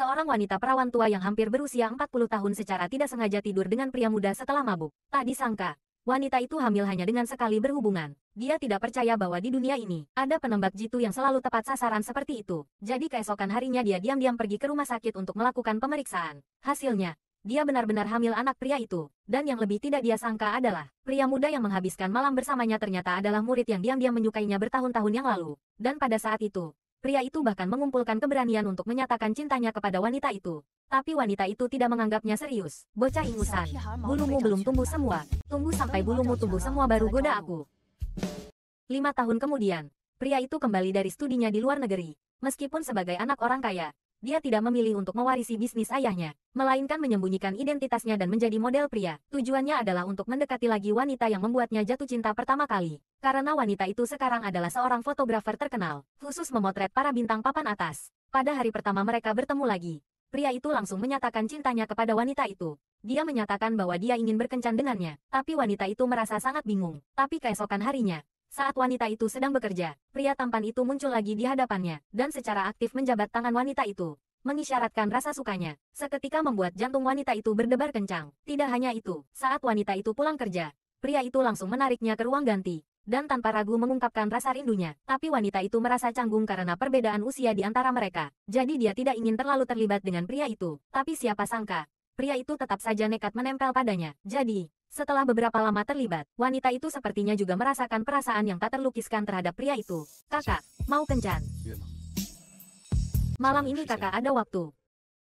Seorang wanita perawan tua yang hampir berusia 40 tahun secara tidak sengaja tidur dengan pria muda setelah mabuk. Tak disangka, wanita itu hamil hanya dengan sekali berhubungan. Dia tidak percaya bahwa di dunia ini, ada penembak jitu yang selalu tepat sasaran seperti itu. Jadi keesokan harinya dia diam-diam pergi ke rumah sakit untuk melakukan pemeriksaan. Hasilnya, dia benar-benar hamil anak pria itu. Dan yang lebih tidak dia sangka adalah, pria muda yang menghabiskan malam bersamanya ternyata adalah murid yang diam-diam menyukainya bertahun-tahun yang lalu. Dan pada saat itu, pria itu bahkan mengumpulkan keberanian untuk menyatakan cintanya kepada wanita itu. Tapi wanita itu tidak menganggapnya serius. Bocah ingusan, bulumu belum tumbuh semua, tunggu sampai bulumu tumbuh semua baru goda aku. Lima tahun kemudian, pria itu kembali dari studinya di luar negeri. Meskipun sebagai anak orang kaya, dia tidak memilih untuk mewarisi bisnis ayahnya, melainkan menyembunyikan identitasnya dan menjadi model pria. Tujuannya adalah untuk mendekati lagi wanita yang membuatnya jatuh cinta pertama kali. Karena wanita itu sekarang adalah seorang fotografer terkenal, khusus memotret para bintang papan atas. Pada hari pertama mereka bertemu lagi, pria itu langsung menyatakan cintanya kepada wanita itu. Dia menyatakan bahwa dia ingin berkencan dengannya, tapi wanita itu merasa sangat bingung. Tapi keesokan harinya, saat wanita itu sedang bekerja, pria tampan itu muncul lagi di hadapannya, dan secara aktif menjabat tangan wanita itu, mengisyaratkan rasa sukanya, seketika membuat jantung wanita itu berdebar kencang. Tidak hanya itu, saat wanita itu pulang kerja, pria itu langsung menariknya ke ruang ganti, dan tanpa ragu mengungkapkan rasa rindunya. Tapi wanita itu merasa canggung karena perbedaan usia di antara mereka, jadi dia tidak ingin terlalu terlibat dengan pria itu. Tapi siapa sangka, pria itu tetap saja nekat menempel padanya. Jadi, setelah beberapa lama terlibat, wanita itu sepertinya juga merasakan perasaan yang tak terlukiskan terhadap pria itu. Kakak, mau kencan? Malam ini kakak ada waktu.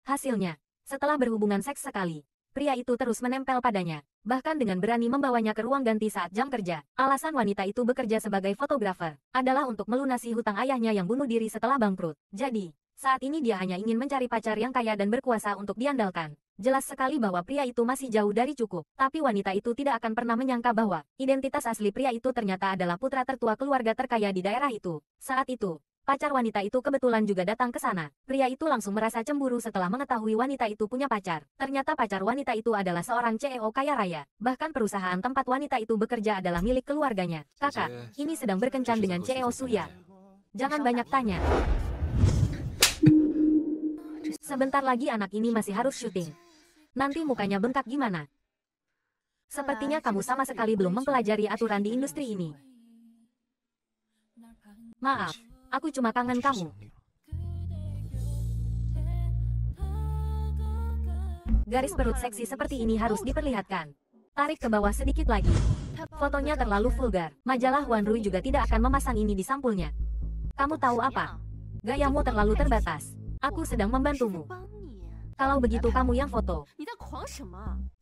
Hasilnya, setelah berhubungan seks sekali, pria itu terus menempel padanya, bahkan dengan berani membawanya ke ruang ganti saat jam kerja. Alasan wanita itu bekerja sebagai fotografer adalah untuk melunasi hutang ayahnya yang bunuh diri setelah bangkrut. Jadi, saat ini dia hanya ingin mencari pacar yang kaya dan berkuasa untuk diandalkan. Jelas sekali bahwa pria itu masih jauh dari cukup, tapi wanita itu tidak akan pernah menyangka bahwa identitas asli pria itu ternyata adalah putra tertua keluarga terkaya di daerah itu. Saat itu, pacar wanita itu kebetulan juga datang ke sana. Pria itu langsung merasa cemburu setelah mengetahui wanita itu punya pacar. Ternyata pacar wanita itu adalah seorang CEO kaya raya. Bahkan perusahaan tempat wanita itu bekerja adalah milik keluarganya. Kakak, iya, ini iya. sedang berkencan dengan iya, CEO Suya. Jangan banyak tanya. Sebentar lagi anak ini masih harus syuting nanti mukanya bengkak gimana? Sepertinya kamu sama sekali belum mempelajari aturan di industri ini. Maaf, aku cuma kangen kamu. Garis perut seksi seperti ini harus diperlihatkan. Tarik ke bawah sedikit lagi. Fotonya terlalu vulgar. Majalah Wan Rui juga tidak akan memasang ini di sampulnya. Kamu tahu apa? Gayamu terlalu terbatas. Aku sedang membantumu. Kalau begitu kamu yang foto.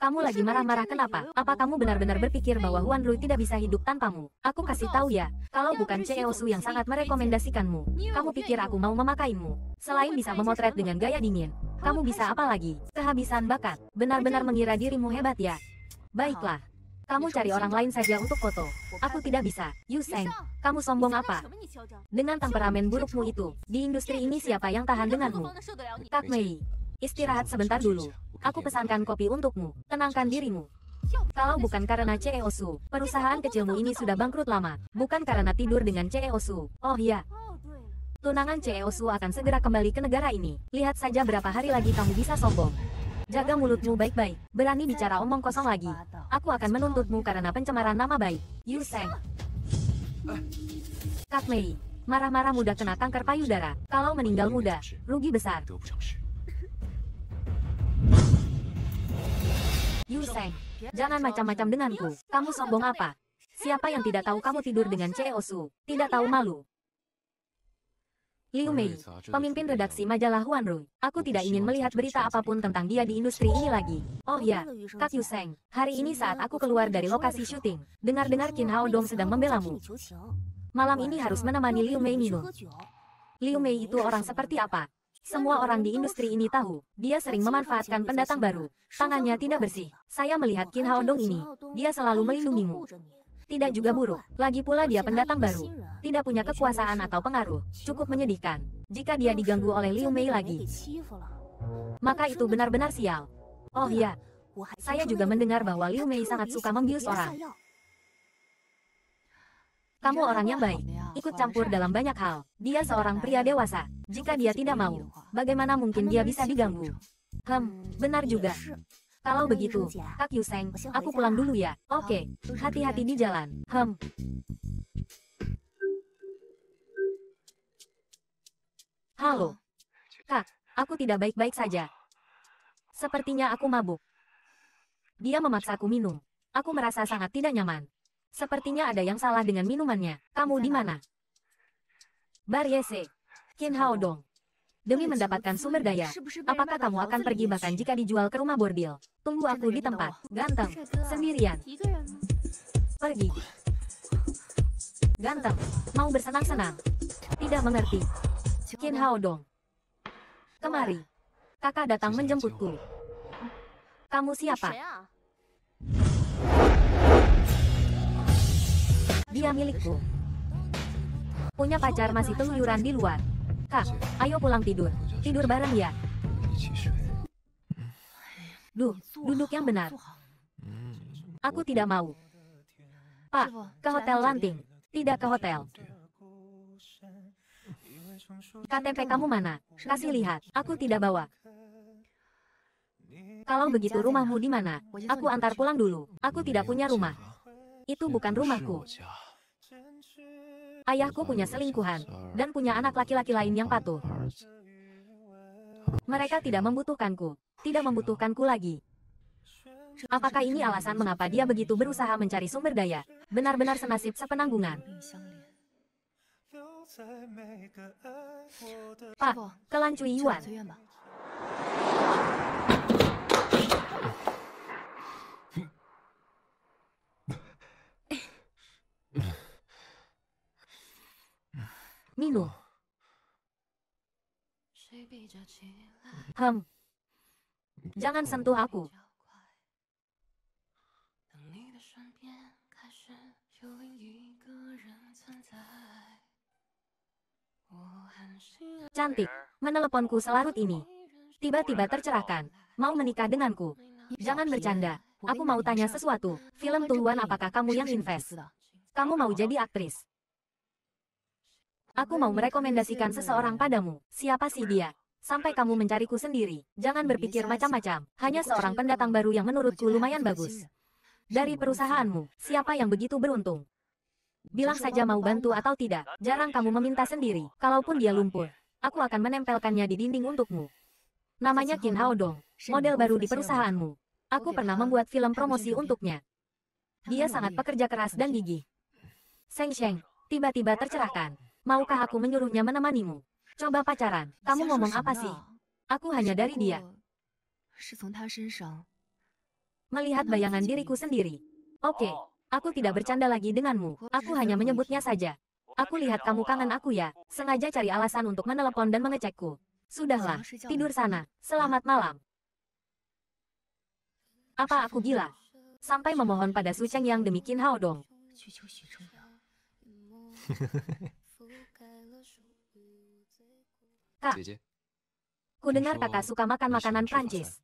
Kamu lagi marah-marah kenapa? Apa kamu benar-benar berpikir bahwa Huan Rui tidak bisa hidup tanpamu? Aku kasih tahu ya, kalau iya, bukan CEO Su yang sangat merekomendasikanmu, iya, kamu pikir aku mau memakaimu? Selain bisa memotret dengan gaya dingin, kamu bisa apa lagi? Kehabisan bakat. Benar-benar mengira dirimu hebat ya. Baiklah, kamu cari orang lain saja untuk foto. Aku tidak bisa. Yu Seng, kamu sombong apa? Dengan temperamen burukmu itu, di industri ini siapa yang tahan denganmu? Kak Mei, Istirahat sebentar dulu. Aku pesankan kopi untukmu. Tenangkan dirimu. Kalau bukan karena CEO Su, perusahaan kecilmu ini sudah bangkrut lama. Bukan karena tidur dengan CEO Su. Oh iya. Tunangan CEO Su akan segera kembali ke negara ini. Lihat saja berapa hari lagi kamu bisa sombong. Jaga mulutmu baik-baik. Berani bicara omong kosong lagi. Aku akan menuntutmu karena pencemaran nama baik. Yu Seng. Kat Mei. Marah-marah muda kena kanker payudara. Kalau meninggal muda, rugi besar. Yuseng, jangan macam-macam denganku. Kamu sombong apa? Siapa yang tidak tahu kamu tidur dengan CEO oh Su? Tidak tahu malu. Liu Mei, pemimpin redaksi majalah Huanru. Aku tidak ingin melihat berita apapun tentang dia di industri ini lagi. Oh ya, Kak Yuseng, hari ini saat aku keluar dari lokasi syuting, dengar-dengar Qin Hao Dong sedang membelamu. Malam ini harus menemani Liu Mei minum. Liu Mei itu orang seperti apa? Semua orang di industri ini tahu, dia sering memanfaatkan pendatang baru. Tangannya tidak bersih. Saya melihat Qin Haodong ini. Dia selalu melindungimu. Tidak juga buruk. Lagi pula dia pendatang baru. Tidak punya kekuasaan atau pengaruh. Cukup menyedihkan. Jika dia diganggu oleh Liu Mei lagi. Maka itu benar-benar sial. Oh ya, Saya juga mendengar bahwa Liu Mei sangat suka membius orang. Kamu orang yang baik, ikut campur dalam banyak hal. Dia seorang pria dewasa. Jika dia tidak mau, bagaimana mungkin dia bisa diganggu? Hem, hmm, benar iya, juga. Kalau begitu, ya? Kak Yuseng, aku pulang dulu ya. Oke, hati-hati di jalan. Hem. Halo. Kak, aku tidak baik-baik saja. Sepertinya aku mabuk. Dia memaksaku minum. Aku merasa sangat tidak nyaman. Sepertinya ada yang salah dengan minumannya. Kamu di mana? Bar Yese. Qin Hao Dong. Demi mendapatkan sumber daya, apakah kamu akan pergi bahkan jika dijual ke rumah bordil? Tunggu aku di tempat, ganteng, sendirian. Pergi. Ganteng, mau bersenang-senang. Tidak mengerti. Qin Hao Dong. Kemari. Kakak datang menjemputku. Kamu siapa? Dia milikku. Punya pacar masih keluyuran di luar. Kak, ayo pulang tidur. Tidur bareng ya. Duh, duduk yang benar. Aku tidak mau. Pak, ke hotel Lanting. Tidak ke hotel. KTP kamu mana? Kasih lihat. Aku tidak bawa. Kalau begitu rumahmu di mana? Aku antar pulang dulu. Aku tidak punya rumah. Itu bukan rumahku. Ayahku punya selingkuhan, dan punya anak laki-laki lain yang patuh. Mereka tidak membutuhkanku, tidak membutuhkanku lagi. Apakah ini alasan mengapa dia begitu berusaha mencari sumber daya? Benar-benar senasib sepenanggungan. Pak, kelancui Yuan. 흠. Oh. Jangan sentuh aku. Cantik, meneleponku selarut ini. Tiba-tiba tercerahkan, mau menikah denganku. Jangan bercanda, aku mau tanya sesuatu. Film tuluan apakah kamu yang invest? Kamu mau jadi aktris? Aku mau merekomendasikan seseorang padamu. Siapa sih dia? Sampai kamu mencariku sendiri. Jangan berpikir macam-macam. Hanya seorang pendatang baru yang menurutku lumayan bagus. Dari perusahaanmu, siapa yang begitu beruntung? Bilang saja mau bantu atau tidak. Jarang kamu meminta sendiri. Kalaupun dia lumpur, aku akan menempelkannya di dinding untukmu. Namanya Qin Hao Dong, model baru di perusahaanmu. Aku pernah membuat film promosi untuknya. Dia sangat pekerja keras dan gigih. Seng Sheng, tiba-tiba tercerahkan. Maukah aku menyuruhnya menemanimu? Coba pacaran. Kamu ngomong apa sih? Aku hanya dari dia. Melihat bayangan diriku sendiri. Oke, okay, aku tidak bercanda lagi denganmu. Aku hanya menyebutnya saja. Aku lihat kamu kangen aku ya. Sengaja cari alasan untuk menelepon dan mengecekku. Sudahlah, tidur sana. Selamat malam. Apa aku gila? Sampai memohon pada Su Cheng yang demikian Haodong. Kak, gitu ku dengar kakak suka makan makanan Prancis.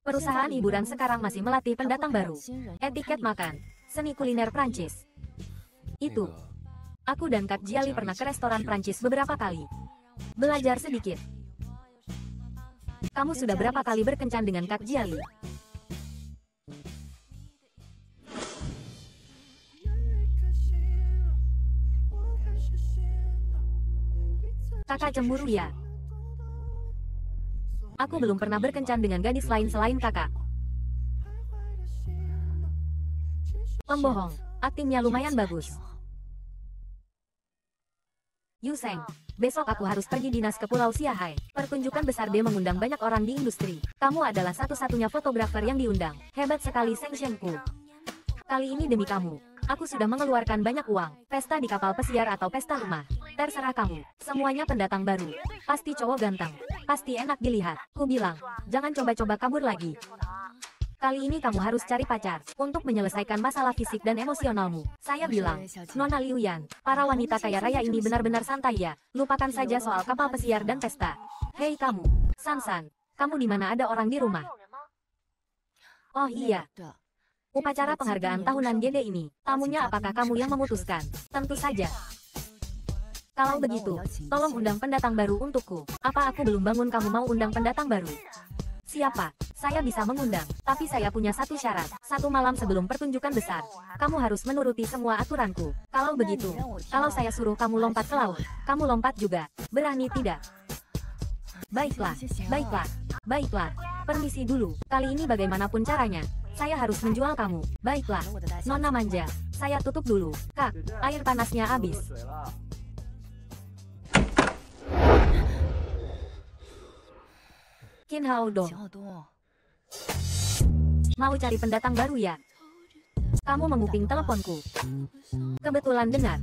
Perusahaan iya, hiburan iya. sekarang masih melatih pendatang kan baru. Etiket kan makan, seni kuliner Prancis. Itu. Aku dan Kak Jiali pernah ke restoran iya. Prancis beberapa kali. Belajar sedikit. Kamu sudah berapa kali berkencan dengan Kak Jiali? kakak cemburu ya? Aku belum pernah berkencan dengan gadis lain selain kakak. Pembohong, aktingnya lumayan bagus. Yuseng, besok aku harus pergi dinas ke Pulau Siahai. Pertunjukan besar B mengundang banyak orang di industri. Kamu adalah satu-satunya fotografer yang diundang. Hebat sekali Seng Shengku. Kali ini demi kamu, Aku sudah mengeluarkan banyak uang. Pesta di kapal pesiar atau pesta rumah. Terserah kamu. Semuanya pendatang baru. Pasti cowok ganteng. Pasti enak dilihat. Ku bilang, jangan coba-coba kabur lagi. Kali ini kamu harus cari pacar untuk menyelesaikan masalah fisik dan emosionalmu. Saya bilang, Nona Liuyan, para wanita kaya raya ini benar-benar santai ya. Lupakan saja soal kapal pesiar dan pesta. Hei kamu, Sansan, kamu di mana ada orang di rumah? Oh iya, upacara penghargaan tahunan GD ini. Tamunya apakah kamu yang memutuskan? Tentu saja. Kalau begitu, tolong undang pendatang baru untukku. Apa aku belum bangun kamu mau undang pendatang baru? Siapa? Saya bisa mengundang, tapi saya punya satu syarat. Satu malam sebelum pertunjukan besar, kamu harus menuruti semua aturanku. Kalau begitu, kalau saya suruh kamu lompat ke laut, kamu lompat juga. Berani tidak? Baiklah, baiklah, baiklah. Permisi dulu. Kali ini bagaimanapun caranya, saya harus menjual kamu. Baiklah, Nona manja. Saya tutup dulu. Kak, air panasnya habis. Kin Hao Mau cari pendatang baru ya? Kamu menguping teleponku. Kebetulan dengar.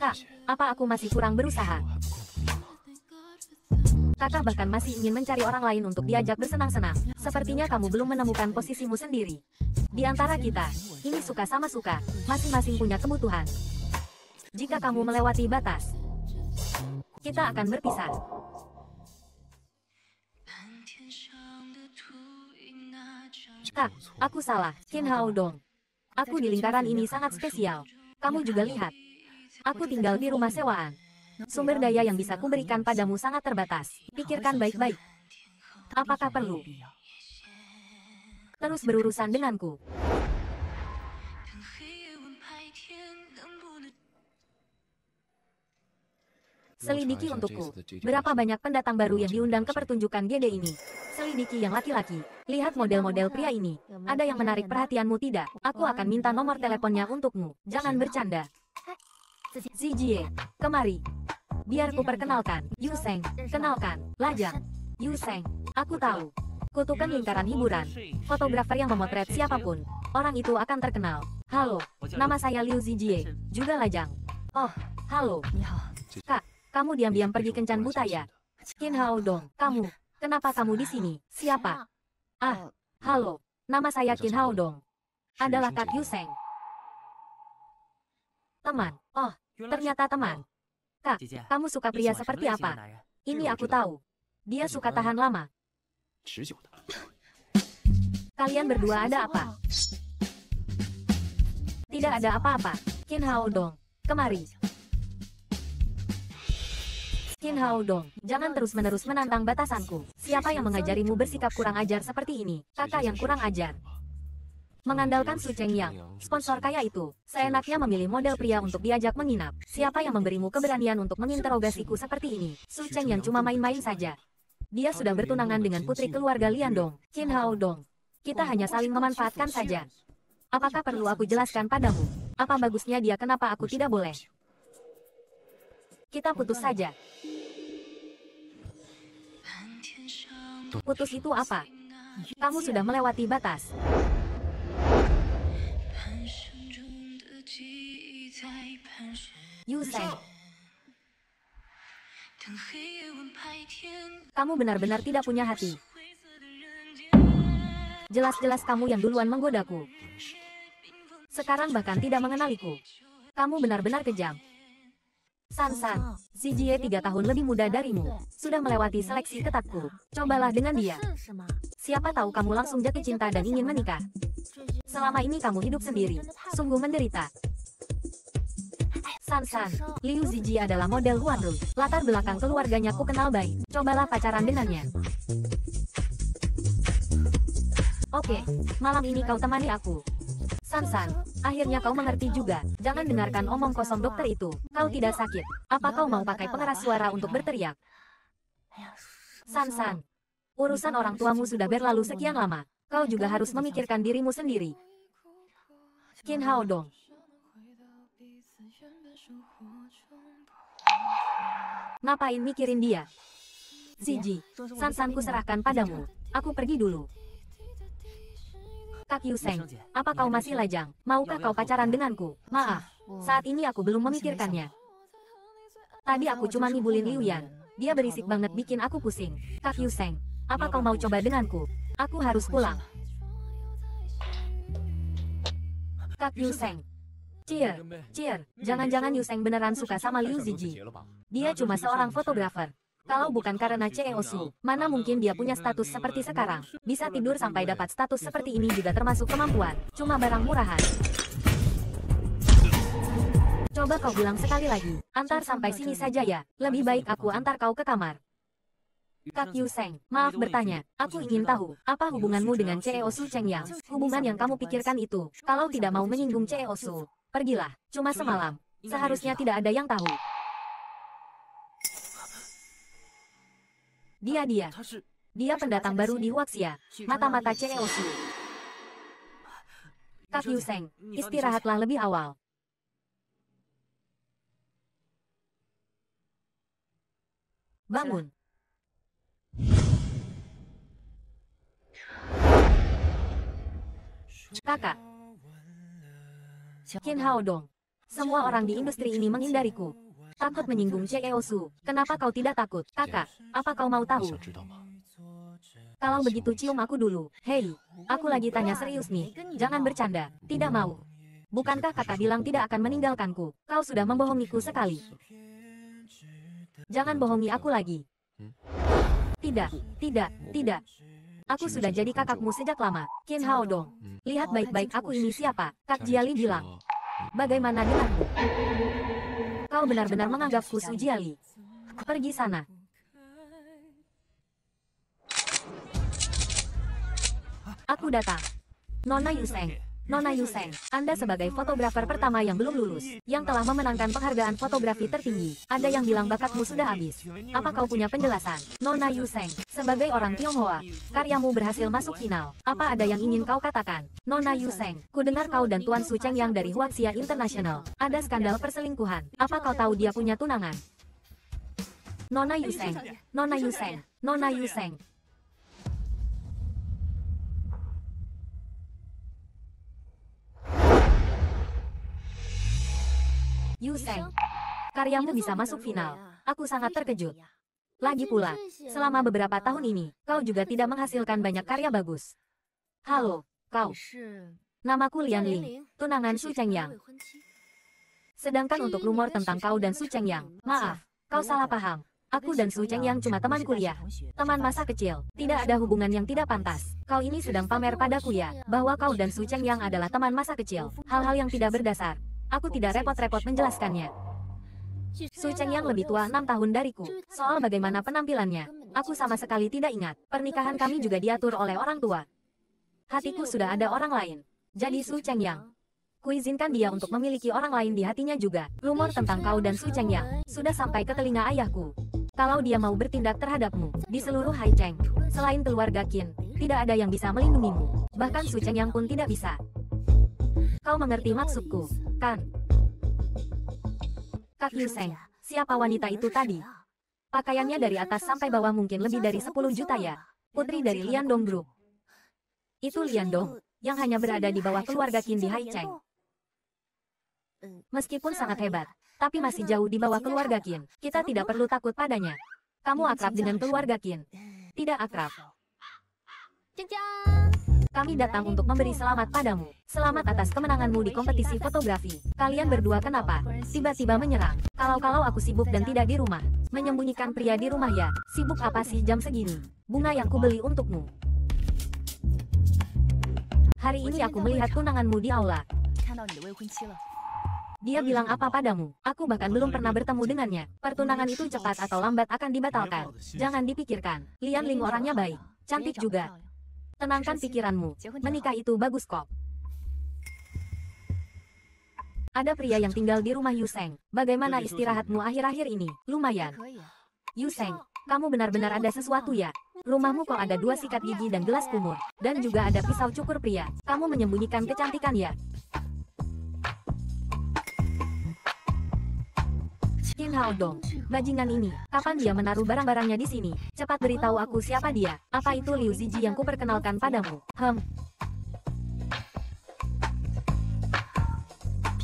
Kak, apa aku masih kurang berusaha? Kakak bahkan masih ingin mencari orang lain untuk diajak bersenang-senang. Sepertinya kamu belum menemukan posisimu sendiri. Di antara kita, ini suka sama suka, masing-masing punya kebutuhan. Jika kamu melewati batas, kita akan berpisah. Kak, aku salah. Kin Hao dong. Aku di lingkaran ini sangat spesial. Kamu juga lihat. Aku tinggal di rumah sewaan. Sumber daya yang bisa kuberikan padamu sangat terbatas. Pikirkan baik-baik. Apakah perlu? Terus berurusan denganku. Selidiki untukku. Berapa banyak pendatang baru yang diundang ke pertunjukan GD ini? Selidiki yang laki-laki. Lihat model-model pria ini. Ada yang menarik perhatianmu tidak? Aku akan minta nomor ya teleponnya untukmu. Jangan ya bercanda. Zijie, kemari. Biar ku perkenalkan, Yuseng, kenalkan, Lajang. Yuseng, aku tahu. Kutukan lingkaran hiburan. Fotografer yang memotret siapapun, orang itu akan terkenal. Halo, nama saya Liu Zijie, juga Lajang. Oh, halo. Kak, kamu diam-diam pergi kencan buta ya? Qin Hao Dong, kamu, kenapa kamu di sini? Siapa? Ah, halo, nama saya Kin Hao Dong. Adalah Kak Yuseng. Teman. Oh, oh ternyata teman. Oh, Kak, kamu suka pria seperti apa? Ini aku tahu. Dia suka tahan lama. Kalian berdua ada apa? Tidak ada apa-apa. Kin Hao Dong, kemari. Kin Hao Dong, jangan terus-menerus menantang batasanku. Siapa yang mengajarimu bersikap kurang ajar seperti ini? Kakak yang kurang ajar. Mengandalkan iya, Su iya, Cheng iya, Yang, sponsor kaya itu, seenaknya memilih model pria untuk diajak menginap. Siapa yang memberimu keberanian untuk menginterogasiku seperti ini? Su Cheng Yang cuma main-main saja. Dia sudah bertunangan dengan putri keluarga Lian Dong, Qin Hao Dong. Kita hanya saling memanfaatkan saja. Apakah perlu aku jelaskan padamu? Apa bagusnya dia kenapa aku tidak boleh? Kita putus saja. Putus itu apa? Kamu sudah melewati batas. Kamu benar-benar tidak punya hati. Jelas-jelas kamu yang duluan menggodaku. Sekarang bahkan tidak mengenaliku. Kamu benar-benar kejam. Sansan, si tiga tahun lebih muda darimu. Sudah melewati seleksi ketatku. Cobalah dengan dia. Siapa tahu kamu langsung jatuh cinta dan ingin menikah. Selama ini kamu hidup sendiri. Sungguh menderita. San Liu Ziji adalah model Huanru. Latar belakang keluarganya ku kenal baik. Cobalah pacaran dengannya. Oke, malam ini kau temani aku. Sansan, akhirnya kau mengerti juga. Jangan dengarkan omong kosong dokter itu. Kau tidak sakit. Apa kau mau pakai pengeras suara untuk berteriak? Sansan, urusan orang tuamu sudah berlalu sekian lama. Kau juga harus memikirkan dirimu sendiri. Kin Hao Dong, Ngapain mikirin dia? Ziji, iya, Sansanku ya. serahkan padamu. Aku pergi dulu. Kak Yuseng, apa kau masih lajang? Maukah kau pacaran denganku? Maaf, oh. saat ini aku belum memikirkannya. Tadi aku cuma ngibulin Liu Yan. Dia berisik banget bikin aku pusing. Kak Yuseng, apa kau mau coba denganku? Aku harus pulang. Kak Yuseng, Cier, cier, jangan-jangan Yuseng beneran suka sama Liu Ziji. Dia cuma seorang fotografer. Kalau bukan karena e e Su, mana mungkin dia e punya status seperti sekarang. Bisa tidur sampai dapat status ya, seperti ini juga termasuk kemampuan, cuma barang murahan. Coba kau bilang sekali lagi, antar sampai sini saja ya, lebih baik aku antar kau ke kamar. Kak Yuseng, maaf bertanya, aku ingin tahu, apa hubunganmu dengan CEO Su Cheng Yang? Hubungan yang kamu pikirkan itu, kalau tidak mau menyinggung CEO Su, pergilah, cuma semalam, seharusnya tidak ada yang tahu. Dia dia, dia pendatang baru di Huaxia. mata-mata CEO Su. Kak Yuseng, istirahatlah lebih awal. Bangun. Kakak. Kim Hao Dong. Semua orang di industri ini menghindariku. Takut menyinggung CEO Su. Kenapa kau tidak takut? Kakak, apa kau mau tahu? Kalau begitu cium aku dulu. Hei, aku lagi tanya serius nih. Jangan bercanda. Tidak mau. Bukankah kakak bilang tidak akan meninggalkanku? Kau sudah membohongiku sekali. Jangan bohongi aku lagi. Tidak, tidak, tidak. Aku sudah jadi kan, kakakmu sejak lama, Kim hmm. Hao Dong. Lihat baik-baik aku ini siapa, Kak Jiali bilang. Hmm. Bagaimana denganmu? Kau benar-benar menganggapku Su Jiali? Pergi sana. Aku datang. Nona Yuseng. Nona Yuseng, Anda sebagai fotografer pertama yang belum lulus, yang telah memenangkan penghargaan fotografi tertinggi, ada yang bilang bakatmu sudah habis. Apa kau punya penjelasan? Nona Yuseng, sebagai orang Tionghoa, karyamu berhasil masuk final. Apa ada yang ingin kau katakan? Nona Yuseng, ku dengar kau dan Tuan Su Cheng yang dari Huaxia International. Ada skandal perselingkuhan. Apa kau tahu dia punya tunangan? Nona Yuseng, Nona Yuseng, Nona Yuseng, Yu iya Seng. Karyamu iya bisa masuk final. Ya. Aku sangat iya terkejut. Lagi pula, selama beberapa tahun ini, kau juga tidak menghasilkan banyak karya bagus. Halo, kau. Namaku Lian Ling, tunangan Su Cheng Yang. Sedangkan untuk rumor tentang kau dan Su Cheng Yang, maaf, kau salah paham. Aku dan Su Cheng Yang cuma teman kuliah, teman masa kecil, tidak ada hubungan yang tidak pantas. Kau ini sedang pamer padaku ya, bahwa kau dan Su Cheng Yang adalah teman masa kecil, hal-hal yang tidak berdasar. Aku tidak repot-repot menjelaskannya. Su Cheng yang lebih tua 6 tahun dariku. Soal bagaimana penampilannya, aku sama sekali tidak ingat. Pernikahan kami juga diatur oleh orang tua. Hatiku sudah ada orang lain. Jadi Su Cheng Yang, kuizinkan dia untuk memiliki orang lain di hatinya juga. Rumor tentang kau dan Su Cheng Yang sudah sampai ke telinga ayahku. Kalau dia mau bertindak terhadapmu, di seluruh Hai Cheng, selain keluarga Qin, tidak ada yang bisa melindungimu. Bahkan Su Cheng Yang pun tidak bisa. Kau mengerti maksudku, kan? Kak Yuseng, siapa wanita itu tadi? Pakaiannya dari atas sampai bawah mungkin lebih dari 10 juta ya. Putri dari Lian Group. Itu Lian Dong, yang hanya berada di bawah keluarga Qin di Cheng. Meskipun sangat hebat, tapi masih jauh di bawah keluarga Qin. Kita tidak perlu takut padanya. Kamu akrab dengan keluarga Qin. Tidak akrab. Kami datang untuk memberi selamat padamu. Selamat atas kemenanganmu di kompetisi fotografi. Kalian berdua kenapa? Tiba-tiba menyerang. Kalau-kalau aku sibuk dan tidak di rumah. Menyembunyikan pria di rumah ya. Sibuk apa sih jam segini? Bunga yang kubeli untukmu. Hari ini aku melihat tunanganmu di aula. Dia bilang apa padamu? Aku bahkan belum pernah bertemu dengannya. Pertunangan itu cepat atau lambat akan dibatalkan. Jangan dipikirkan. Lian Ling orangnya baik. Cantik juga. Tenangkan pikiranmu. Menikah itu bagus kok. Ada pria yang tinggal di rumah Yuseng. Bagaimana istirahatmu ya? akhir-akhir ini? Lumayan. Ya? Yuseng, kamu benar-benar ada sesuatu ya? Rumahmu kok ada dua sikat gigi dan gelas kumur. Dan juga ada pisau cukur pria. Kamu menyembunyikan kecantikan ya? Qin Hao Dong. Bajingan ini, kapan dia menaruh barang-barangnya di sini? Cepat beritahu aku siapa dia. Apa itu Liu Ziji yang kuperkenalkan padamu? Hem.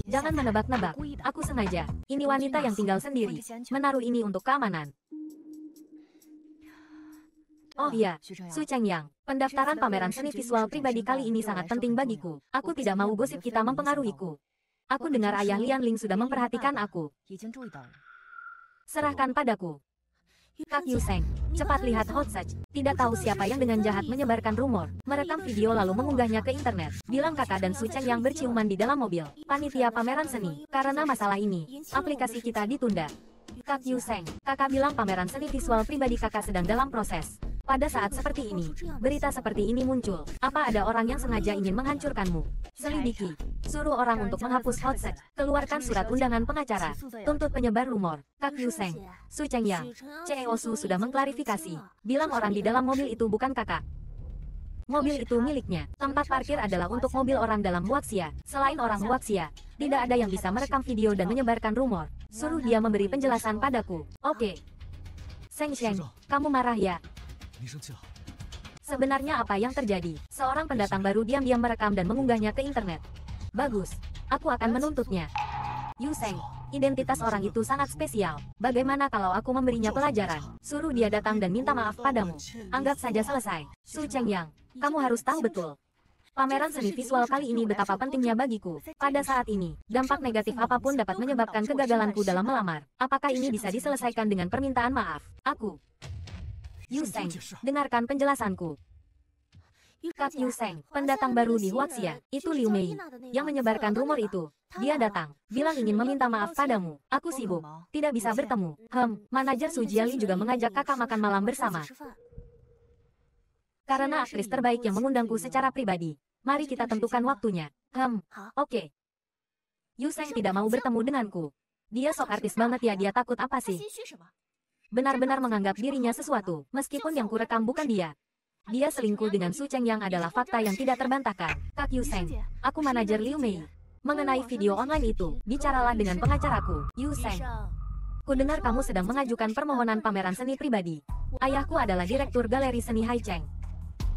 Jangan menebak-nebak. Aku sengaja. Ini wanita yang tinggal sendiri. Menaruh ini untuk keamanan. Oh iya, Su Cheng Yang. Pendaftaran pameran seni visual pribadi kali ini sangat penting bagiku. Aku tidak mau gosip kita mempengaruhiku. Aku dengar ayah Lian Ling sudah memperhatikan aku. Serahkan padaku. Kak Yuseng, cepat lihat Hot Search. Tidak tahu siapa yang dengan jahat menyebarkan rumor, merekam video lalu mengunggahnya ke internet. Bilang kakak dan Suceng yang berciuman di dalam mobil. Panitia pameran seni, karena masalah ini, aplikasi kita ditunda. Kak Yu Seng, kakak bilang pameran seni visual pribadi kakak sedang dalam proses. Pada saat seperti ini, berita seperti ini muncul. Apa ada orang yang sengaja ingin menghancurkanmu? Selidiki. Suruh orang untuk menghapus hotset. Keluarkan surat undangan pengacara. Tuntut penyebar rumor. Kak Yu Seng. Su Cheng Yang. CEO Su sudah mengklarifikasi. Bilang orang di dalam mobil itu bukan kakak. Mobil itu miliknya. Tempat parkir adalah untuk mobil orang dalam Huaxia. Selain orang Huaxia, tidak ada yang bisa merekam video dan menyebarkan rumor. Suruh dia memberi penjelasan padaku. Oke. Okay. kamu marah ya? Sebenarnya apa yang terjadi? Seorang pendatang baru diam-diam merekam dan mengunggahnya ke internet. Bagus. Aku akan menuntutnya. Yu Seng, identitas orang itu sangat spesial. Bagaimana kalau aku memberinya pelajaran? Suruh dia datang dan minta maaf padamu. Anggap saja selesai. Su Cheng Yang, kamu harus tahu betul. Pameran seni visual kali ini betapa pentingnya bagiku. Pada saat ini, dampak negatif apapun dapat menyebabkan kegagalanku dalam melamar. Apakah ini bisa diselesaikan dengan permintaan maaf? Aku. Yuseng, dengarkan penjelasanku. Kak Yuseng, pendatang baru di Huaxia, itu Liu Mei, yang menyebarkan rumor itu. Dia datang, bilang ingin meminta maaf padamu. Aku sibuk, tidak bisa bertemu. Hem, manajer Su Jiali juga mengajak kakak makan malam bersama karena aktris terbaik yang mengundangku secara pribadi. Mari kita tentukan waktunya. Hmm, oke. Okay. Yuseng tidak mau bertemu denganku. Dia sok artis banget ya dia takut apa sih? Benar-benar menganggap dirinya sesuatu, meskipun yang kurekam bukan dia. Dia selingkuh dengan Su Cheng yang adalah fakta yang tidak terbantahkan. Kak Yuseng, aku manajer Liu Mei. Mengenai video online itu, bicaralah dengan pengacaraku, Yuseng. dengar kamu sedang mengajukan permohonan pameran seni pribadi. Ayahku adalah direktur galeri seni Hai Cheng.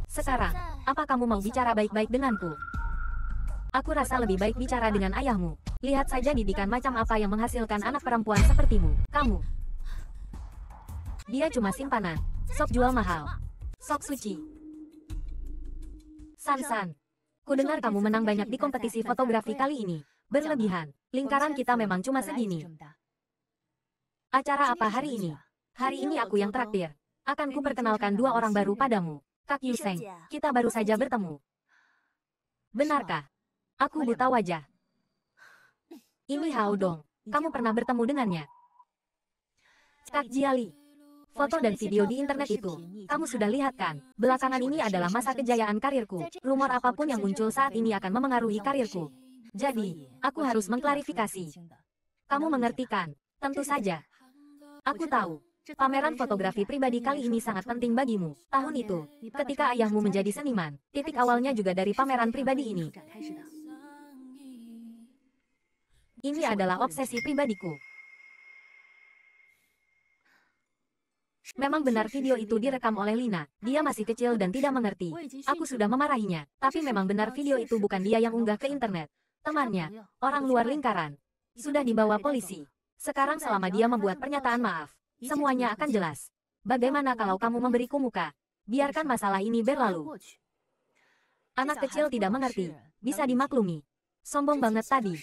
Sekarang, apa kamu mau bicara baik-baik denganku? Aku rasa lebih baik bicara dengan ayahmu. Lihat saja didikan macam apa yang menghasilkan anak perempuan sepertimu. Kamu. Dia cuma simpanan. Sok jual mahal. Sok suci. San-san. dengar kamu menang banyak di kompetisi fotografi kali ini. Berlebihan. Lingkaran kita memang cuma segini. Acara apa hari ini? Hari ini aku yang traktir. Akan perkenalkan dua orang baru padamu. Kak Yuseng, kita baru saja gitu. bertemu. Benarkah? Aku buta wajah. Ini Hao Dong, kamu pernah bertemu dengannya. Kak Jiali, foto dan video di internet itu, kamu sudah lihat kan? Belakangan ini adalah masa kejayaan karirku. Rumor apapun yang muncul saat ini akan memengaruhi karirku. Jadi, aku harus mengklarifikasi. Kamu mengerti kan? Tentu saja. Aku tahu. Pameran fotografi pribadi kali ini sangat penting bagimu. Tahun itu, ketika ayahmu menjadi seniman, titik awalnya juga dari pameran pribadi ini. Ini adalah obsesi pribadiku. Memang benar video itu direkam oleh Lina. Dia masih kecil dan tidak mengerti. Aku sudah memarahinya. Tapi memang benar video itu bukan dia yang unggah ke internet. Temannya, orang luar lingkaran, sudah dibawa polisi. Sekarang selama dia membuat pernyataan maaf, Iya, Semuanya iya, akan iya. jelas. Bagaimana kalau kamu memberiku muka? Biarkan masalah ini berlalu. Anak kecil tidak mengerti, bisa dimaklumi. Sombong banget tadi.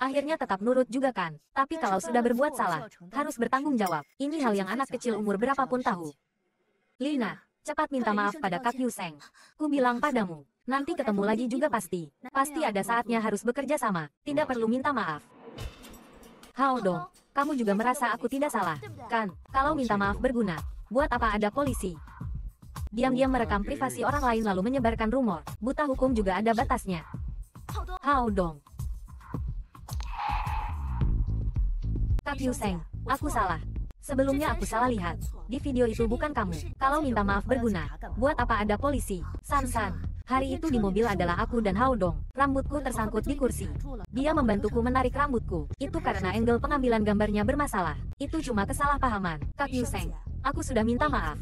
Akhirnya tetap nurut juga kan, tapi kalau sudah berbuat salah, harus bertanggung jawab. Ini hal yang anak kecil umur berapapun tahu. Lina, cepat minta maaf pada Kak Yuseng. Ku bilang padamu, nanti ketemu lagi juga pasti. Pasti ada saatnya harus bekerja sama, tidak perlu minta maaf. Hao dong, kamu juga merasa aku tidak salah, kan? Kalau minta maaf berguna, buat apa ada polisi? Diam-diam merekam privasi orang lain lalu menyebarkan rumor, buta hukum juga ada batasnya. How dong? Kak Yuseng, aku salah. Sebelumnya aku salah lihat. Di video itu bukan kamu. Kalau minta maaf berguna, buat apa ada polisi? San-san, Hari itu di mobil adalah aku dan Haodong. Rambutku tersangkut di kursi. Dia membantuku menarik rambutku. Itu karena angle pengambilan gambarnya bermasalah. Itu cuma kesalahpahaman. Kak Yuseng, aku sudah minta maaf.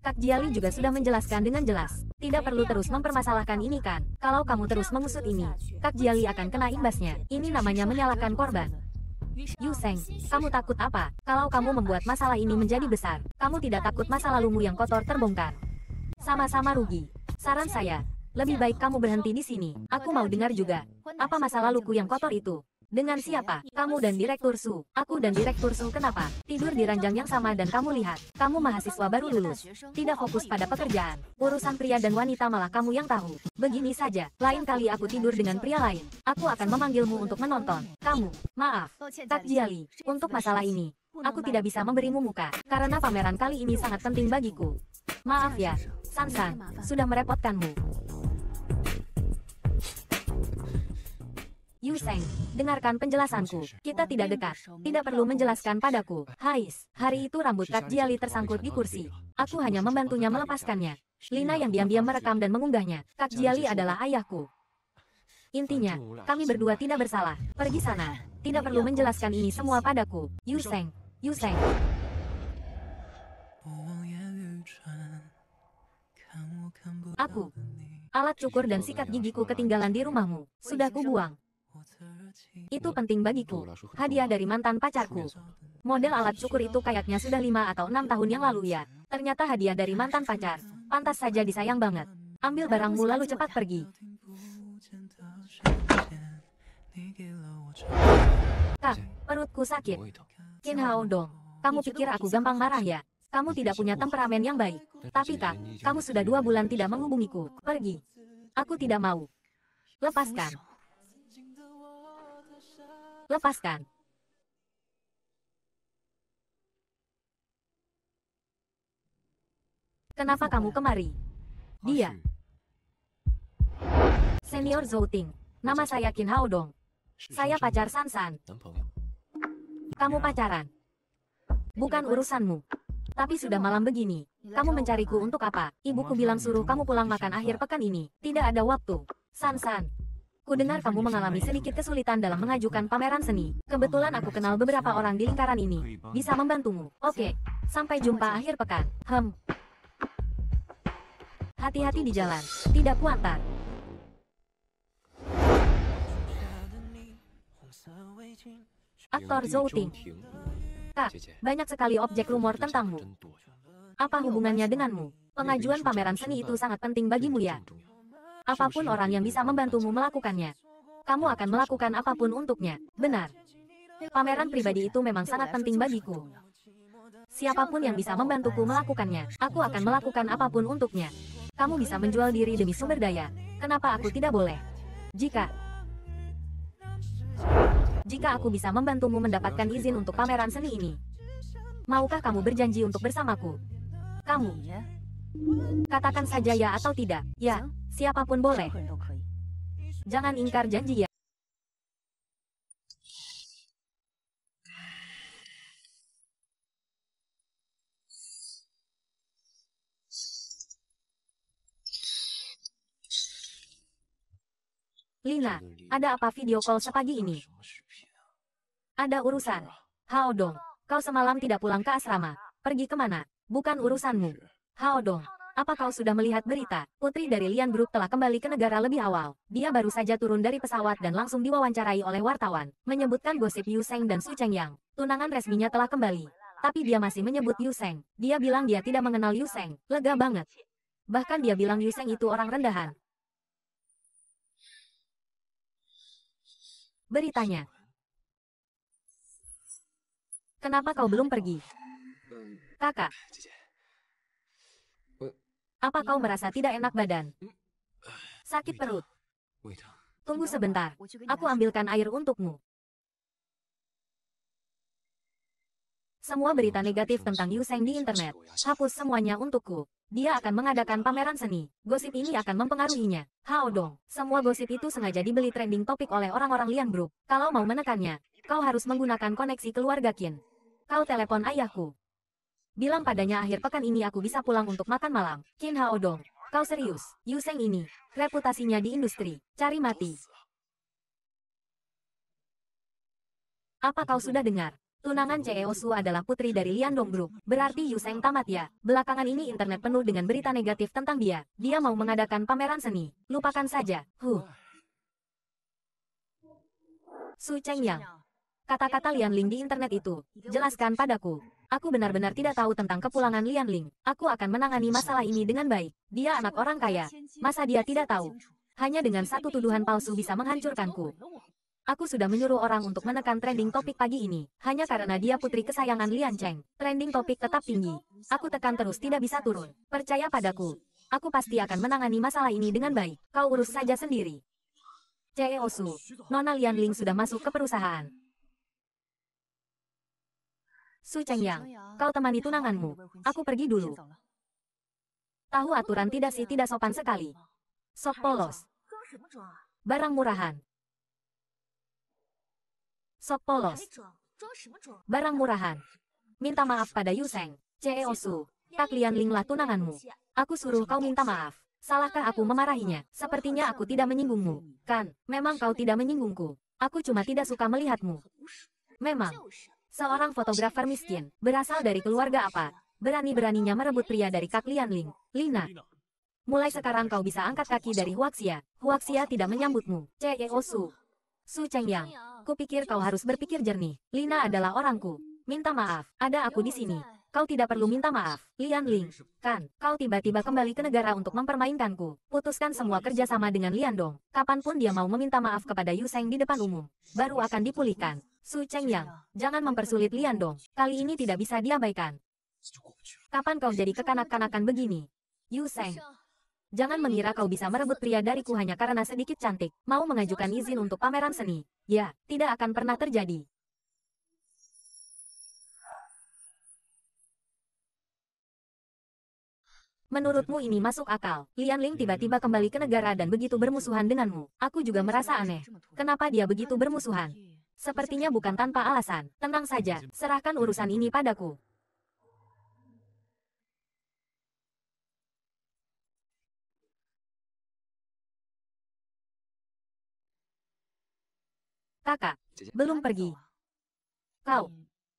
Kak Jiali juga sudah menjelaskan dengan jelas. Tidak perlu terus mempermasalahkan ini kan. Kalau kamu terus mengusut ini, Kak Jiali akan kena imbasnya. Ini namanya menyalahkan korban. Yuseng, kamu takut apa? Kalau kamu membuat masalah ini menjadi besar, kamu tidak takut masa lalumu yang kotor terbongkar. Sama-sama rugi. Saran saya, lebih baik kamu berhenti di sini. Aku mau dengar juga. Apa masa laluku yang kotor itu? Dengan siapa? Kamu dan Direktur Su. Aku dan Direktur Su kenapa? Tidur di ranjang yang sama dan kamu lihat. Kamu mahasiswa baru lulus. Tidak fokus pada pekerjaan. Urusan pria dan wanita malah kamu yang tahu. Begini saja. Lain kali aku tidur dengan pria lain. Aku akan memanggilmu untuk menonton. Kamu. Maaf. Tak jali. Untuk masalah ini. Aku tidak bisa memberimu muka. Karena pameran kali ini sangat penting bagiku. Maaf ya, Sansa, sudah merepotkanmu. Yuseng, dengarkan penjelasanku. Kita tidak dekat. Tidak perlu menjelaskan padaku. Hais, hari itu rambut Kak Jiali tersangkut di kursi. Aku hanya membantunya melepaskannya. Lina yang diam-diam merekam dan mengunggahnya. Kak Jiali adalah ayahku. Intinya, kami berdua tidak bersalah. Pergi sana. Tidak perlu menjelaskan ini semua padaku. Yuseng, Yuseng. Aku. Alat cukur dan sikat gigiku ketinggalan di rumahmu. Sudah kubuang. Itu penting bagiku. Hadiah dari mantan pacarku. Model alat cukur itu kayaknya sudah lima atau enam tahun yang lalu ya. Ternyata hadiah dari mantan pacar. Pantas saja disayang banget. Ambil barangmu lalu cepat pergi. Kak, perutku sakit. Qin Hao dong. Kamu pikir aku gampang marah ya? Kamu tidak punya temperamen yang baik. Tapi kak, kamu sudah dua bulan tidak menghubungiku. Pergi. Aku tidak mau. Lepaskan. Lepaskan. Kenapa kamu kemari? Dia. Senior Ting. Nama saya Qin Hao Dong. Saya pacar Sansan. Kamu pacaran. Bukan urusanmu. Tapi sudah malam begini. Kamu mencariku untuk apa? Ibuku bilang suruh kamu pulang makan akhir pekan ini. Tidak ada waktu. Sansan, san Ku dengar kamu mengalami sedikit kesulitan dalam mengajukan pameran seni. Kebetulan aku kenal beberapa orang di lingkaran ini. Bisa membantumu. Oke. Sampai jumpa akhir pekan. Hem. Hati-hati di jalan. Tidak kuantar. Aktor Zhou Ting Kak, banyak sekali objek rumor tentangmu. Apa hubungannya denganmu? Pengajuan pameran seni itu sangat penting bagimu ya. Apapun orang yang bisa membantumu melakukannya. Kamu akan melakukan apapun untuknya, benar. Pameran pribadi itu memang sangat penting bagiku. Siapapun yang bisa membantuku melakukannya, aku akan melakukan apapun untuknya. Kamu bisa menjual diri demi sumber daya. Kenapa aku tidak boleh? Jika jika aku bisa membantumu mendapatkan izin untuk pameran seni ini. Maukah kamu berjanji untuk bersamaku? Kamu? Iya. Katakan saja ya atau tidak. Ya, iya. siapapun boleh. Iya, Jangan ingkar janji ya. Lina, ada apa video call sepagi ini? Ada urusan. Iya. Hao Dong, kau semalam tidak pulang ke asrama. Pergi kemana? Bukan iya. urusanmu. Hao Dong, apa kau sudah melihat berita? Putri dari Lian Group telah kembali ke negara lebih awal. Dia baru saja turun dari pesawat dan langsung diwawancarai oleh wartawan, menyebutkan gosip Yu Seng dan Su Cheng Yang. Tunangan resminya telah kembali. Tapi dia masih menyebut Yu Seng. Dia bilang dia tidak mengenal Yu Seng. Lega banget. Bahkan dia bilang Yu Seng itu orang rendahan. Beritanya, Kenapa kau belum pergi? Kakak. Apa kau merasa tidak enak badan? Sakit perut. Tunggu sebentar. Aku ambilkan air untukmu. Semua berita negatif tentang Yu Sheng di internet. Hapus semuanya untukku. Dia akan mengadakan pameran seni. Gosip ini akan mempengaruhinya. Hao dong, semua gosip itu sengaja dibeli trending topik oleh orang-orang Liang Group. Kalau mau menekannya, kau harus menggunakan koneksi keluarga Qin. Kau telepon ayahku. Bilang padanya akhir pekan ini aku bisa pulang untuk makan malam. Qin Hao Dong, kau serius? Yu Seng ini, reputasinya di industri, cari mati. Apa kau sudah dengar? Tunangan CEO Su adalah putri dari Lian Group, berarti Yuseng tamat ya. Belakangan ini internet penuh dengan berita negatif tentang dia. Dia mau mengadakan pameran seni. Lupakan saja. Huh. Su Cheng Yang, Kata-kata Lian Ling di internet itu. Jelaskan padaku. Aku benar-benar tidak tahu tentang kepulangan Lian Ling. Aku akan menangani masalah ini dengan baik. Dia anak orang kaya. Masa dia tidak tahu? Hanya dengan satu tuduhan palsu bisa menghancurkanku. Aku sudah menyuruh orang untuk menekan trending topik pagi ini, hanya karena dia putri kesayangan Lian Cheng. Trending topik tetap tinggi. Aku tekan terus tidak bisa turun. Percaya padaku. Aku pasti akan menangani masalah ini dengan baik. Kau urus saja sendiri. CEO Su, Nona Lian Ling sudah masuk ke perusahaan. Su Yang, kau temani tunanganmu. Aku pergi dulu. Tahu aturan tidak sih tidak sopan sekali. Sok polos. Barang murahan. Sok polos. Barang murahan. Minta maaf pada Yuseng, CEO Su. Tak lian linglah tunanganmu. Aku suruh kau minta maaf. Salahkah aku memarahinya? Sepertinya aku tidak menyinggungmu. Kan, memang kau tidak menyinggungku. Aku cuma tidak suka melihatmu. Memang seorang fotografer miskin, berasal dari keluarga apa, berani-beraninya merebut pria dari Kak Lian Ling, Lina. Mulai sekarang kau bisa angkat kaki dari Huaxia, Huaxia tidak menyambutmu, CEO Su. Su Chengyang, kupikir kau harus berpikir jernih, Lina adalah orangku, minta maaf, ada aku di sini, Kau tidak perlu minta maaf, Lian Ling. Kan, kau tiba-tiba kembali ke negara untuk mempermainkanku. Putuskan semua kerjasama dengan Lian Dong. Kapanpun dia mau meminta maaf kepada Yu Seng di depan umum, baru akan dipulihkan. Su Cheng Yang, jangan mempersulit Lian Dong. Kali ini tidak bisa diabaikan. Kapan kau jadi kekanak-kanakan begini? Yu Seng. Jangan mengira kau bisa merebut pria dariku hanya karena sedikit cantik. Mau mengajukan izin untuk pameran seni? Ya, tidak akan pernah terjadi. Menurutmu ini masuk akal? Lian Ling tiba-tiba kembali ke negara dan begitu bermusuhan denganmu. Aku juga merasa aneh. Kenapa dia begitu bermusuhan? Sepertinya bukan tanpa alasan. Tenang saja, serahkan urusan ini padaku. Kakak, belum pergi. Kau,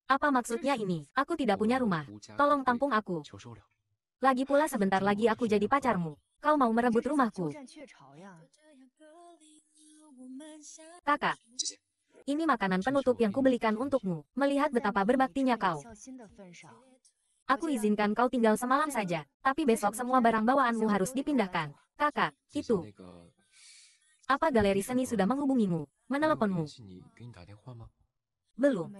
apa maksudnya ini? Aku tidak punya rumah. Tolong tampung aku. Lagi pula sebentar lagi aku jadi pacarmu. Kau mau merebut rumahku. Kakak, ini makanan penutup yang kubelikan untukmu, melihat betapa berbaktinya kau. Aku izinkan kau tinggal semalam saja, tapi besok semua barang bawaanmu harus dipindahkan. Kakak, itu. Apa galeri seni sudah menghubungimu, meneleponmu? Belum.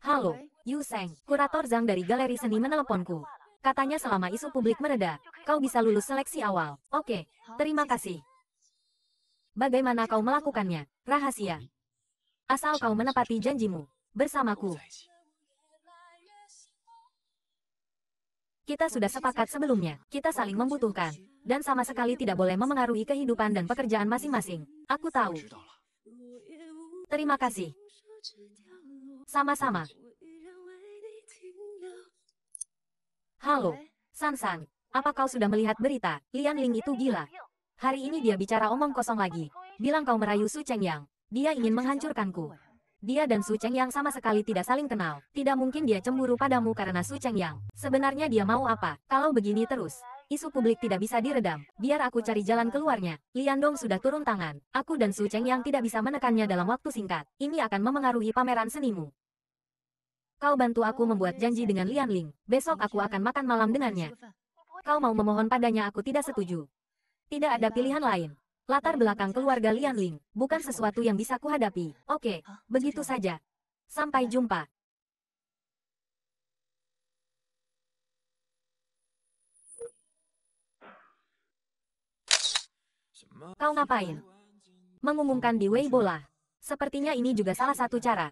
Halo, Yu Seng, kurator Zhang dari Galeri Seni meneleponku. Katanya selama isu publik mereda, kau bisa lulus seleksi awal. Oke, terima kasih. Bagaimana kau melakukannya? Rahasia. Asal kau menepati janjimu. Bersamaku. Kita sudah sepakat sebelumnya. Kita saling membutuhkan. Dan sama sekali tidak boleh memengaruhi kehidupan dan pekerjaan masing-masing. Aku tahu. Terima kasih. Sama-sama. Halo, Sansan, apa kau sudah melihat berita, Lian Ling itu gila? Hari ini dia bicara omong kosong lagi. Bilang kau merayu Su Cheng Yang. Dia ingin menghancurkanku. Dia dan Su Cheng Yang sama sekali tidak saling kenal. Tidak mungkin dia cemburu padamu karena Su Cheng Yang. Sebenarnya dia mau apa, kalau begini terus? Isu publik tidak bisa diredam. Biar aku cari jalan keluarnya. Lian Dong sudah turun tangan. Aku dan Su Cheng Yang tidak bisa menekannya dalam waktu singkat. Ini akan memengaruhi pameran senimu. Kau bantu aku membuat janji dengan Lian Ling. Besok aku akan makan malam dengannya. Kau mau memohon padanya aku tidak setuju. Tidak ada pilihan lain. Latar belakang keluarga Lian Ling, bukan sesuatu yang bisa kuhadapi. Oke, begitu saja. Sampai jumpa. Kau ngapain? Mengumumkan di Weibo lah. Sepertinya ini juga salah satu cara.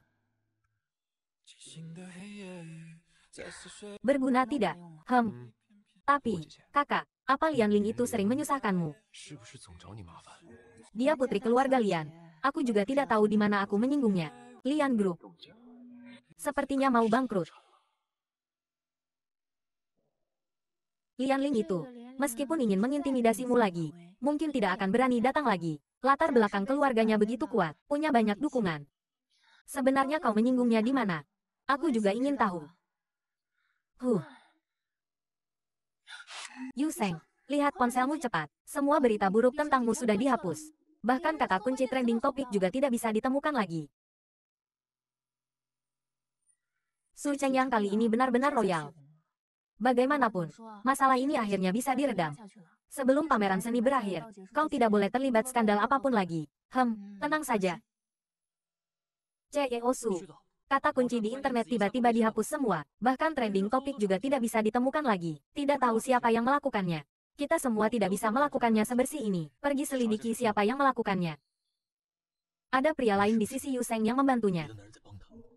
Berguna tidak? Hmm. Tapi, kakak, apa Lian Ling itu sering menyusahkanmu? Dia putri keluarga Lian. Aku juga tidak tahu di mana aku menyinggungnya. Lian Group. Sepertinya mau bangkrut. Lian Ling itu, meskipun ingin mengintimidasimu lagi, mungkin tidak akan berani datang lagi. Latar belakang keluarganya begitu kuat, punya banyak dukungan. Sebenarnya kau menyinggungnya di mana? Aku juga ingin tahu. Huh. Yu Seng, lihat ponselmu cepat. Semua berita buruk tentangmu sudah dihapus. Bahkan kata kunci trending topik juga tidak bisa ditemukan lagi. Su Cheng yang kali ini benar-benar royal. Bagaimanapun, masalah ini akhirnya bisa diredam. Sebelum pameran seni berakhir, kau tidak boleh terlibat skandal apapun lagi. Hem, tenang saja. CEO Su, kata kunci di internet tiba-tiba dihapus semua, bahkan trending topik juga tidak bisa ditemukan lagi. Tidak tahu siapa yang melakukannya. Kita semua tidak bisa melakukannya sebersih ini. Pergi selidiki siapa yang melakukannya. Ada pria lain di sisi Yuseng yang membantunya.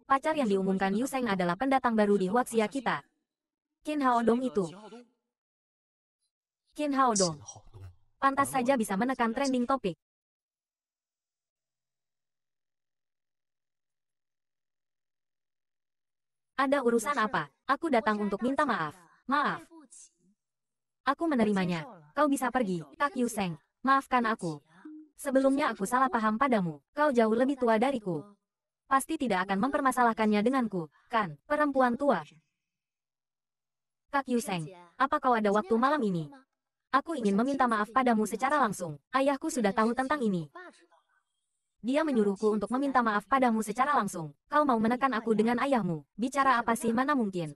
Pacar yang diumumkan Yuseng adalah pendatang baru di Huaxia kita. Qin Haodong itu. Qin Haodong. Pantas saja bisa menekan trending topik. Ada urusan apa? Aku datang untuk minta maaf. Maaf. Aku menerimanya. Kau bisa pergi, Kak Yuseng. Maafkan aku. Sebelumnya aku salah paham padamu. Kau jauh lebih tua dariku. Pasti tidak akan mempermasalahkannya denganku, kan, perempuan tua. Kak Yuseng, apa kau ada waktu malam ini? Aku ingin meminta maaf padamu secara langsung. Ayahku sudah tahu tentang ini. Dia menyuruhku untuk meminta maaf padamu secara langsung. Kau mau menekan aku dengan ayahmu. Bicara apa sih mana mungkin?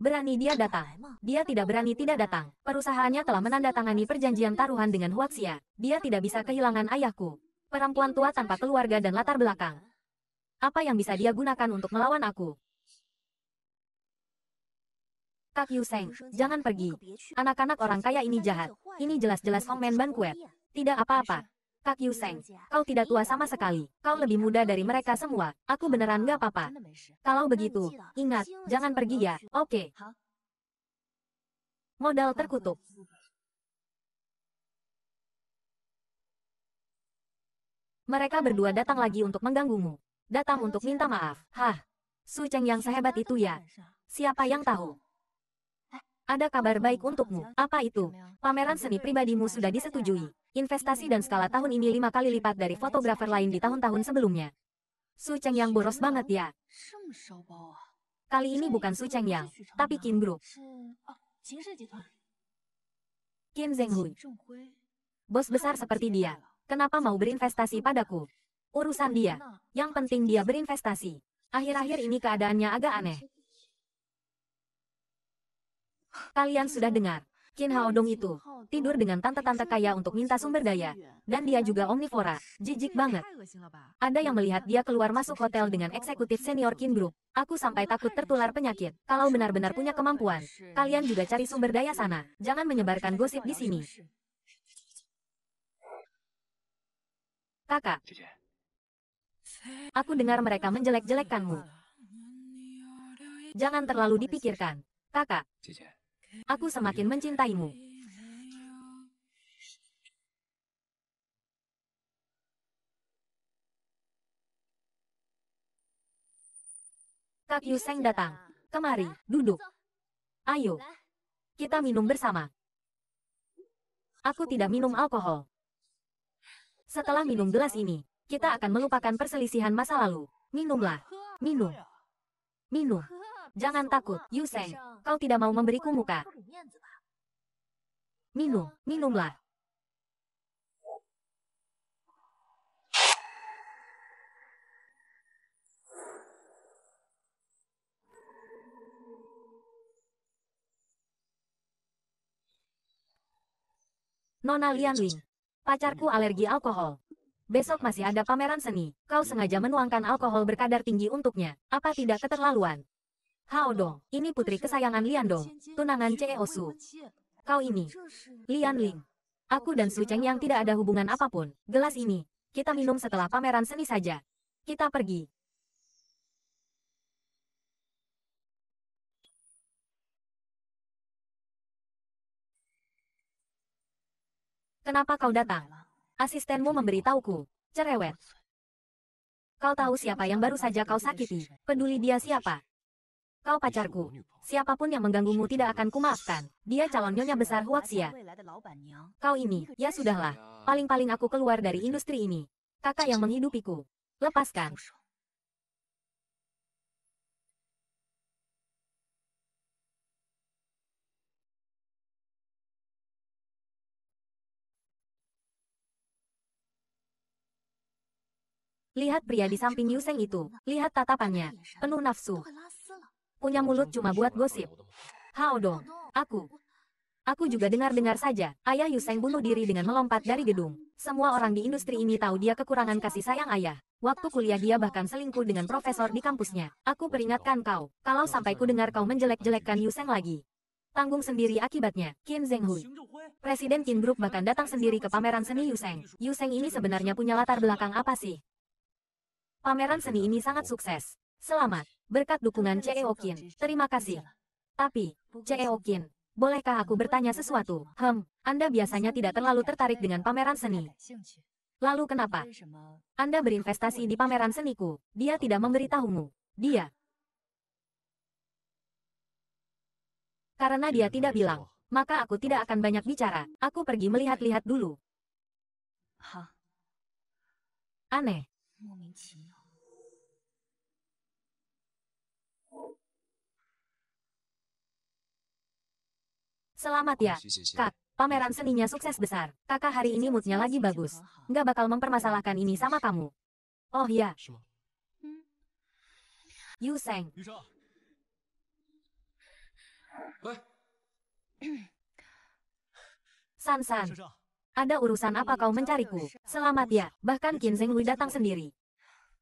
Berani dia datang. Dia tidak berani tidak datang. Perusahaannya telah menandatangani perjanjian taruhan dengan Huaxia. Dia tidak bisa kehilangan ayahku. Perempuan tua tanpa keluarga dan latar belakang. Apa yang bisa dia gunakan untuk melawan aku? Kak Yu jangan pergi. Anak-anak orang kaya ini jahat. Ini jelas-jelas Hongmen Ban Kuet. Tidak apa-apa. Kak Yu kau tidak tua sama sekali. Kau lebih muda dari mereka semua. Aku beneran gak apa-apa. Kalau begitu, ingat, jangan pergi ya. Oke. Modal terkutuk. Mereka berdua datang lagi untuk mengganggumu. Datang untuk minta maaf. Hah, Su Cheng yang sehebat itu ya. Siapa yang tahu? Ada kabar baik untukmu. Apa itu? Pameran seni pribadimu sudah disetujui. Investasi dan skala tahun ini lima kali lipat dari fotografer lain di tahun-tahun sebelumnya. Su Cheng yang boros banget ya. Kali ini bukan Su Cheng yang, tapi Kim Group. Kim Zenghui, Bos besar seperti dia. Kenapa mau berinvestasi padaku? Urusan dia. Yang penting dia berinvestasi. Akhir-akhir ini keadaannya agak aneh. Kalian sudah dengar, Qin Haodong itu, tidur dengan tante-tante kaya untuk minta sumber daya, dan dia juga omnivora, jijik banget. Ada yang melihat dia keluar masuk hotel dengan eksekutif senior Qin Group, aku sampai takut tertular penyakit. Kalau benar-benar punya kemampuan, kalian juga cari sumber daya sana, jangan menyebarkan gosip di sini. Kakak, aku dengar mereka menjelek-jelekkanmu. Jangan terlalu dipikirkan, kakak. Aku semakin mencintaimu. Kak Yuseng datang. Kemari, duduk. Ayo. Kita minum bersama. Aku tidak minum alkohol. Setelah minum gelas ini, kita akan melupakan perselisihan masa lalu. Minumlah. Minum. Minum. Jangan takut, Yu Kau tidak mau memberiku muka. Minum, minumlah. Nona Lianling, pacarku alergi alkohol. Besok masih ada pameran seni, kau sengaja menuangkan alkohol berkadar tinggi untuknya, apa tidak keterlaluan? Hao Dong, ini putri kesayangan Lian Dong, tunangan CEO Su. Kau ini, Lian Ling. Aku dan Su Cheng yang tidak ada hubungan apapun, gelas ini, kita minum setelah pameran seni saja. Kita pergi. Kenapa kau datang? Asistenmu memberitahuku, cerewet. Kau tahu siapa yang baru saja kau sakiti, peduli dia siapa, Kau pacarku. Siapapun yang mengganggumu tidak akan kumaafkan. Dia calon nyonya besar Huaxia. Kau ini, ya sudahlah. Paling-paling aku keluar dari industri ini. Kakak yang menghidupiku. Lepaskan. Lihat pria di samping Yuseng itu. Lihat tatapannya. Penuh nafsu. Punya mulut cuma buat gosip. Hao dong. Aku. Aku juga dengar-dengar saja, ayah Yuseng bunuh diri dengan melompat dari gedung. Semua orang di industri ini tahu dia kekurangan kasih sayang ayah. Waktu kuliah dia bahkan selingkuh dengan profesor di kampusnya. Aku peringatkan kau, kalau sampai ku dengar kau menjelek-jelekkan Yuseng lagi. Tanggung sendiri akibatnya, Kim Zenghui, Presiden Kim Group bahkan datang sendiri ke pameran seni Yuseng. Yuseng ini sebenarnya punya latar belakang apa sih? Pameran seni ini sangat sukses. Selamat, berkat dukungan Ceeokin. Terima kasih. Iya. Tapi, Ceeokin, bolehkah aku bertanya sesuatu? Hem, Anda biasanya tidak terlalu tertarik dengan pameran seni. Lalu kenapa? Anda berinvestasi di pameran seniku. Dia tidak memberitahumu. Dia. Karena dia tidak bilang, maka aku tidak akan banyak bicara. Aku pergi melihat-lihat dulu. Aneh. Selamat ya, oh, Kak. Pameran seninya sukses besar. Kakak hari ini moodnya lagi bagus. Nggak bakal mempermasalahkan ini sama kamu. Oh ya, Yu Seng. San San. Ada urusan apa kau mencariku? Selamat ya, bahkan Qin Zheng Lui datang sendiri.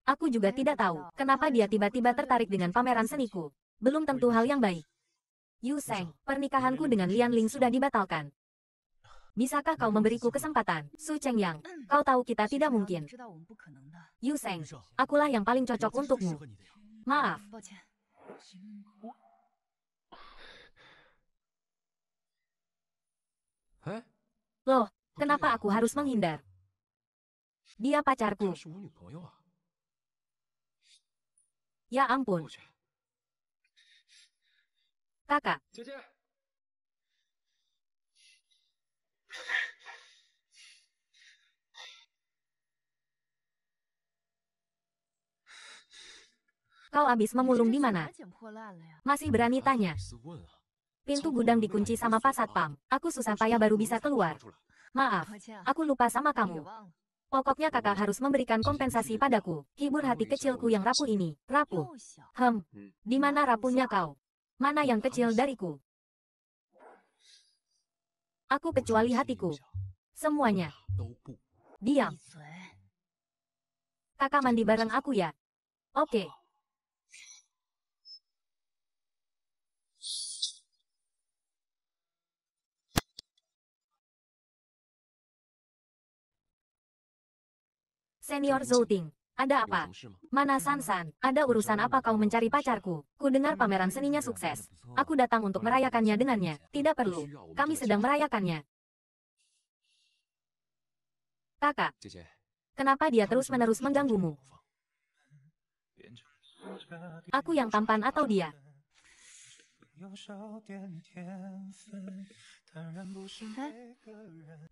Aku juga tidak tahu, kenapa dia tiba-tiba tertarik dengan pameran seniku. Belum tentu hal yang baik. Yu Seng, pernikahanku dengan Lian Ling sudah dibatalkan. Bisakah kau memberiku kesempatan, Su Cheng Yang? Hmm. Kau tahu kita tidak mungkin. Yu Seng, akulah yang paling cocok untukmu. Maaf. Loh, kenapa aku harus menghindar? Dia pacarku. Ya ampun, Kakak, Kau abis memulung di mana? Masih berani tanya. Pintu gudang dikunci sama pasat pam. Aku susah payah baru bisa keluar. Maaf, aku lupa sama kamu. Pokoknya kakak harus memberikan kompensasi padaku. Hibur hati kecilku yang rapuh ini. Rapuh. Hem. Di mana rapuhnya kau? Mana yang kecil dariku? Aku kecuali hatiku. Semuanya. Diam. Kakak mandi bareng aku ya? Oke. Okay. Senior Zouting. Ada apa? Mana Sansan? Ada urusan apa kau mencari pacarku? Ku dengar pameran seninya sukses. Aku datang untuk merayakannya dengannya. Iya, Tidak iya, perlu. Iya, Kami sedang merayakannya. Kakak. Kenapa dia terus-menerus mengganggumu? Aku yang tampan atau dia?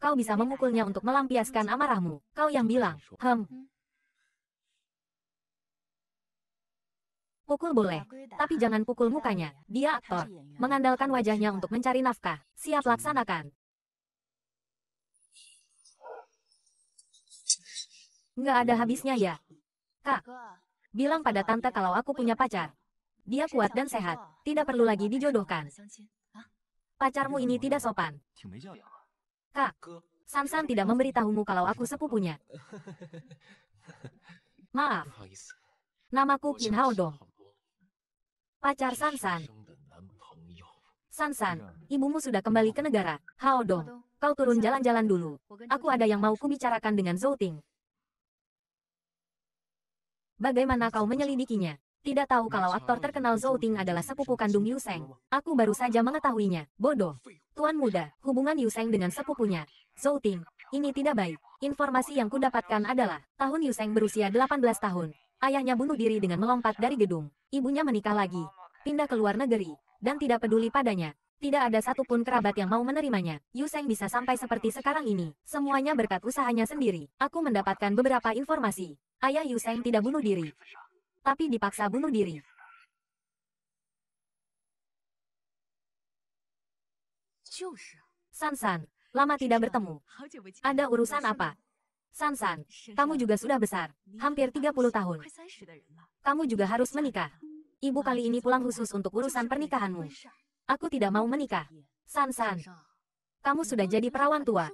Kau bisa memukulnya untuk melampiaskan amarahmu. Kau yang bilang, hem, hmm? Pukul boleh, tapi jangan pukul mukanya, dia aktor. Mengandalkan wajahnya untuk mencari nafkah, siap laksanakan. Nggak ada habisnya ya. Kak, bilang pada tante kalau aku punya pacar. Dia kuat dan sehat, tidak perlu lagi dijodohkan. Pacarmu ini tidak sopan. Kak, Sansan tidak memberitahumu kalau aku sepupunya. Maaf. Namaku Kim Hao Dong. Pacar Sansan. Sansan, ibumu sudah kembali ke negara. Hao Dong, kau turun jalan-jalan dulu. Aku ada yang mau kubicarakan dengan Zhou Ting. Bagaimana kau menyelidikinya? Tidak tahu kalau aktor terkenal Zhou Ting adalah sepupu kandung Yu Seng. Aku baru saja mengetahuinya. Bodoh. Tuan muda, hubungan Yu Seng dengan sepupunya. Zhou Ting, ini tidak baik. Informasi yang kudapatkan adalah, tahun Yu Seng berusia 18 tahun. Ayahnya bunuh diri dengan melompat dari gedung. Ibunya menikah lagi, pindah ke luar negeri, dan tidak peduli padanya. Tidak ada satupun kerabat yang mau menerimanya. Yuseng bisa sampai seperti sekarang ini. Semuanya berkat usahanya sendiri. Aku mendapatkan beberapa informasi. Ayah Yuseng tidak bunuh diri. Tapi dipaksa bunuh diri. Sansan, lama tidak bertemu. Ada urusan apa? Sansan, kamu juga sudah besar, hampir 30 tahun. Kamu juga harus menikah. Ibu kali ini pulang khusus untuk urusan pernikahanmu. Aku tidak mau menikah. Sansan, kamu sudah jadi perawan tua.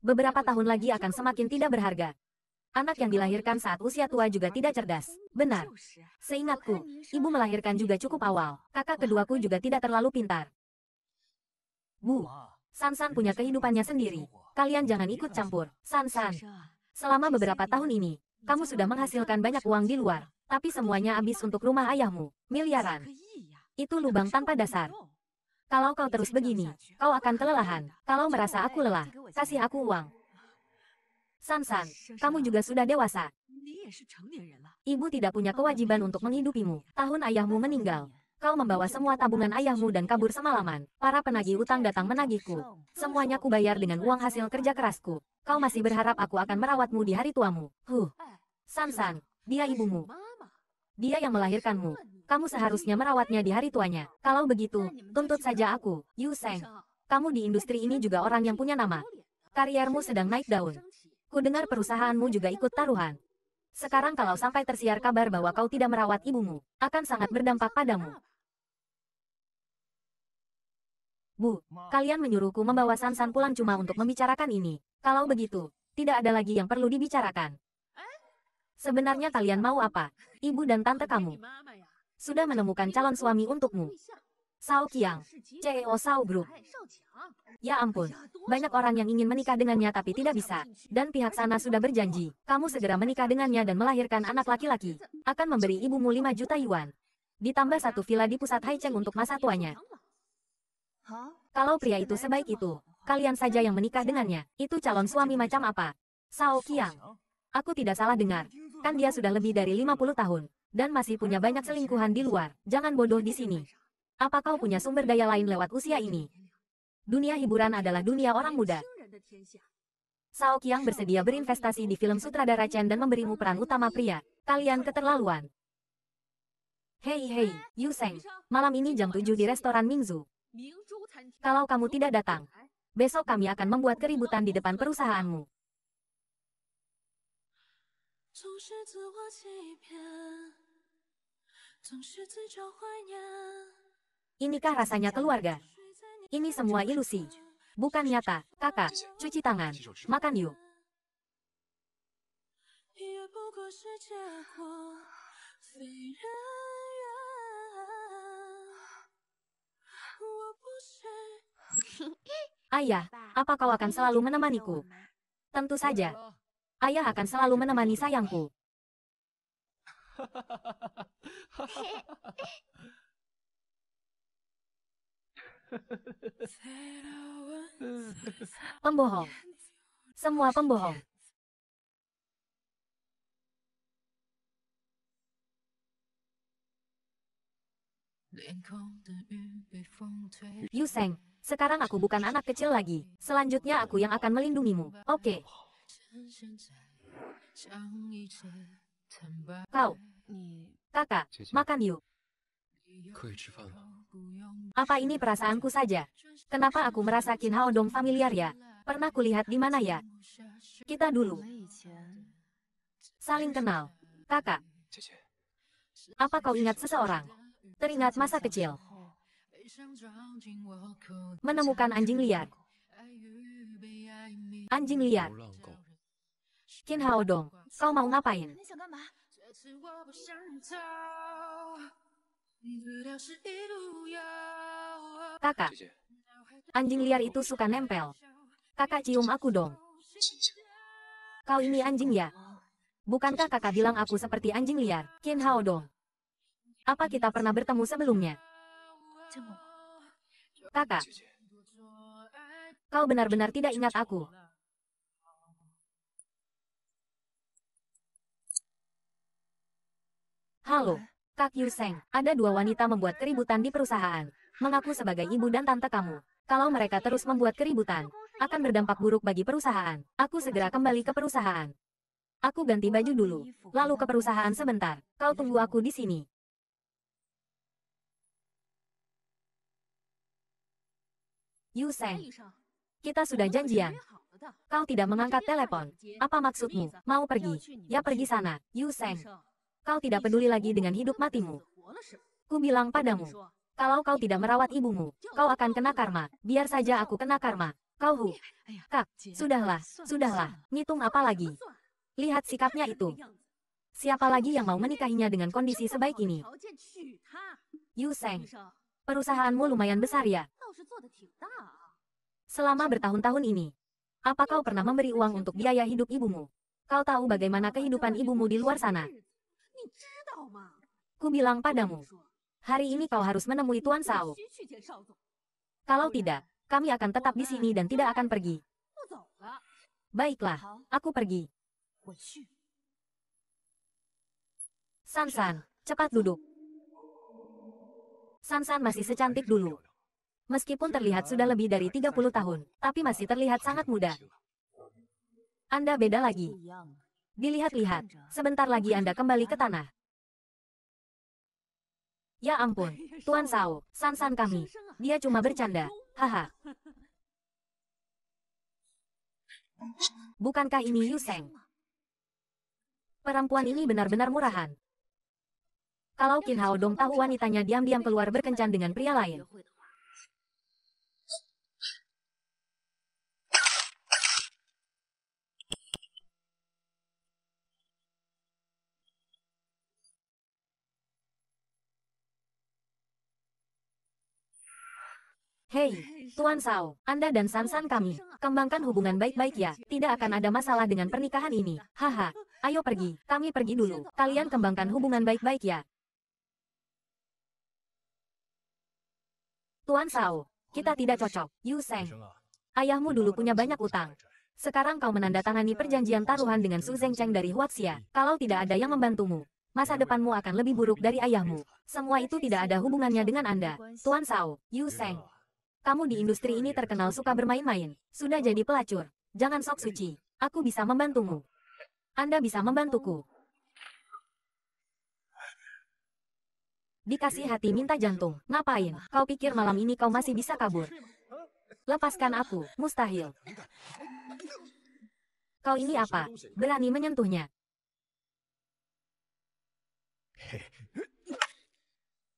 Beberapa tahun lagi akan semakin tidak berharga. Anak yang dilahirkan saat usia tua juga tidak cerdas. Benar. Seingatku, ibu melahirkan juga cukup awal. Kakak keduaku juga tidak terlalu pintar. Bu, Sansan punya kehidupannya sendiri. Kalian jangan ikut campur. Sansan. selama beberapa tahun ini, kamu sudah menghasilkan banyak uang di luar, tapi semuanya habis untuk rumah ayahmu, miliaran. Itu lubang tanpa dasar. Kalau kau terus begini, kau akan kelelahan. Kalau merasa aku lelah, kasih aku uang. Sansan, kamu juga sudah dewasa. Ibu tidak punya kewajiban untuk menghidupimu. Tahun ayahmu meninggal. Kau membawa semua tabungan ayahmu dan kabur semalaman. Para penagih utang datang menagihku. Semuanya kubayar dengan uang hasil kerja kerasku. Kau masih berharap aku akan merawatmu di hari tuamu. Huh. Sansan, dia ibumu. Dia yang melahirkanmu. Kamu seharusnya merawatnya di hari tuanya. Kalau begitu, tuntut saja aku, Yu Seng. Kamu di industri ini juga orang yang punya nama. Kariermu sedang naik daun. Kudengar perusahaanmu juga ikut taruhan. Sekarang kalau sampai tersiar kabar bahwa kau tidak merawat ibumu, akan sangat berdampak padamu. Bu, kalian menyuruhku membawa Sansan pulang cuma untuk membicarakan ini. Kalau begitu, tidak ada lagi yang perlu dibicarakan. Sebenarnya kalian mau apa, ibu dan tante kamu? Sudah menemukan calon suami untukmu. Sao Qiang, CEO Sao Group. Ya ampun, banyak orang yang ingin menikah dengannya tapi tidak bisa. Dan pihak sana sudah berjanji, kamu segera menikah dengannya dan melahirkan anak laki-laki. Akan memberi ibumu 5 juta yuan. Ditambah satu villa di pusat Haicheng untuk masa tuanya. Kalau pria itu sebaik itu, kalian saja yang menikah dengannya. Itu calon suami macam apa? Sao Qiang. Aku tidak salah dengar. Kan dia sudah lebih dari 50 tahun, dan masih punya banyak selingkuhan di luar. Jangan bodoh di sini. Apa kau punya sumber daya lain lewat usia ini? Dunia hiburan adalah dunia orang muda. Sao Qiang bersedia berinvestasi di film sutradara Chen dan memberimu peran utama pria. Kalian keterlaluan. Hei hei, Yu Seng. Malam ini jam 7 di restoran Mingzu. Kalau kamu tidak datang, besok kami akan membuat keributan di depan perusahaanmu. Inikah rasanya keluarga? Ini semua ilusi. Bukan nyata, kakak, cuci tangan, makan yuk. Iya, Ayah, apa kau akan selalu menemaniku? Tentu saja. Ayah akan selalu menemani sayangku. Pembohong. Semua pembohong. Yuseng, sekarang aku bukan anak kecil lagi. Selanjutnya aku yang akan melindungimu. Oke. Okay. Kau, kakak, makan yuk. Apa ini perasaanku saja? Kenapa aku merasa Qin Hao Dong familiar ya? Pernah kulihat di mana ya? Kita dulu. Saling kenal. Kakak. Apa kau ingat seseorang? teringat masa kecil. Menemukan anjing liar. Anjing liar. Kin Hao Dong, kau mau ngapain? Kakak, anjing liar itu suka nempel. Kakak cium aku dong. Kau ini anjing ya? Bukankah kakak bilang aku seperti anjing liar? Kin Hao Dong. Apa kita pernah bertemu sebelumnya? Kakak, kau benar-benar tidak ingat aku. Halo, Kak Yuseng, ada dua wanita membuat keributan di perusahaan. Mengaku sebagai ibu dan tante kamu. Kalau mereka terus membuat keributan, akan berdampak buruk bagi perusahaan. Aku segera kembali ke perusahaan. Aku ganti baju dulu, lalu ke perusahaan sebentar. Kau tunggu aku di sini. Yu kita sudah janjian. Kau tidak mengangkat telepon. Apa maksudmu? Mau pergi? Ya pergi sana, Yu Kau tidak peduli lagi dengan hidup matimu. Ku bilang padamu, kalau kau tidak merawat ibumu, kau akan kena karma. Biar saja aku kena karma. Kau Hu. Iya, iya. Kak, iya, sudahlah, sudahlah. Ngitung apa lagi? Lihat sikapnya itu. Siapa lagi yang mau menikahinya dengan kondisi sebaik ini? Yu Perusahaanmu lumayan besar ya. Selama bertahun-tahun ini, apa kau pernah memberi uang untuk biaya hidup ibumu? Kau tahu bagaimana kehidupan ibumu di luar sana? Ku bilang padamu, hari ini kau harus menemui Tuan Sao. Kalau tidak, kami akan tetap di sini dan tidak akan pergi. Baiklah, aku pergi. Sansan, cepat duduk. Sansan masih secantik dulu. Meskipun terlihat sudah lebih dari 30 tahun, tapi masih terlihat sangat muda. Anda beda lagi. Dilihat-lihat, sebentar lagi Anda kembali ke tanah. Ya ampun, Tuan Sao, Sansan kami. Dia cuma bercanda. Haha. Bukankah ini Yuseng? Perempuan ini benar-benar murahan. Kalau Qin Hao Dong tahu wanitanya diam-diam keluar berkencan dengan pria lain. Hei, Tuan Sao, Anda dan Sansan kami, kembangkan hubungan baik-baik ya, tidak akan ada masalah dengan pernikahan ini, haha, ayo pergi, kami pergi dulu, kalian kembangkan hubungan baik-baik ya. Tuan Sao, kita tidak cocok, Yu Seng. Ayahmu dulu punya banyak utang. Sekarang kau menandatangani perjanjian taruhan dengan Su Zeng Cheng dari Huaxia. Kalau tidak ada yang membantumu, masa depanmu akan lebih buruk dari ayahmu. Semua itu tidak ada hubungannya dengan Anda, Tuan Sao, Yu iya. Seng. Kamu di industri ini terkenal suka bermain-main. Sudah jadi pelacur. Jangan sok suci. Aku bisa membantumu. Anda bisa membantuku. Dikasih hati minta jantung. Ngapain? Kau pikir malam ini kau masih bisa kabur? Lepaskan aku, mustahil. Kau ini apa? Berani menyentuhnya.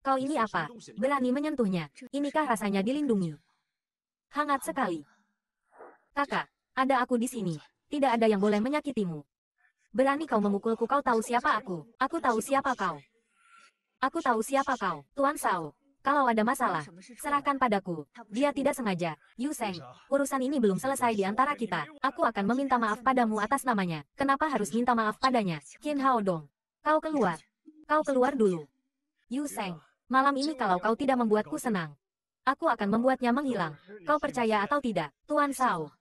Kau ini apa? Berani menyentuhnya. Inikah rasanya dilindungi? Hangat sekali. Kakak, ada aku di sini. Tidak ada yang boleh menyakitimu. Berani kau memukulku kau tahu siapa aku. Aku tahu siapa kau. Aku tahu siapa kau, Tuan Sao. Kalau ada masalah, serahkan padaku. Dia tidak sengaja. Yu Seng, urusan ini belum selesai di antara kita. Aku akan meminta maaf padamu atas namanya. Kenapa harus minta maaf padanya? Qin Hao Dong. Kau keluar. Kau keluar dulu. Yu Seng, malam ini kalau kau tidak membuatku senang, aku akan membuatnya menghilang. Kau percaya atau tidak, Tuan Sao?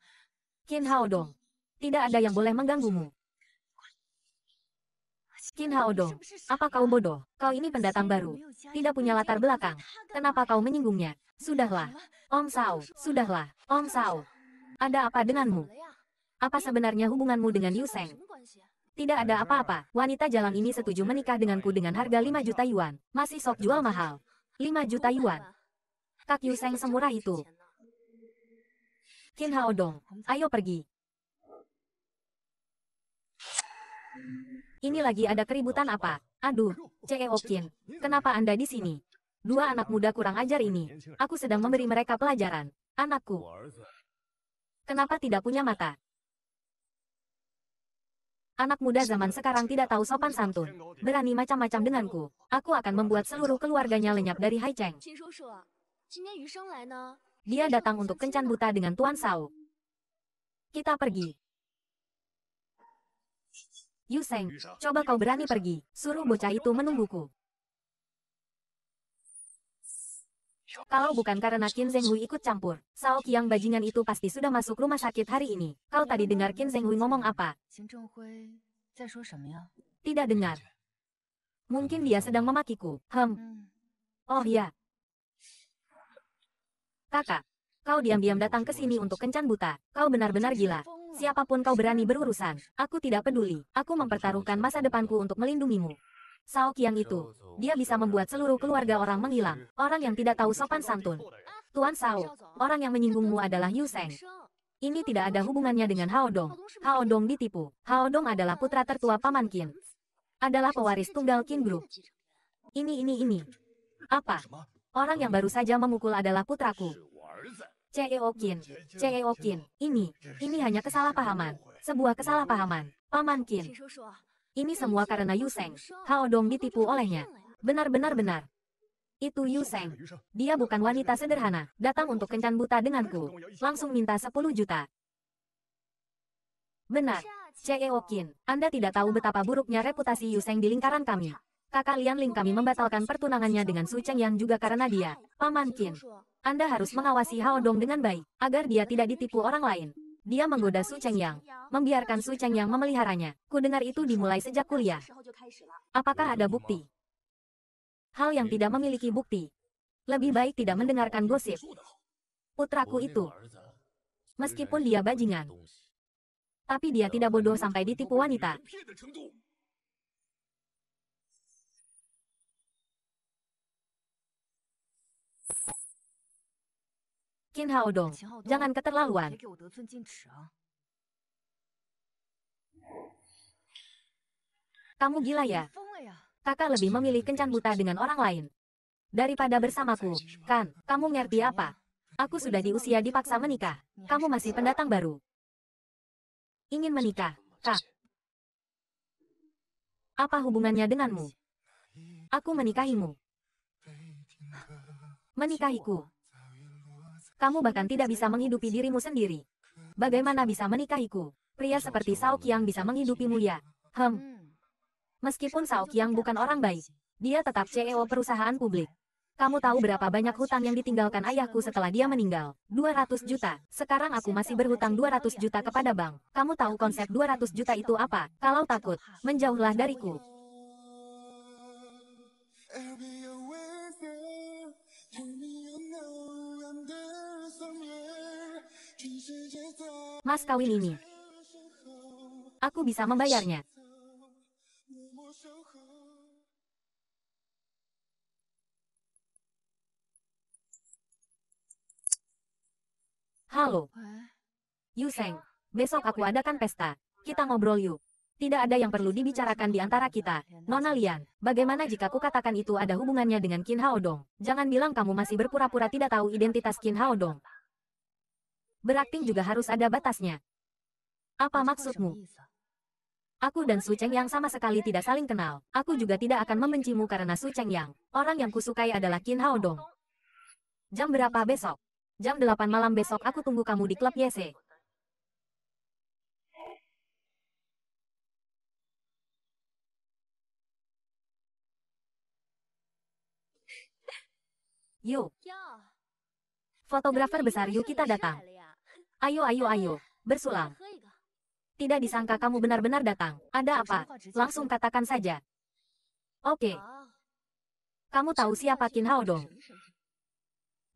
Qin Hao Dong. Tidak ada yang boleh mengganggumu. Hao Haodo, apa kau bodoh? Kau ini pendatang baru. Tidak punya latar belakang. Kenapa kau menyinggungnya? Sudahlah. Om Sao, sudahlah. Om Sao. Ada apa denganmu? Apa sebenarnya hubunganmu dengan Yu Seng? Tidak ada apa-apa. Wanita jalan ini setuju menikah denganku dengan harga 5 juta yuan. Masih sok jual mahal. 5 juta yuan. Kak Yu Seng semurah itu. Hao Haodong, ayo pergi. Ini lagi ada keributan apa? Aduh, Okin, kenapa Anda di sini? Dua anak muda kurang ajar ini. Aku sedang memberi mereka pelajaran. Anakku. Kenapa tidak punya mata? Anak muda zaman sekarang tidak tahu sopan santun. Berani macam-macam denganku. Aku akan membuat seluruh keluarganya lenyap dari Hai Cheng. Dia datang untuk kencan buta dengan Tuan Sao. Kita pergi. Yuseng, coba kau berani pergi, suruh bocah itu menungguku. Kalau bukan karena Qin Zenghui ikut campur, Sao Qiang bajingan itu pasti sudah masuk rumah sakit hari ini. Kau tadi dengar Qin Zenghui ngomong apa? Tidak dengar. Mungkin dia sedang memakiku. Hem. Hmm. Oh ya. Kakak, Kau diam-diam datang ke sini untuk kencan buta. Kau benar-benar gila. Siapapun kau berani berurusan, aku tidak peduli. Aku mempertaruhkan masa depanku untuk melindungimu. Sao Qiang itu, dia bisa membuat seluruh keluarga orang menghilang. Orang yang tidak tahu sopan santun. Tuan Sao, orang yang menyinggungmu adalah Yu Seng. Ini tidak ada hubungannya dengan Hao Dong. Hao Dong ditipu. Hao Dong adalah putra tertua Paman Qin. Adalah pewaris tunggal Qin Group. Ini ini ini. Apa? Orang yang baru saja memukul adalah putraku. CEO Ceeokin, ini, ini hanya kesalahpahaman, sebuah kesalahpahaman, Paman Qin. Ini semua karena Yuseng, Haodong Dong ditipu olehnya. Benar-benar benar. Itu Yuseng. Dia bukan wanita sederhana, datang untuk kencan buta denganku. Langsung minta 10 juta. Benar, Ceeokin, Anda tidak tahu betapa buruknya reputasi Yuseng di lingkaran kami kakak Lian Ling kami membatalkan pertunangannya dengan Su Cheng Yang juga karena dia, Paman Qin. Anda harus mengawasi Hao Dong dengan baik, agar dia tidak ditipu orang lain. Dia menggoda Su Cheng Yang, membiarkan Su Cheng Yang memeliharanya. Kudengar itu dimulai sejak kuliah. Apakah ada bukti? Hal yang tidak memiliki bukti. Lebih baik tidak mendengarkan gosip. Putraku itu. Meskipun dia bajingan. Tapi dia tidak bodoh sampai ditipu wanita. Qin Haodong, jangan keterlaluan. Kamu gila ya? Kakak lebih memilih kencan buta dengan orang lain. Daripada bersamaku, kan, kamu ngerti apa? Aku sudah di usia dipaksa menikah. Kamu masih pendatang baru. Ingin menikah, kak. Apa hubungannya denganmu? Aku menikahimu. Menikahiku. Kamu bahkan tidak bisa menghidupi dirimu sendiri. Bagaimana bisa menikahiku? Pria seperti Sao Kiang bisa menghidupi mulia. Ya? Hmm. Meskipun Sao Kiang bukan orang baik, dia tetap CEO perusahaan publik. Kamu tahu berapa banyak hutang yang ditinggalkan ayahku setelah dia meninggal? 200 juta. Sekarang aku masih berhutang 200 juta kepada bank. Kamu tahu konsep 200 juta itu apa? Kalau takut, menjauhlah dariku. Mas kawin ini. Aku bisa membayarnya. Halo. Yuseng, besok aku adakan pesta. Kita ngobrol yuk. Tidak ada yang perlu dibicarakan di antara kita. Nona Lian, bagaimana jika ku katakan itu ada hubungannya dengan Qin Haodong? Jangan bilang kamu masih berpura-pura tidak tahu identitas Qin Haodong. Berakting juga harus ada batasnya. Apa maksudmu? Aku dan Su Cheng yang sama sekali tidak saling kenal. Aku juga tidak akan membencimu karena Su Cheng yang. Orang yang kusukai adalah Qin Hao Dong. Jam berapa besok? Jam 8 malam besok aku tunggu kamu di klub YC. Yuk. Fotografer besar kita datang. Ayo ayo ayo, bersulang. Tidak disangka kamu benar-benar datang. Ada apa? Langsung katakan saja. Oke. Kamu tahu siapa Kin Hao Dong?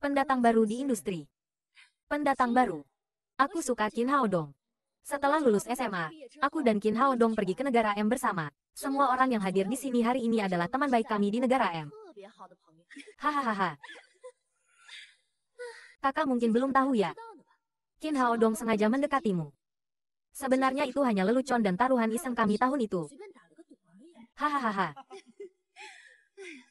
Pendatang baru di industri. Pendatang baru. Aku suka Kin Hao Dong. Setelah lulus SMA, aku dan Kin Hao Dong pergi ke negara M bersama. Semua orang yang hadir di sini hari ini adalah teman baik kami di negara M. Hahaha. Kakak mungkin belum tahu ya, Qin Dong sengaja mendekatimu. Sebenarnya itu hanya lelucon dan taruhan iseng kami tahun itu. Hahaha.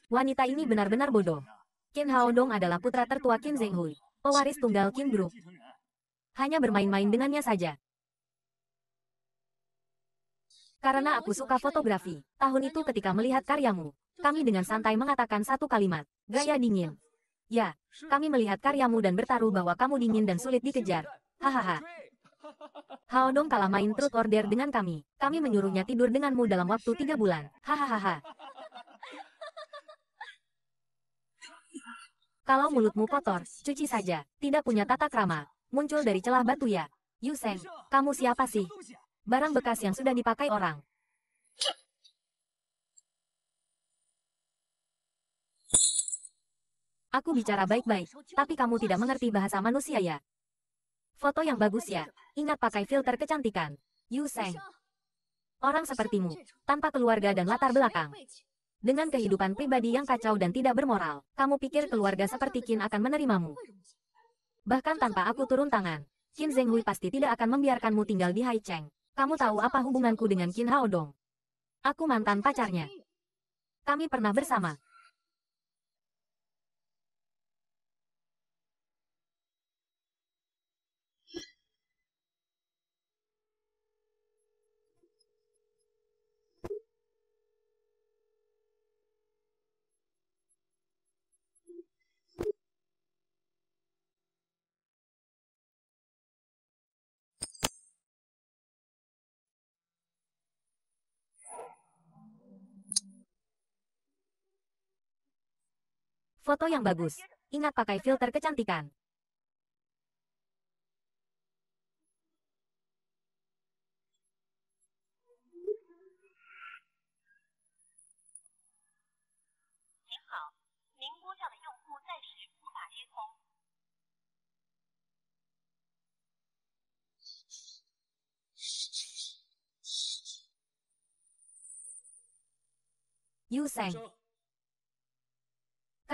Wanita ini benar-benar bodoh. Qin Dong adalah putra tertua Qin hui pewaris tunggal Qin Group. Hanya bermain-main dengannya saja. Karena aku suka fotografi, tahun itu ketika melihat karyamu, kami dengan santai mengatakan satu kalimat, gaya dingin. Ya, kami melihat karyamu dan bertaruh bahwa kamu dingin dan sulit dikejar, Hahaha. Hao Dong kalah main truth order dengan kami. Kami menyuruhnya tidur denganmu dalam waktu tiga bulan. Hahaha. Kalau mulutmu kotor, cuci saja. Tidak punya tata krama. Muncul dari celah batu ya. Yusen, kamu siapa sih? Barang bekas yang sudah dipakai orang. Aku bicara baik-baik, tapi kamu tidak mengerti bahasa manusia ya. Foto yang bagus ya. Ingat pakai filter kecantikan. Yu Seng. Orang sepertimu, tanpa keluarga dan latar belakang. Dengan kehidupan pribadi yang kacau dan tidak bermoral, kamu pikir keluarga seperti Qin akan menerimamu. Bahkan tanpa aku turun tangan, Qin Zenghui pasti tidak akan membiarkanmu tinggal di Haicheng. Kamu tahu apa hubunganku dengan Qin Haodong? Aku mantan pacarnya. Kami pernah bersama. Foto yang bagus. Ingat pakai filter kecantikan. Yuseng.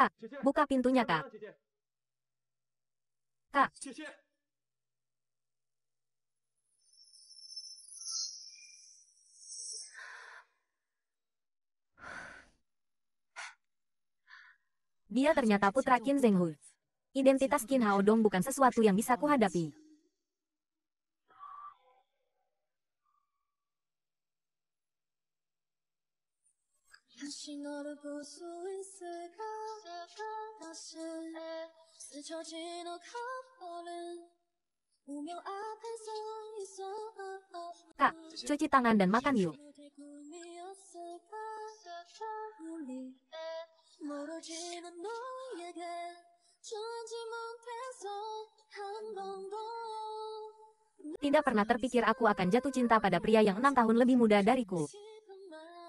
Kak, buka pintunya kak. Kak. Dia ternyata putra Qin Hui. Identitas Qin Dong bukan sesuatu yang bisa kuhadapi. Kak, cuci tangan dan makan yuk. Tidak pernah terpikir aku akan jatuh cinta pada pria yang enam tahun lebih muda dariku.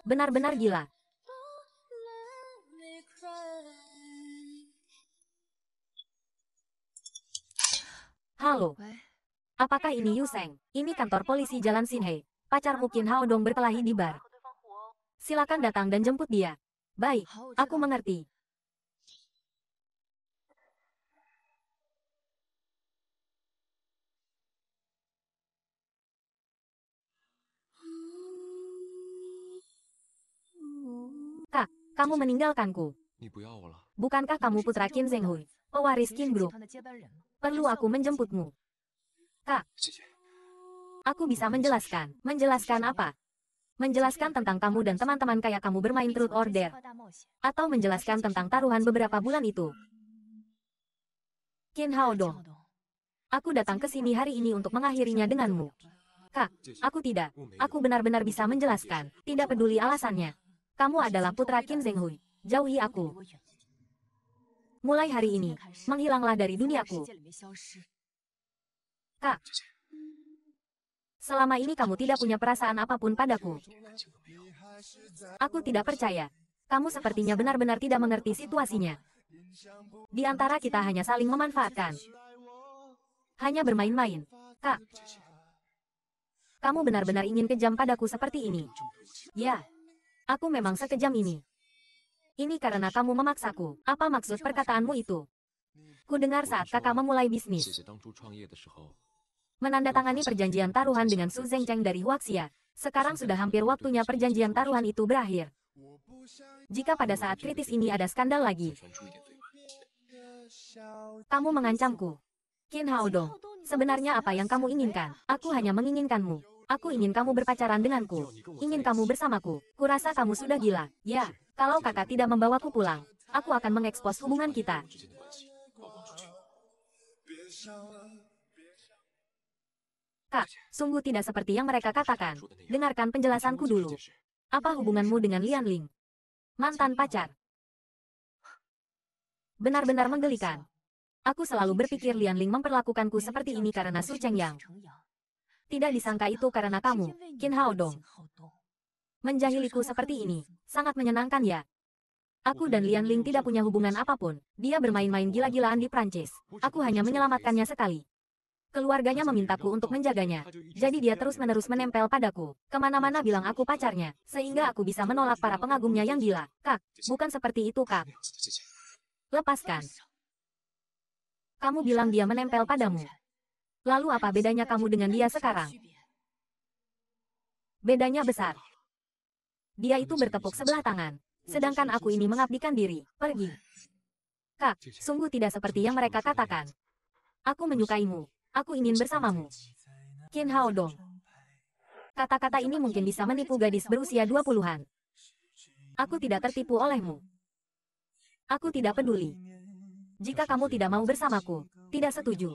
Benar-benar gila. Lalu, apakah ini Yu Ini kantor polisi Jalan Sinhei. mungkin Hao Dong berkelahi di bar. Silakan datang dan jemput dia. Baik, aku mengerti. Kak, kamu meninggalkanku. Bukankah kamu putra Kim Zenghui, pewaris oh, Kim Group? Perlu aku menjemputmu. Kak. Aku bisa menjelaskan. Menjelaskan apa? Menjelaskan tentang kamu dan teman-teman kayak kamu bermain truth order. Atau menjelaskan tentang taruhan beberapa bulan itu. Kin Hao Dong. Aku datang ke sini hari ini untuk mengakhirinya denganmu. Kak, aku tidak. Aku benar-benar bisa menjelaskan. Tidak peduli alasannya. Kamu adalah putra Kim Zeng Hui. Jauhi aku. Mulai hari ini, menghilanglah dari duniaku. Kak, selama ini kamu tidak punya perasaan apapun padaku. Aku tidak percaya. Kamu sepertinya benar-benar tidak mengerti situasinya. Di antara kita hanya saling memanfaatkan. Hanya bermain-main. Kak, kamu benar-benar ingin kejam padaku seperti ini. Ya, aku memang sekejam ini ini karena kamu memaksaku. Apa maksud perkataanmu itu? Kudengar saat kakak memulai bisnis. Menandatangani perjanjian taruhan dengan Su Zhengcheng dari Huaxia, sekarang sudah hampir waktunya perjanjian taruhan itu berakhir. Jika pada saat kritis ini ada skandal lagi, kamu mengancamku. Qin Hao Dong, sebenarnya apa yang kamu inginkan? Aku hanya menginginkanmu. Aku ingin kamu berpacaran denganku. Ingin kamu bersamaku. Kurasa kamu sudah gila. Ya, kalau kakak tidak membawaku pulang, aku akan mengekspos hubungan kita. Kak, sungguh tidak seperti yang mereka katakan. Dengarkan penjelasanku dulu. Apa hubunganmu dengan Lian Ling? Mantan pacar. Benar-benar menggelikan. Aku selalu berpikir Lian Ling memperlakukanku seperti ini karena Su Cheng Yang. Tidak disangka itu karena kamu, Qin Haodong. Menjahiliku seperti ini, sangat menyenangkan ya. Aku dan Lian Ling tidak punya hubungan apapun, dia bermain-main gila-gilaan di Prancis. Aku hanya menyelamatkannya sekali. Keluarganya memintaku untuk menjaganya. Jadi dia terus-menerus menempel padaku. Kemana-mana bilang aku pacarnya, sehingga aku bisa menolak para pengagumnya yang gila. Kak, bukan seperti itu kak. Lepaskan. Kamu bilang dia menempel padamu. Lalu apa bedanya kamu dengan dia sekarang? Bedanya besar. Dia itu bertepuk sebelah tangan. Sedangkan aku ini mengabdikan diri, pergi. Kak, sungguh tidak seperti yang mereka katakan. Aku menyukaimu. Aku ingin bersamamu. Qin Hao Dong. Kata-kata ini mungkin bisa menipu gadis berusia 20-an. Aku tidak tertipu olehmu. Aku tidak peduli. Jika kamu tidak mau bersamaku, tidak setuju.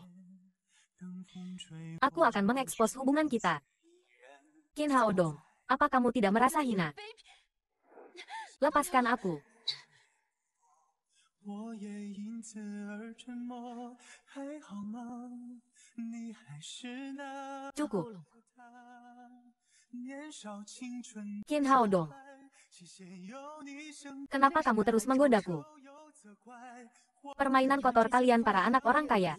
Aku akan mengekspos hubungan kita. Kin Hao Dong, apa kamu tidak merasa hina? Lepaskan aku. Cukup. Kin Hao Dong, kenapa kamu terus menggodaku? Permainan kotor kalian para anak orang kaya.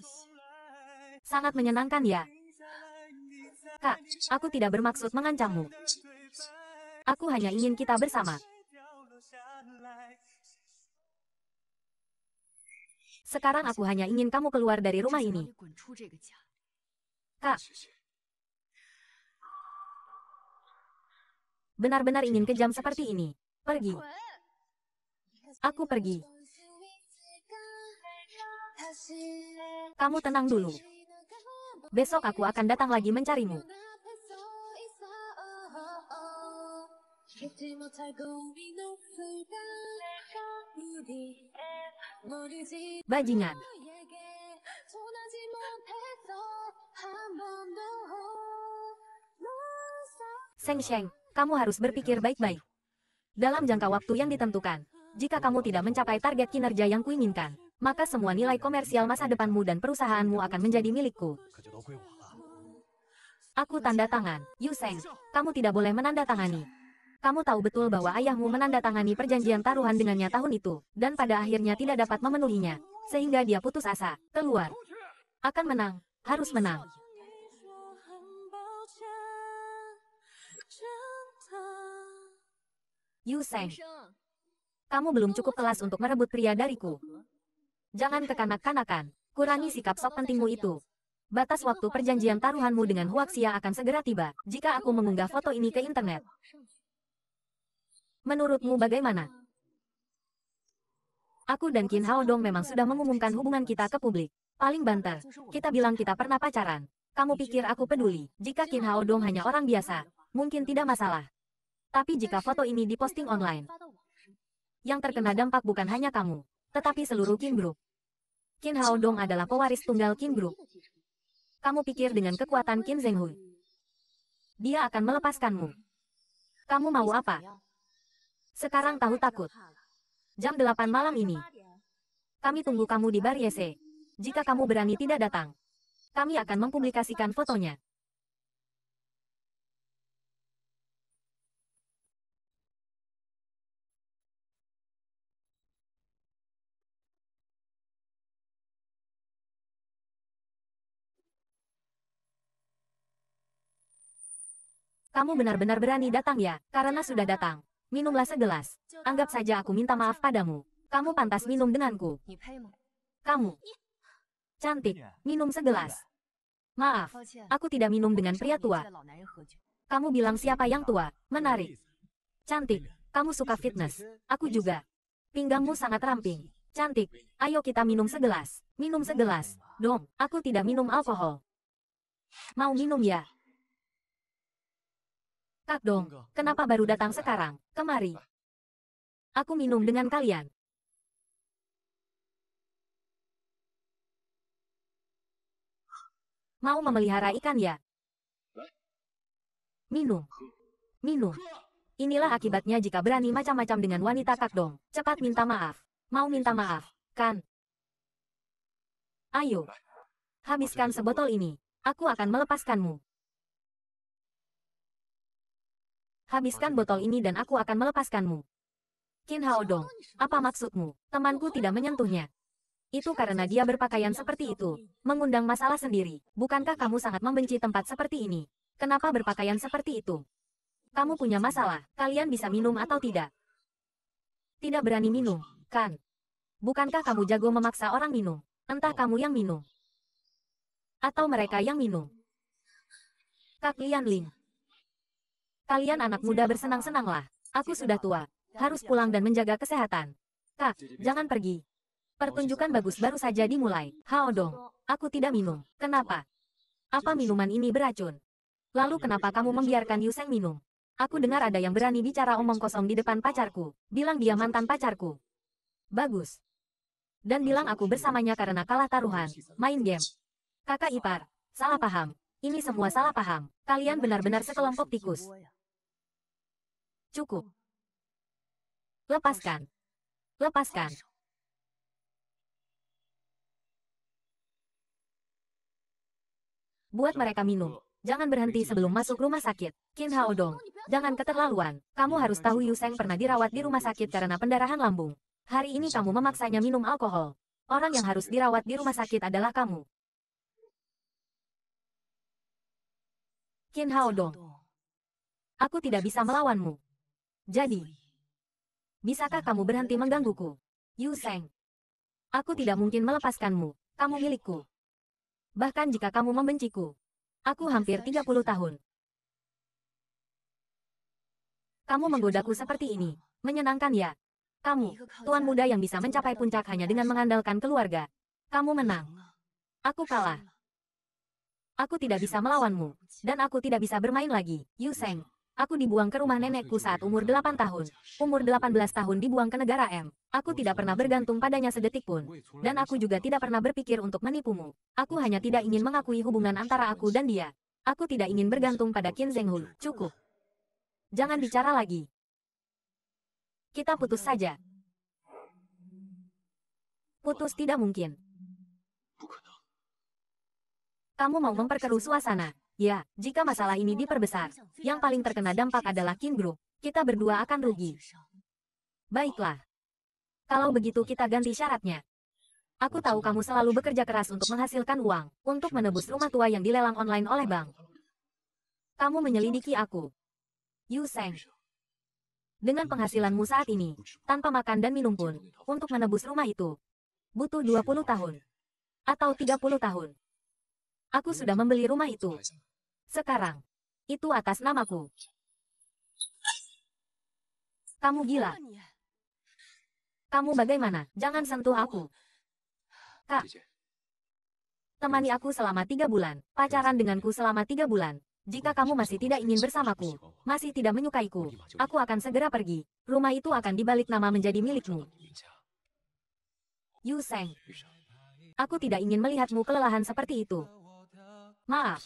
Sangat menyenangkan ya. Kak, aku tidak bermaksud mengancammu. Aku hanya ingin kita bersama. Sekarang aku hanya ingin kamu keluar dari rumah ini. Kak. Benar-benar ingin kejam seperti ini. Pergi. Aku pergi. Kamu tenang dulu. Besok aku akan datang lagi mencarimu. Bajingan. Seng Sheng, kamu harus berpikir baik-baik. Dalam jangka waktu yang ditentukan, jika kamu tidak mencapai target kinerja yang kuinginkan, maka semua nilai komersial masa depanmu dan perusahaanmu akan menjadi milikku. Aku tanda tangan. Yu Yuseng, kamu tidak boleh menandatangani. Kamu tahu betul bahwa ayahmu menandatangani perjanjian taruhan dengannya tahun itu, dan pada akhirnya tidak dapat memenuhinya, sehingga dia putus asa, keluar. Akan menang, harus menang. Yu Yuseng, kamu belum cukup kelas untuk merebut pria dariku. Jangan kekanak-kanakan, kurangi sikap sok pentingmu itu. Batas waktu perjanjian taruhanmu dengan Huaxia akan segera tiba, jika aku mengunggah foto ini ke internet. Menurutmu bagaimana? Aku dan Qin Hao memang sudah mengumumkan hubungan kita ke publik. Paling banter, kita bilang kita pernah pacaran. Kamu pikir aku peduli, jika Qin Hao hanya orang biasa, mungkin tidak masalah. Tapi jika foto ini diposting online, yang terkena dampak bukan hanya kamu, tetapi seluruh Kin Group. Qin Haodong adalah pewaris tunggal Kin Group. Kamu pikir dengan kekuatan Kim Qin Zenghui, dia akan melepaskanmu. Kamu mau apa? Sekarang tahu takut. Jam 8 malam ini. Kami tunggu kamu di Bar Yese. Jika kamu berani tidak datang, kami akan mempublikasikan fotonya. Kamu benar-benar berani datang ya, karena sudah datang. Minumlah segelas. Anggap saja aku minta maaf padamu. Kamu pantas minum denganku. Kamu. Cantik, iya. minum segelas. Maaf, aku tidak minum dengan pria tua. Kamu bilang siapa yang tua, menarik. Cantik, kamu suka fitness. Aku juga. Pinggangmu sangat ramping. Cantik, ayo kita minum segelas. Minum segelas. Dong, aku tidak minum alkohol. Mau minum ya? Kak Dong, kenapa baru datang sekarang? Kemari. Aku minum dengan kalian. Mau memelihara ikan ya? Minum. Minum. Inilah akibatnya jika berani macam-macam dengan wanita Kak Dong. Cepat minta maaf. Mau minta maaf, kan? Ayo. Habiskan sebotol ini. Aku akan melepaskanmu. Habiskan botol ini dan aku akan melepaskanmu. Qin Haodong, apa maksudmu? Temanku tidak menyentuhnya. Itu karena dia berpakaian seperti itu, mengundang masalah sendiri. Bukankah kamu sangat membenci tempat seperti ini? Kenapa berpakaian seperti itu? Kamu punya masalah, kalian bisa minum atau tidak? Tidak berani minum, kan? Bukankah kamu jago memaksa orang minum? Entah kamu yang minum. Atau mereka yang minum. Kak Lian Ling, Kalian anak muda bersenang-senanglah. Aku sudah tua. Harus pulang dan menjaga kesehatan. Kak, jangan pergi. Pertunjukan bagus baru saja dimulai. Haodong, aku tidak minum. Kenapa? Apa minuman ini beracun? Lalu kenapa kamu membiarkan Yuseng minum? Aku dengar ada yang berani bicara omong kosong di depan pacarku. Bilang dia mantan pacarku. Bagus. Dan bilang aku bersamanya karena kalah taruhan, main game. Kakak ipar, salah paham. Ini semua salah paham. Kalian benar-benar sekelompok tikus. Cukup. Lepaskan. Lepaskan. Buat mereka minum. Jangan berhenti sebelum masuk rumah sakit. Kim Hao Dong, jangan keterlaluan. Kamu harus tahu Yu Seng pernah dirawat di rumah sakit karena pendarahan lambung. Hari ini kamu memaksanya minum alkohol. Orang yang harus dirawat di rumah sakit adalah kamu. Kim Hao Dong, aku tidak bisa melawanmu. Jadi, bisakah kamu berhenti menggangguku? Yu Seng. Aku tidak mungkin melepaskanmu, kamu milikku. Bahkan jika kamu membenciku. Aku hampir 30 tahun. Kamu menggodaku seperti ini, menyenangkan ya? Kamu, tuan muda yang bisa mencapai puncak hanya dengan mengandalkan keluarga. Kamu menang. Aku kalah. Aku tidak bisa melawanmu, dan aku tidak bisa bermain lagi, Yu Seng. Aku dibuang ke rumah nenekku saat umur 8 tahun. Umur 18 tahun dibuang ke negara M. Aku tidak pernah bergantung padanya sedetik pun. Dan aku juga tidak pernah berpikir untuk menipumu. Aku hanya tidak ingin mengakui hubungan antara aku dan dia. Aku tidak ingin bergantung pada Qin Zhenghun. Cukup. Jangan bicara lagi. Kita putus saja. Putus tidak mungkin. Kamu mau memperkeruh suasana. Ya, jika masalah ini diperbesar, yang paling terkena dampak adalah King Group. Kita berdua akan rugi. Baiklah. Kalau begitu kita ganti syaratnya. Aku tahu kamu selalu bekerja keras untuk menghasilkan uang, untuk menebus rumah tua yang dilelang online oleh bank. Kamu menyelidiki aku. Yu Seng. Dengan penghasilanmu saat ini, tanpa makan dan minum pun, untuk menebus rumah itu, butuh 20 tahun. Atau 30 tahun. Aku sudah membeli rumah itu. Sekarang. Itu atas namaku. Kamu gila. Kamu bagaimana? Jangan sentuh aku. Kak. Temani aku selama tiga bulan. Pacaran denganku selama tiga bulan. Jika kamu masih tidak ingin bersamaku, masih tidak menyukaiku, aku akan segera pergi. Rumah itu akan dibalik nama menjadi milikmu. Yu Seng. Aku tidak ingin melihatmu kelelahan seperti itu. Maaf.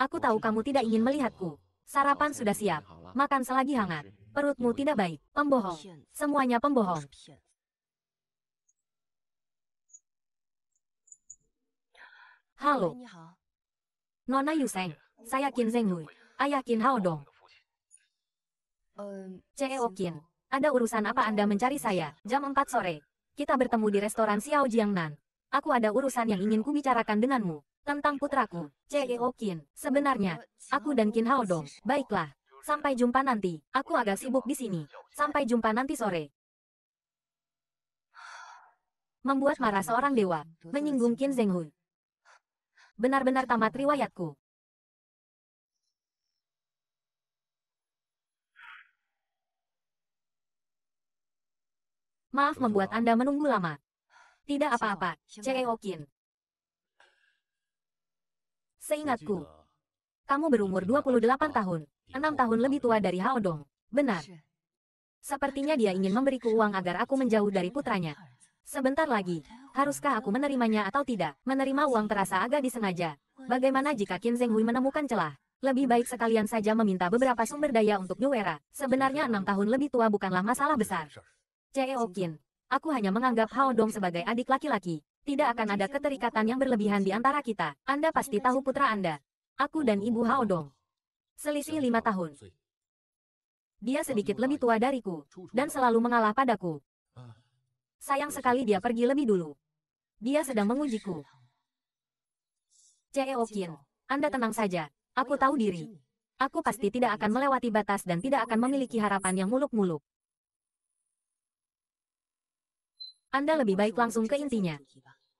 Aku tahu kamu tidak ingin melihatku. Sarapan sudah siap. Makan selagi hangat. Perutmu tidak baik. Pembohong. Semuanya pembohong. Halo. Nona Yuseng, saya Kim Zenghui. Ayakin ah, Hao dong. Ceokin, ada urusan apa Anda mencari saya? Jam 4 sore. Kita bertemu di restoran Xiao Jiangnan. Aku ada urusan yang ingin ku bicarakan denganmu. Tentang putraku, Ceokin. Sebenarnya, aku dan Kin Hao dong. Baiklah. Sampai jumpa nanti. Aku agak sibuk di sini. Sampai jumpa nanti sore. Membuat marah seorang dewa. Menyinggung Kin Zhenghun. Benar-benar tamat riwayatku. Maaf membuat Anda menunggu lama. Tidak apa-apa, Cheokin. Seingatku, kamu berumur 28 tahun, 6 tahun lebih tua dari Haodong. Benar. Iya. Sepertinya dia ingin memberiku uang agar aku menjauh dari putranya. Sebentar lagi, haruskah aku menerimanya atau tidak? Menerima uang terasa agak disengaja. Bagaimana jika Qin Zhenghui menemukan celah? Lebih baik sekalian saja meminta beberapa sumber daya untuk New Sebenarnya enam tahun lebih tua bukanlah masalah besar. Kin, Aku hanya menganggap Hao Dong sebagai adik laki-laki. Tidak akan ada keterikatan yang berlebihan di antara kita. Anda pasti tahu putra Anda. Aku dan ibu Hao Dong. Selisih lima tahun. Dia sedikit lebih tua dariku, dan selalu mengalah padaku. Sayang sekali dia pergi lebih dulu. Dia sedang mengujiku. Kin, Anda tenang saja. Aku tahu diri. Aku pasti tidak akan melewati batas dan tidak akan memiliki harapan yang muluk-muluk. Anda lebih baik langsung ke intinya.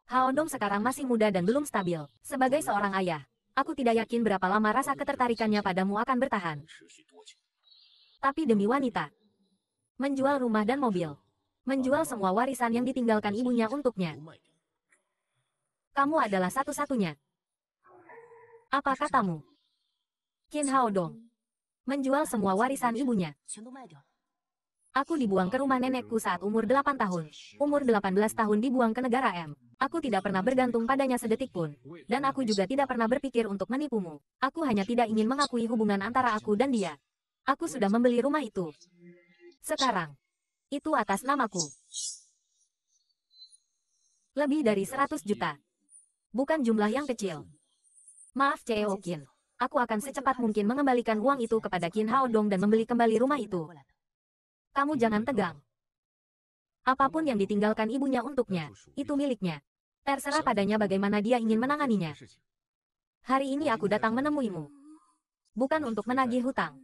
Haondong sekarang masih muda dan belum stabil. Sebagai seorang ayah, aku tidak yakin berapa lama rasa ketertarikannya padamu akan bertahan. Tapi demi wanita, menjual rumah dan mobil, menjual semua warisan yang ditinggalkan ibunya untuknya. Kamu adalah satu-satunya. Apa katamu? Qin Haodong menjual semua warisan ibunya. Aku dibuang ke rumah nenekku saat umur 8 tahun. Umur 18 tahun dibuang ke negara M. Aku tidak pernah bergantung padanya sedetik pun. Dan aku juga tidak pernah berpikir untuk menipumu. Aku hanya tidak ingin mengakui hubungan antara aku dan dia. Aku sudah membeli rumah itu. Sekarang. Itu atas namaku. Lebih dari 100 juta. Bukan jumlah yang kecil. Maaf CEO Kin. Aku akan secepat mungkin mengembalikan uang itu kepada Kin Hao Dong dan membeli kembali rumah itu. Kamu jangan tegang. Apapun yang ditinggalkan ibunya untuknya, itu miliknya. Terserah padanya bagaimana dia ingin menanganinya. Hari ini aku datang menemuimu. Bukan untuk menagih hutang.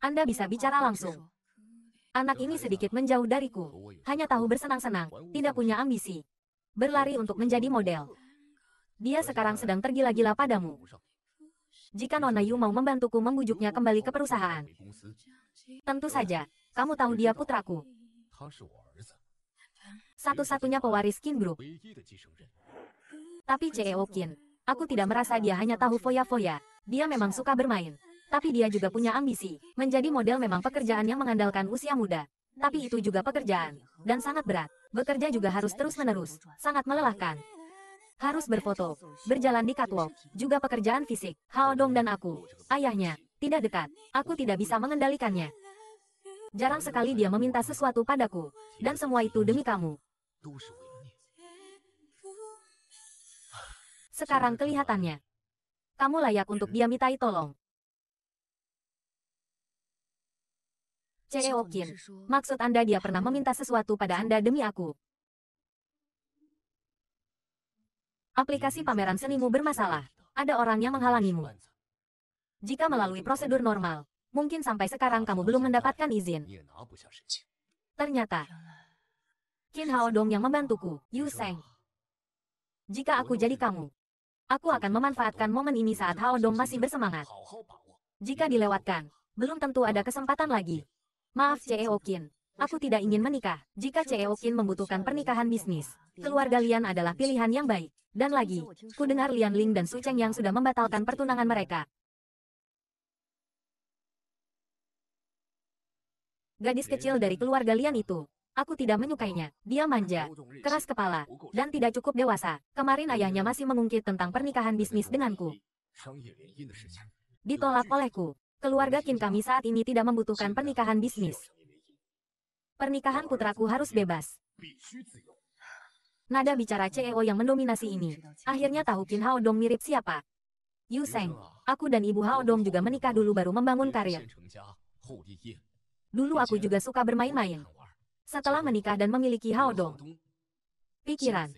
Anda bisa bicara langsung. Anak ini sedikit menjauh dariku. Hanya tahu bersenang-senang, tidak punya ambisi. Berlari untuk menjadi model. Dia sekarang sedang tergila-gila padamu. Jika Nona Yu mau membantuku membujuknya kembali ke perusahaan, Tentu saja, kamu tahu dia putraku. Satu-satunya pewaris Qin Group. Tapi CEO oh Kim, aku tidak merasa dia hanya tahu foya-foya. Dia memang suka bermain. Tapi dia juga punya ambisi. Menjadi model memang pekerjaan yang mengandalkan usia muda. Tapi itu juga pekerjaan. Dan sangat berat. Bekerja juga harus terus-menerus. Sangat melelahkan. Harus berfoto, berjalan di catwalk, juga pekerjaan fisik. Hao Dong dan aku, ayahnya, tidak dekat. Aku tidak bisa mengendalikannya. Jarang sekali dia meminta sesuatu padaku. Dan semua itu demi kamu. Sekarang kelihatannya. Kamu layak untuk dia mintai tolong. Ceo Kin, maksud Anda dia pernah meminta sesuatu pada Anda demi aku? Aplikasi pameran senimu bermasalah. Ada orang yang menghalangimu. Jika melalui prosedur normal, mungkin sampai sekarang kamu belum mendapatkan izin. Ternyata, Qin Hao Dong yang membantuku, Yu Seng. Jika aku jadi kamu, aku akan memanfaatkan momen ini saat Hao Dong masih bersemangat. Jika dilewatkan, belum tentu ada kesempatan lagi. Maaf CEO Qin, aku tidak ingin menikah. Jika CEO Qin membutuhkan pernikahan bisnis, keluarga Lian adalah pilihan yang baik. Dan lagi, ku dengar Lian Ling dan Su Cheng yang sudah membatalkan pertunangan mereka. gadis ya, kecil dari keluarga Lian itu. Aku tidak menyukainya, dia manja, keras kepala, dan tidak cukup dewasa. Kemarin iya, ayahnya iya. masih mengungkit tentang pernikahan bisnis denganku. Ditolak olehku. Keluarga iya, Qin kami saat ini tidak membutuhkan pernikahan bisnis. Pernikahan putraku harus bebas. Nada bicara CEO yang mendominasi ini. Akhirnya tahu Qin Hao Dong mirip siapa. Yu Seng, aku dan ibu Hao Dong juga menikah dulu baru membangun karir. Dulu aku juga suka bermain-main. Setelah menikah dan memiliki haodong, pikiran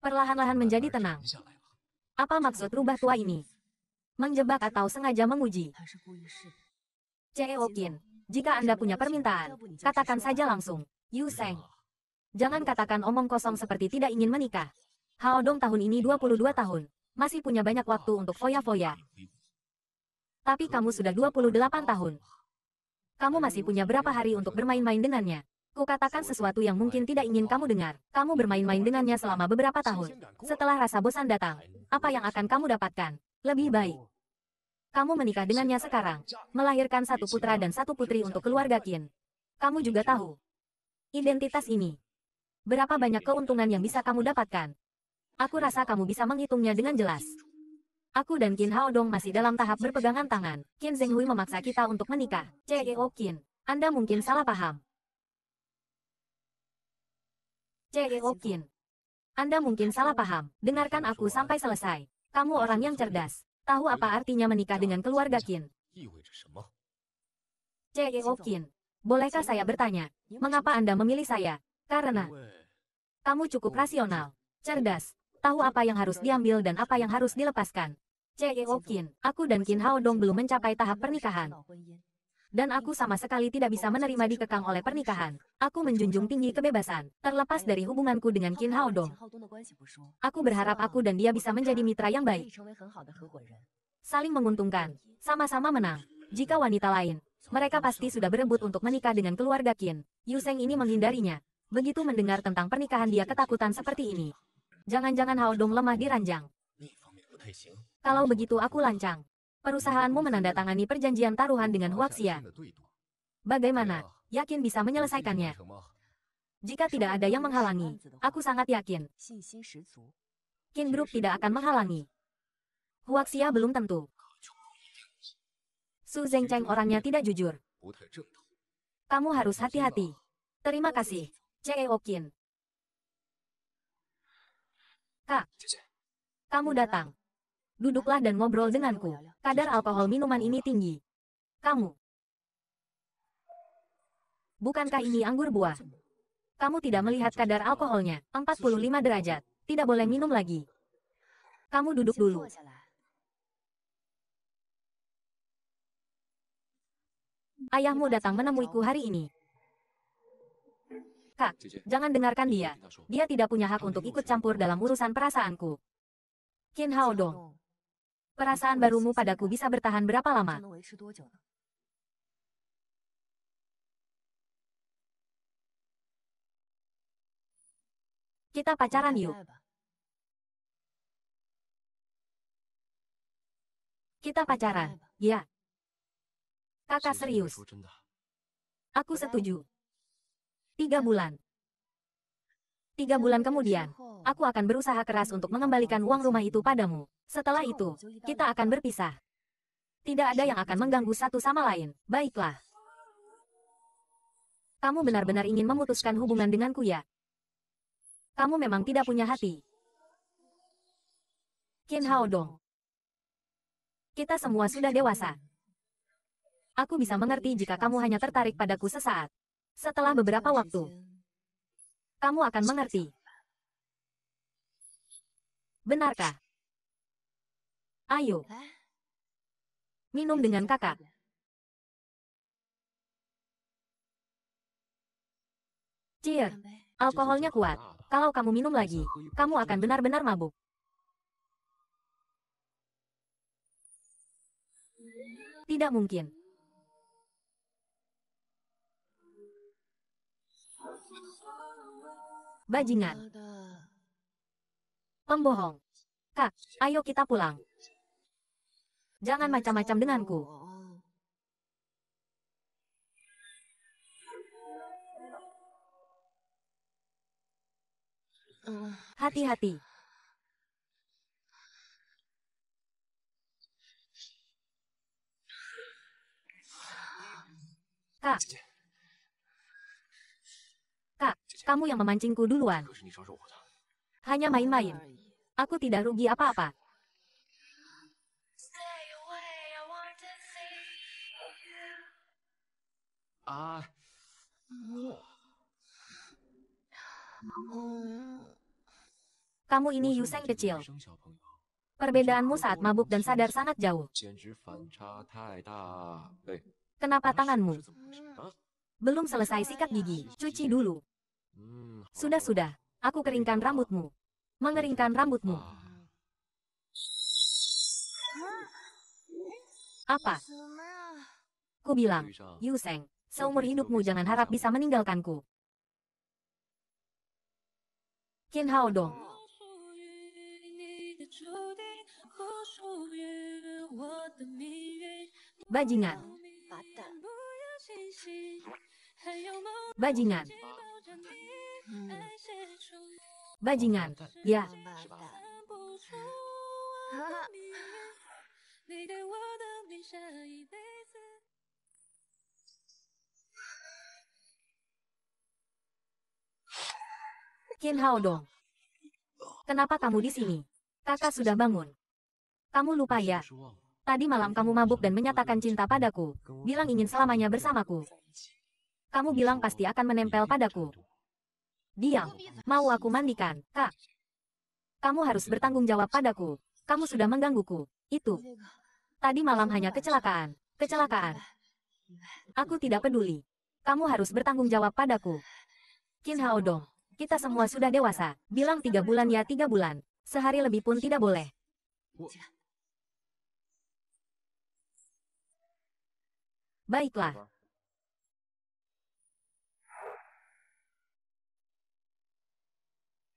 perlahan-lahan menjadi tenang. Apa maksud rubah tua ini? Menjebak atau sengaja menguji? Kin, jika Anda punya permintaan, katakan saja langsung. Yu Seng. Jangan katakan omong kosong seperti tidak ingin menikah. Haodong tahun ini 22 tahun. Masih punya banyak waktu untuk foya-foya. Tapi kamu sudah 28 tahun kamu masih punya berapa hari untuk bermain-main dengannya. Kukatakan sesuatu yang mungkin tidak ingin kamu dengar. Kamu bermain-main dengannya selama beberapa tahun. Setelah rasa bosan datang, apa yang akan kamu dapatkan? Lebih baik. Kamu menikah dengannya sekarang, melahirkan satu putra dan satu putri untuk keluarga Kin. Kamu juga tahu identitas ini. Berapa banyak keuntungan yang bisa kamu dapatkan? Aku rasa kamu bisa menghitungnya dengan jelas. Aku dan Qin Hao Dong masih dalam tahap berpegangan tangan. Qin Zenghui memaksa kita untuk menikah. CEO oh Qin, Anda mungkin salah paham. CEO oh Qin, Anda mungkin salah paham. Dengarkan aku sampai selesai. Kamu orang yang cerdas. Tahu apa artinya menikah dengan keluarga Qin? CEO oh Qin, bolehkah saya bertanya, mengapa Anda memilih saya? Karena kamu cukup rasional, cerdas, tahu apa yang harus diambil dan apa yang harus dilepaskan. Ceo Kin, aku dan Kin Hao Dong belum mencapai tahap pernikahan. Dan aku sama sekali tidak bisa menerima dikekang oleh pernikahan. Aku menjunjung tinggi kebebasan, terlepas dari hubunganku dengan Kin Hao Dong. Aku berharap aku dan dia bisa menjadi mitra yang baik. Saling menguntungkan, sama-sama menang. Jika wanita lain, mereka pasti sudah berebut untuk menikah dengan keluarga Kin. Yuseng ini menghindarinya. Begitu mendengar tentang pernikahan dia ketakutan seperti ini. Jangan-jangan Hao Dong lemah di ranjang. Kalau begitu aku lancang. Perusahaanmu menandatangani perjanjian taruhan dengan Huaxia. Bagaimana? Yakin bisa menyelesaikannya? Jika tidak ada yang menghalangi, aku sangat yakin. Kin Group tidak akan menghalangi. Huaxia belum tentu. Su Zhengcheng orangnya tidak jujur. Kamu harus hati-hati. Terima kasih, CEO Kin. Kak, kamu datang duduklah dan ngobrol denganku. Kadar alkohol minuman ini tinggi. Kamu. Bukankah ini anggur buah? Kamu tidak melihat kadar alkoholnya, 45 derajat. Tidak boleh minum lagi. Kamu duduk dulu. Ayahmu datang menemuiku hari ini. Kak, jangan dengarkan dia. Dia tidak punya hak untuk ikut campur dalam urusan perasaanku. Qin Hao Dong. Perasaan barumu padaku bisa bertahan berapa lama? Kita pacaran yuk. Kita pacaran, ya. Kakak serius. Aku setuju. Tiga bulan. Tiga bulan kemudian, aku akan berusaha keras untuk mengembalikan uang rumah itu padamu. Setelah itu, kita akan berpisah. Tidak ada yang akan mengganggu satu sama lain. Baiklah. Kamu benar-benar ingin memutuskan hubungan denganku ya? Kamu memang tidak punya hati. Qin Hao Dong. Kita semua sudah dewasa. Aku bisa mengerti jika kamu hanya tertarik padaku sesaat. Setelah beberapa waktu, kamu akan mengerti. Benarkah? Ayo. Minum dengan kakak. Cier, Alkoholnya kuat. Kalau kamu minum lagi, kamu akan benar-benar mabuk. Tidak mungkin. Bajingan. Pembohong. Kak, ayo kita pulang. Jangan macam-macam denganku. Hati-hati. Kak, kamu yang memancingku duluan. Hanya main-main. Aku tidak rugi apa-apa. Ah. Kamu ini Yuseng kecil. Perbedaanmu saat mabuk dan sadar sangat jauh. Kenapa tanganmu? Belum selesai sikat gigi, cuci dulu. Sudah-sudah, hmm, aku keringkan rambutmu. Mengeringkan rambutmu. Apa? Ku bilang, Yu Seng, seumur hidupmu jangan harap bisa meninggalkanku. Qin Hao Dong. Bajingan. Bajingan. Hmm. Bajingan, ya. Kin Hao Dong. Kenapa kamu di sini? Kakak sudah bangun. Kamu lupa ya? Tadi malam kamu mabuk dan menyatakan cinta padaku, bilang ingin selamanya bersamaku. Kamu bilang pasti akan menempel padaku. Diam. Mau aku mandikan, kak. Kamu harus bertanggung jawab padaku. Kamu sudah menggangguku. Itu. Tadi malam hanya kecelakaan. Kecelakaan. Aku tidak peduli. Kamu harus bertanggung jawab padaku. Kin Hao Kita semua sudah dewasa. Bilang tiga bulan ya tiga bulan. Sehari lebih pun tidak boleh. Baiklah.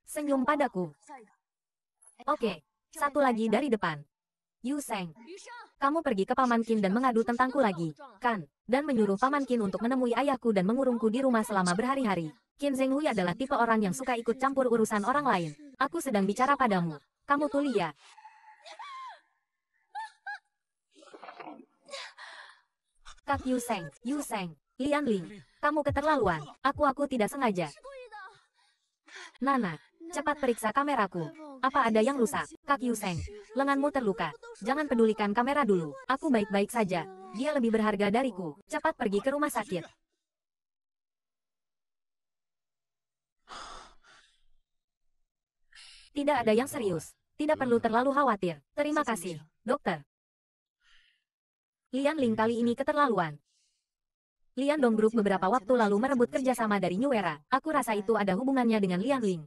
Senyum padaku. Oke, satu lagi dari depan. Yu Seng. Kamu pergi ke Paman Qin dan mengadu tentangku lagi, kan? Dan menyuruh Paman Qin untuk menemui ayahku dan mengurungku di rumah selama berhari-hari. Qin Hui adalah tipe orang yang suka ikut campur urusan orang lain. Aku sedang bicara padamu. Kamu tuli ya? Kak Yu Seng, Yu Seng, Lian Ling, kamu keterlaluan. Aku-aku tidak sengaja. Nana, Cepat periksa kameraku. Apa ada yang rusak? Kak Yuseng, lenganmu terluka. Jangan pedulikan kamera dulu. Aku baik-baik saja. Dia lebih berharga dariku. Cepat pergi ke rumah sakit. Tidak ada yang serius. Tidak perlu terlalu khawatir. Terima kasih, dokter. Lian Ling kali ini keterlaluan. Lian Dong beberapa waktu lalu merebut kerjasama dari New Era. Aku rasa itu ada hubungannya dengan Lian Ling.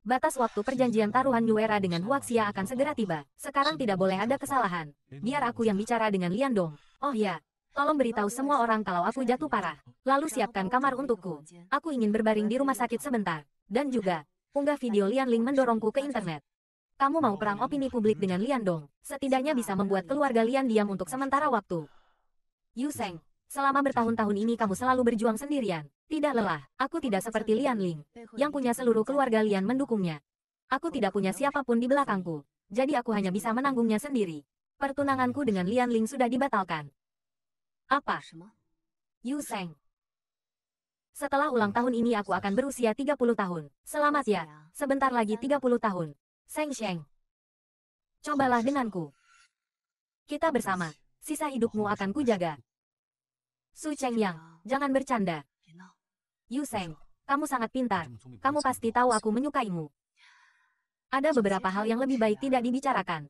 Batas waktu perjanjian taruhan New Era dengan Huaxia akan segera tiba. Sekarang tidak boleh ada kesalahan. Biar aku yang bicara dengan Liandong. Oh ya, Tolong beritahu semua orang kalau aku jatuh parah. Lalu siapkan kamar untukku. Aku ingin berbaring di rumah sakit sebentar. Dan juga, unggah video Lian Ling mendorongku ke internet. Kamu mau perang opini publik dengan Lian Dong. Setidaknya bisa membuat keluarga Lian diam untuk sementara waktu. Yu Seng, Selama bertahun-tahun ini kamu selalu berjuang sendirian. Tidak lelah, aku tidak seperti Lian Ling, yang punya seluruh keluarga Lian mendukungnya. Aku tidak punya siapapun di belakangku, jadi aku hanya bisa menanggungnya sendiri. Pertunanganku dengan Lian Ling sudah dibatalkan. Apa? Yu Seng. Setelah ulang tahun ini aku akan berusia 30 tahun. Selamat ya, sebentar lagi 30 tahun. Seng Sheng. Cobalah denganku. Kita bersama, sisa hidupmu akan kujaga. Su Yang, jangan bercanda. Yu Seng, kamu sangat pintar. Kamu pasti tahu aku menyukaimu. Ada beberapa hal yang lebih baik tidak dibicarakan.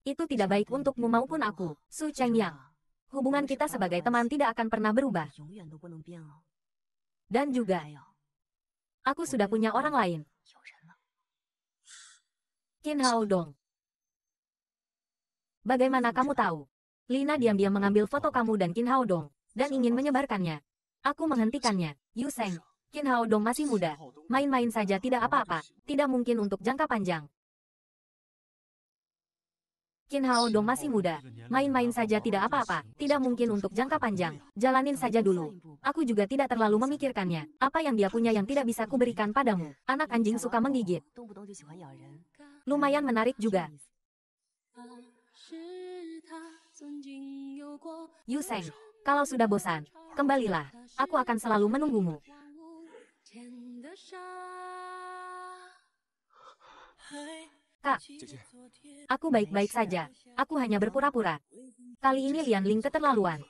Itu tidak baik untukmu maupun aku, Su Yang. Hubungan kita sebagai teman tidak akan pernah berubah. Dan juga, aku sudah punya orang lain. Qin Hao Dong. Bagaimana kamu tahu? Lina diam-diam mengambil foto kamu dan Qin Hao Dong, dan ingin menyebarkannya. Aku menghentikannya. Yu Seng, Qin Hao Dong masih muda. Main-main saja tidak apa-apa, tidak mungkin untuk jangka panjang. Qin Hao Dong masih muda. Main-main saja tidak apa-apa, tidak mungkin untuk jangka panjang. Jalanin saja dulu. Aku juga tidak terlalu memikirkannya. Apa yang dia punya yang tidak bisa kuberikan padamu. Anak anjing suka menggigit. Lumayan menarik juga. Yuseng, kalau sudah bosan, kembalilah. Aku akan selalu menunggumu. Kak, aku baik-baik saja. Aku hanya berpura-pura. Kali ini Lian Ling keterlaluan.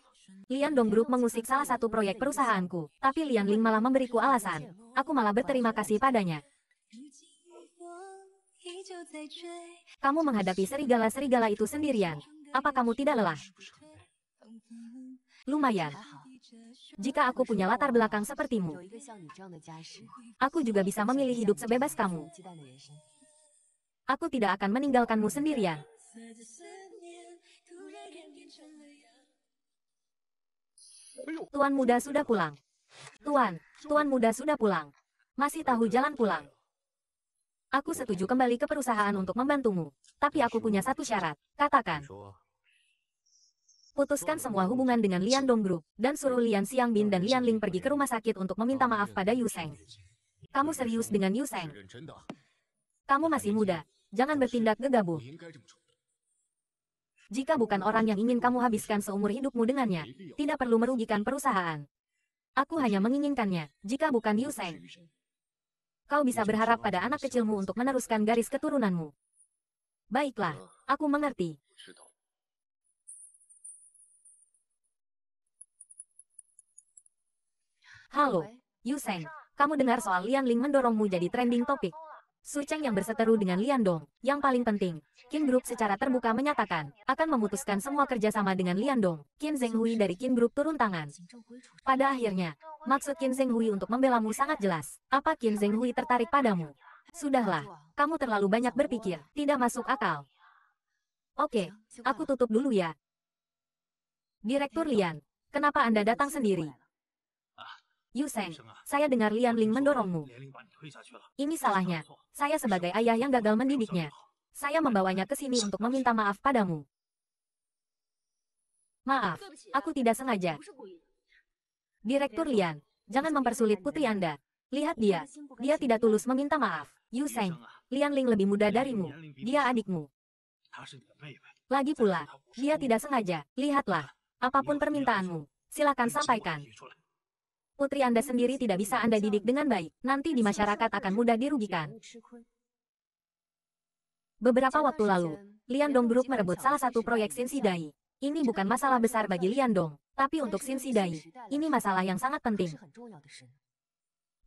Lian Dong Group mengusik salah satu proyek perusahaanku, tapi Lian Ling malah memberiku alasan. Aku malah berterima kasih padanya. Kamu menghadapi serigala-serigala itu sendirian. Apa kamu tidak lelah? Lumayan. Jika aku punya latar belakang sepertimu, aku juga bisa memilih hidup sebebas kamu. Aku tidak akan meninggalkanmu sendirian. Tuan muda sudah pulang. Tuan, tuan muda sudah pulang. Masih tahu jalan pulang. Aku setuju kembali ke perusahaan untuk membantumu. Tapi aku punya satu syarat. Katakan putuskan semua hubungan dengan Lian Dong Group, dan suruh Lian Bin dan Lian Ling pergi ke rumah sakit untuk meminta maaf pada Yu Seng. Kamu serius dengan Yu Seng? Kamu masih muda, jangan bertindak gegabah. Jika bukan orang yang ingin kamu habiskan seumur hidupmu dengannya, tidak perlu merugikan perusahaan. Aku hanya menginginkannya, jika bukan Yu Seng. Kau bisa berharap pada anak kecilmu untuk meneruskan garis keturunanmu. Baiklah, aku mengerti. Halo, Yuseng. Kamu dengar soal Lian Ling mendorongmu jadi trending topik. Su Cheng yang berseteru dengan Lian Dong. Yang paling penting, Kim Group secara terbuka menyatakan akan memutuskan semua kerjasama dengan Lian Dong. Qin Hui dari Kim Group turun tangan. Pada akhirnya, maksud Kim Qin Hui untuk membelamu sangat jelas. Apa Kim Qin Hui tertarik padamu? Sudahlah, kamu terlalu banyak berpikir, tidak masuk akal. Oke, aku tutup dulu ya. Direktur Lian, kenapa Anda datang sendiri? Yu saya dengar Lian Ling mendorongmu. Ini salahnya. Saya sebagai ayah yang gagal mendidiknya. Saya membawanya ke sini untuk meminta maaf padamu. Maaf, aku tidak sengaja. Direktur Lian, jangan mempersulit putri Anda. Lihat dia, dia tidak tulus meminta maaf. Yu Seng, Lian Ling lebih muda darimu. Dia adikmu. Lagi pula, dia tidak sengaja. Lihatlah, apapun permintaanmu, silakan sampaikan putri Anda sendiri tidak bisa Anda didik dengan baik, nanti di masyarakat akan mudah dirugikan. Beberapa waktu lalu, Lian Dong Group merebut salah satu proyek Sidai. Ini bukan masalah besar bagi Lian Dong, tapi untuk Sidai, ini masalah yang sangat penting.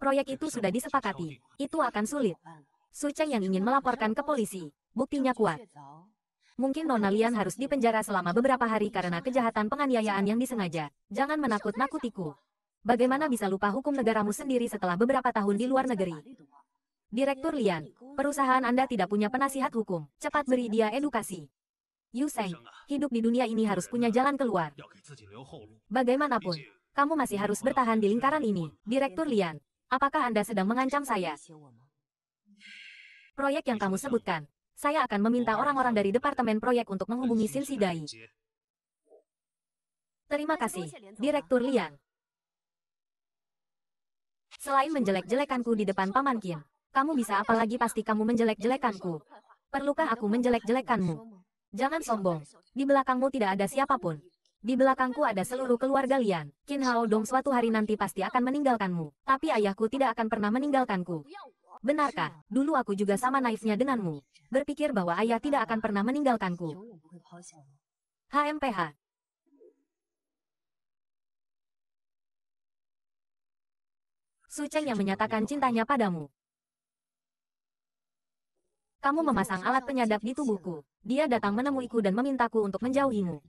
Proyek itu sudah disepakati, itu akan sulit. Su Cheng yang ingin melaporkan ke polisi, buktinya kuat. Mungkin Nona Lian harus dipenjara selama beberapa hari karena kejahatan penganiayaan yang disengaja. Jangan menakut-nakutiku. Bagaimana bisa lupa hukum negaramu sendiri setelah beberapa tahun di luar negeri? Direktur Lian, perusahaan Anda tidak punya penasihat hukum. Cepat beri dia edukasi. Yu Seng, hidup di dunia ini harus punya jalan keluar. Bagaimanapun, kamu masih harus bertahan di lingkaran ini. Direktur Lian, apakah Anda sedang mengancam saya? Proyek yang kamu sebutkan, saya akan meminta orang-orang dari Departemen Proyek untuk menghubungi Sinsidai. Terima kasih, Direktur Lian. Selain menjelek-jelekanku di depan Paman Kim, kamu bisa apalagi pasti kamu menjelek-jelekanku. Perlukah aku menjelek-jelekanmu? Jangan sombong. Di belakangmu tidak ada siapapun. Di belakangku ada seluruh keluarga Lian. Qin Hao Dong suatu hari nanti pasti akan meninggalkanmu. Tapi ayahku tidak akan pernah meninggalkanku. Benarkah? Dulu aku juga sama naifnya denganmu. Berpikir bahwa ayah tidak akan pernah meninggalkanku. HMPH, Su Cheng yang menyatakan cintanya padamu. Kamu memasang alat penyadap di tubuhku. Dia datang menemuiku dan memintaku untuk menjauhimu.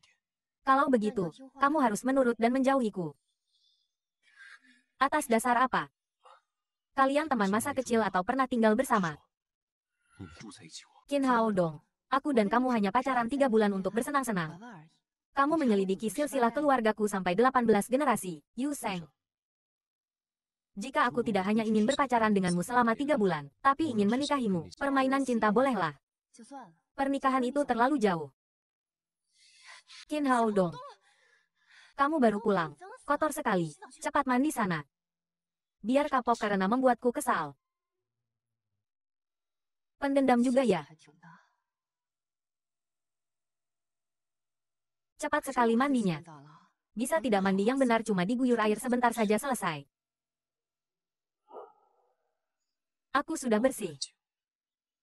Kalau begitu, kamu harus menurut dan menjauhiku. Atas dasar apa? Kalian teman masa kecil atau pernah tinggal bersama? Qin Hao Dong, aku dan kamu hanya pacaran tiga bulan untuk bersenang-senang. Kamu menyelidiki silsilah keluargaku sampai 18 generasi, Yu Seng jika aku tidak hanya ingin berpacaran denganmu selama tiga bulan, tapi ingin menikahimu, permainan cinta bolehlah. Pernikahan itu terlalu jauh. Qin Hao Dong. Kamu baru pulang. Kotor sekali. Cepat mandi sana. Biar kapok karena membuatku kesal. Pendendam juga ya. Cepat sekali mandinya. Bisa tidak mandi yang benar cuma diguyur air sebentar saja selesai. Aku sudah bersih.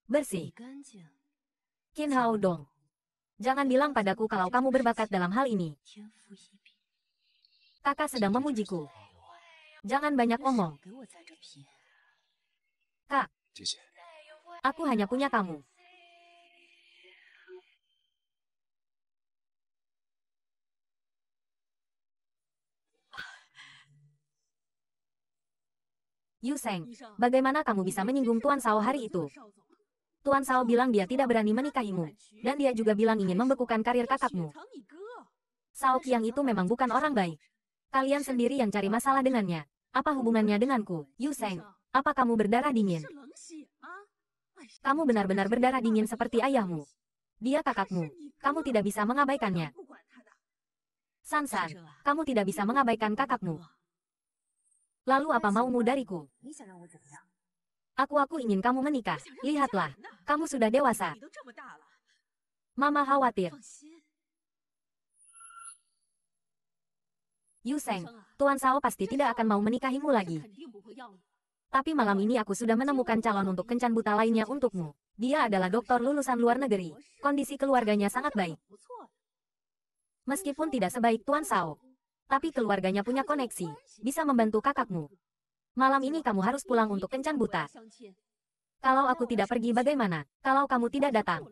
Bersih. Kin Hao Dong. Jangan bilang padaku kalau kamu berbakat dalam hal ini. Kakak sedang memujiku. Jangan banyak omong. Kak, aku hanya punya kamu. Yu Seng, bagaimana kamu bisa menyinggung Tuan Sao hari itu? Tuan Sao bilang dia tidak berani menikahimu, dan dia juga bilang ingin membekukan karir kakakmu. Sao Qiang itu memang bukan orang baik. Kalian sendiri yang cari masalah dengannya. Apa hubungannya denganku, Yu Seng? Apa kamu berdarah dingin? Kamu benar-benar berdarah dingin seperti ayahmu. Dia kakakmu. Kamu tidak bisa mengabaikannya. Sansan, kamu tidak bisa mengabaikan kakakmu. Lalu apa maumu dariku? Aku-aku ingin kamu menikah. Lihatlah, kamu sudah dewasa. Mama khawatir. Yuseng, Tuan Sao pasti tidak akan mau menikahimu lagi. Tapi malam ini aku sudah menemukan calon untuk kencan buta lainnya untukmu. Dia adalah dokter lulusan luar negeri. Kondisi keluarganya sangat baik. Meskipun tidak sebaik Tuan Sao, tapi keluarganya punya koneksi, bisa membantu kakakmu. Malam ini kamu harus pulang untuk kencan buta. Kalau aku tidak pergi bagaimana? Kalau kamu tidak datang,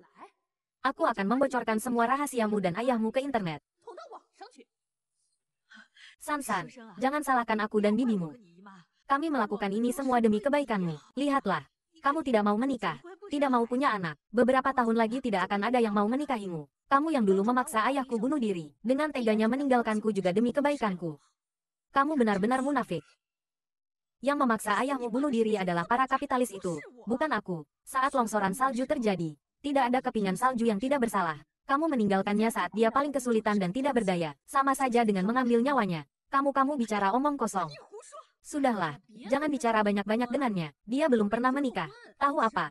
aku akan membocorkan semua rahasiamu dan ayahmu ke internet. Sansan, jangan salahkan aku dan bibimu. Kami melakukan ini semua demi kebaikanmu. Lihatlah, kamu tidak mau menikah. Tidak mau punya anak. Beberapa tahun lagi tidak akan ada yang mau menikahimu. Kamu yang dulu memaksa ayahku bunuh diri. Dengan teganya meninggalkanku juga demi kebaikanku. Kamu benar-benar munafik. Yang memaksa ayahmu bunuh diri adalah para kapitalis itu. Bukan aku. Saat longsoran salju terjadi. Tidak ada kepingan salju yang tidak bersalah. Kamu meninggalkannya saat dia paling kesulitan dan tidak berdaya. Sama saja dengan mengambil nyawanya. Kamu-kamu bicara omong kosong. Sudahlah, jangan bicara banyak-banyak dengannya. Dia belum pernah menikah. Tahu apa?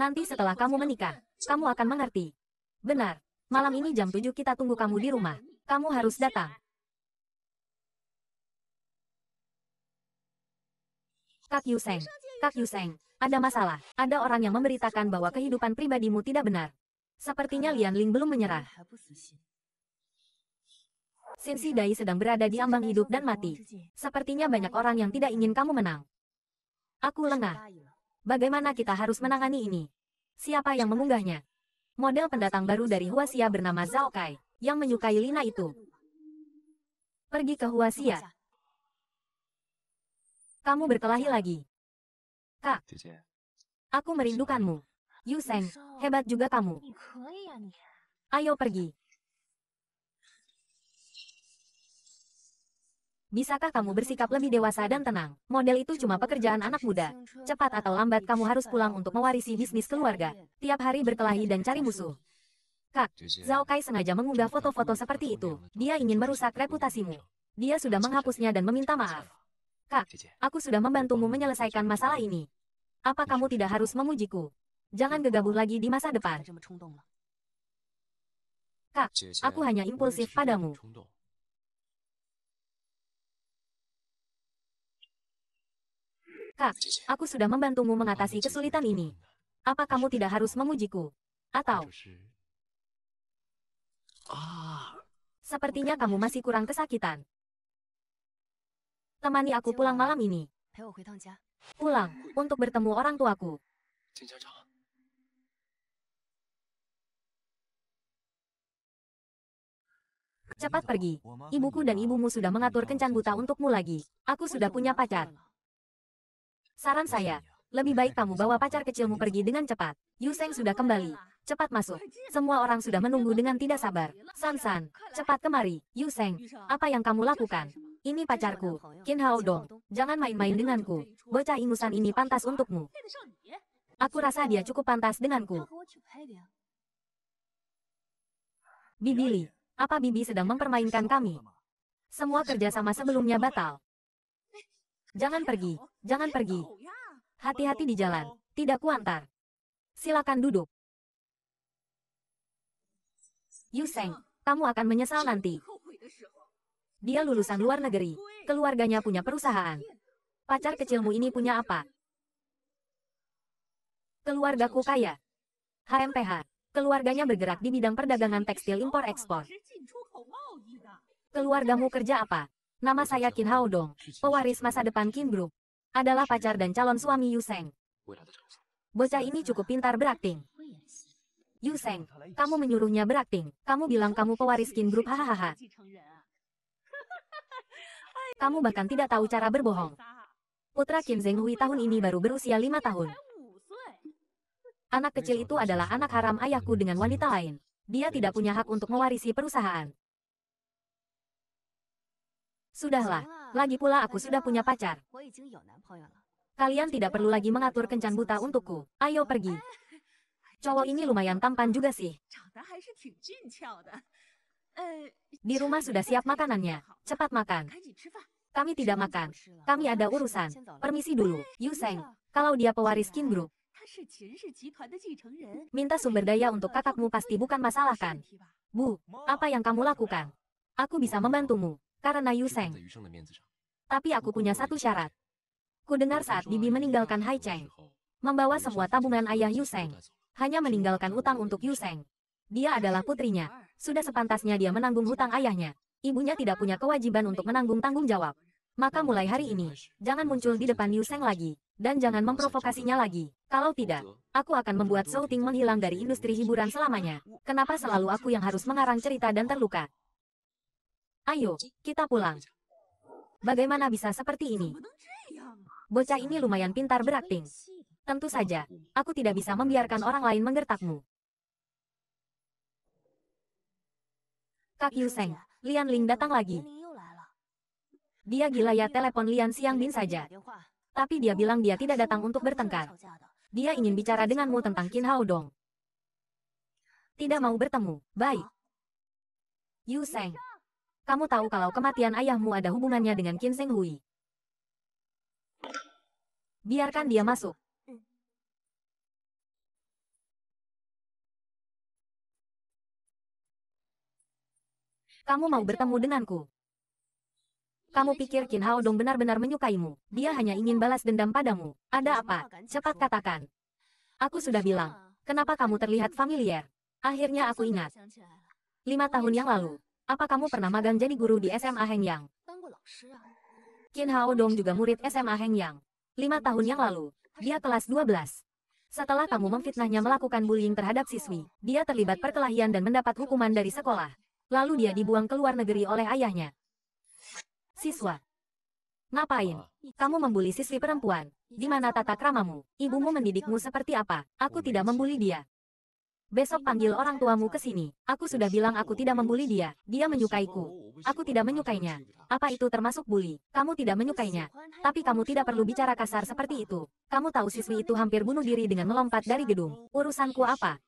Nanti setelah kamu menikah, kamu akan mengerti. Benar. Malam ini jam 7 kita tunggu kamu di rumah. Kamu harus datang. Kak Yuseng. Kak Yuseng, ada masalah. Ada orang yang memberitakan bahwa kehidupan pribadimu tidak benar. Sepertinya Lian Ling belum menyerah. Sinsi Dai sedang berada di ambang hidup dan mati. Sepertinya banyak orang yang tidak ingin kamu menang. Aku lengah. Bagaimana kita harus menangani ini? Siapa yang mengunggahnya? Model pendatang baru dari Huasia bernama Zhao Kai, yang menyukai Lina itu. Pergi ke Huasia. Kamu berkelahi lagi. Kak, aku merindukanmu. Yu Seng, hebat juga kamu. Ayo pergi. Bisakah kamu bersikap lebih dewasa dan tenang? Model itu cuma pekerjaan anak muda. Cepat atau lambat kamu harus pulang untuk mewarisi bisnis keluarga. Tiap hari berkelahi dan cari musuh. Kak, Zhao Kai sengaja mengunggah foto-foto seperti itu. Dia ingin merusak reputasimu. Dia sudah menghapusnya dan meminta maaf. Kak, aku sudah membantumu menyelesaikan masalah ini. Apa kamu tidak harus memujiku? Jangan gegabah lagi di masa depan. Kak, aku hanya impulsif padamu. Kak, aku sudah membantumu mengatasi kesulitan ini. Apa kamu tidak harus memujiku? Atau... Sepertinya kamu masih kurang kesakitan. Temani aku pulang malam ini. Pulang, untuk bertemu orang tuaku. Cepat pergi. Ibuku dan ibumu sudah mengatur kencan buta untukmu lagi. Aku sudah punya pacar. Saran saya, lebih baik kamu bawa pacar kecilmu pergi dengan cepat. Yu Seng sudah kembali. Cepat masuk. Semua orang sudah menunggu dengan tidak sabar. San San, cepat kemari. Yu Seng, apa yang kamu lakukan? Ini pacarku, Qin Hao Dong. Jangan main-main denganku. Bocah ingusan ini pantas untukmu. Aku rasa dia cukup pantas denganku. Bibili, apa Bibi sedang mempermainkan kami? Semua kerjasama sebelumnya batal. Jangan pergi, Jangan pergi. Hati-hati di jalan. Tidak kuantar. Silakan duduk. Yuseng, kamu akan menyesal nanti. Dia lulusan luar negeri. Keluarganya punya perusahaan. Pacar kecilmu ini punya apa? Keluargaku kaya. HMPH. Keluarganya bergerak di bidang perdagangan tekstil impor-ekspor. Keluargamu kerja apa? Nama saya Hao Dong, pewaris masa depan Kim Group adalah pacar dan calon suami Yuseng. Seng. Bocah ini cukup pintar berakting. Yuseng, kamu menyuruhnya berakting. Kamu bilang kamu pewaris Kin Group hahaha. Kamu bahkan tidak tahu cara berbohong. Putra Kim Zeng tahun ini baru berusia lima tahun. Anak kecil itu adalah anak haram ayahku dengan wanita lain. Dia tidak punya hak untuk mewarisi perusahaan. Sudahlah, lagi pula aku sudah punya pacar. Kalian tidak perlu lagi mengatur kencan buta untukku. Ayo pergi. Cowok ini lumayan tampan juga sih. Di rumah sudah siap makanannya. Cepat makan. Kami tidak makan. Kami ada urusan. Permisi dulu, Yu Seng. Kalau dia pewaris Kim Group, Minta sumber daya untuk kakakmu pasti bukan masalah kan? Bu, apa yang kamu lakukan? Aku bisa membantumu karena Yuseng, Tapi aku punya satu syarat. Kudengar saat Bibi meninggalkan Hai Cheng. Membawa semua tabungan ayah Yuseng, Hanya meninggalkan utang untuk Yuseng. Dia adalah putrinya. Sudah sepantasnya dia menanggung hutang ayahnya. Ibunya tidak punya kewajiban untuk menanggung tanggung jawab. Maka mulai hari ini, jangan muncul di depan Yuseng lagi. Dan jangan memprovokasinya lagi. Kalau tidak, aku akan membuat Shouting menghilang dari industri hiburan selamanya. Kenapa selalu aku yang harus mengarang cerita dan terluka? Ayo, kita pulang. Bagaimana bisa seperti ini? Bocah ini lumayan pintar berakting. Tentu saja, aku tidak bisa membiarkan orang lain menggertakmu. Kak Yuseng, Lian Ling datang lagi. Dia gila ya telepon Lian Siang Bin saja. Tapi dia bilang dia tidak datang untuk bertengkar. Dia ingin bicara denganmu tentang Qin Hao Dong. Tidak mau bertemu, baik. Yuseng, kamu tahu kalau kematian ayahmu ada hubungannya dengan Kim Seng Hui. Biarkan dia masuk. Kamu mau bertemu denganku. Kamu pikir Qin Hao Dong benar-benar menyukaimu. Dia hanya ingin balas dendam padamu. Ada apa? Cepat katakan. Aku sudah bilang. Kenapa kamu terlihat familiar? Akhirnya aku ingat. Lima tahun yang lalu, apa kamu pernah magang jadi guru di SMA Hengyang? Qin Hao Dong juga murid SMA Hengyang. Lima tahun yang lalu, dia kelas 12. Setelah kamu memfitnahnya melakukan bullying terhadap siswi, dia terlibat perkelahian dan mendapat hukuman dari sekolah. Lalu dia dibuang ke luar negeri oleh ayahnya. Siswa. Ngapain? Kamu membuli siswi perempuan. Di mana tata kramamu? Ibumu mendidikmu seperti apa? Aku tidak membuli dia. Besok panggil orang tuamu ke sini. Aku sudah bilang aku tidak membuli dia. Dia menyukaiku. Aku tidak menyukainya. Apa itu termasuk bully? Kamu tidak menyukainya. Tapi kamu tidak perlu bicara kasar seperti itu. Kamu tahu siswi itu hampir bunuh diri dengan melompat dari gedung. Urusanku apa?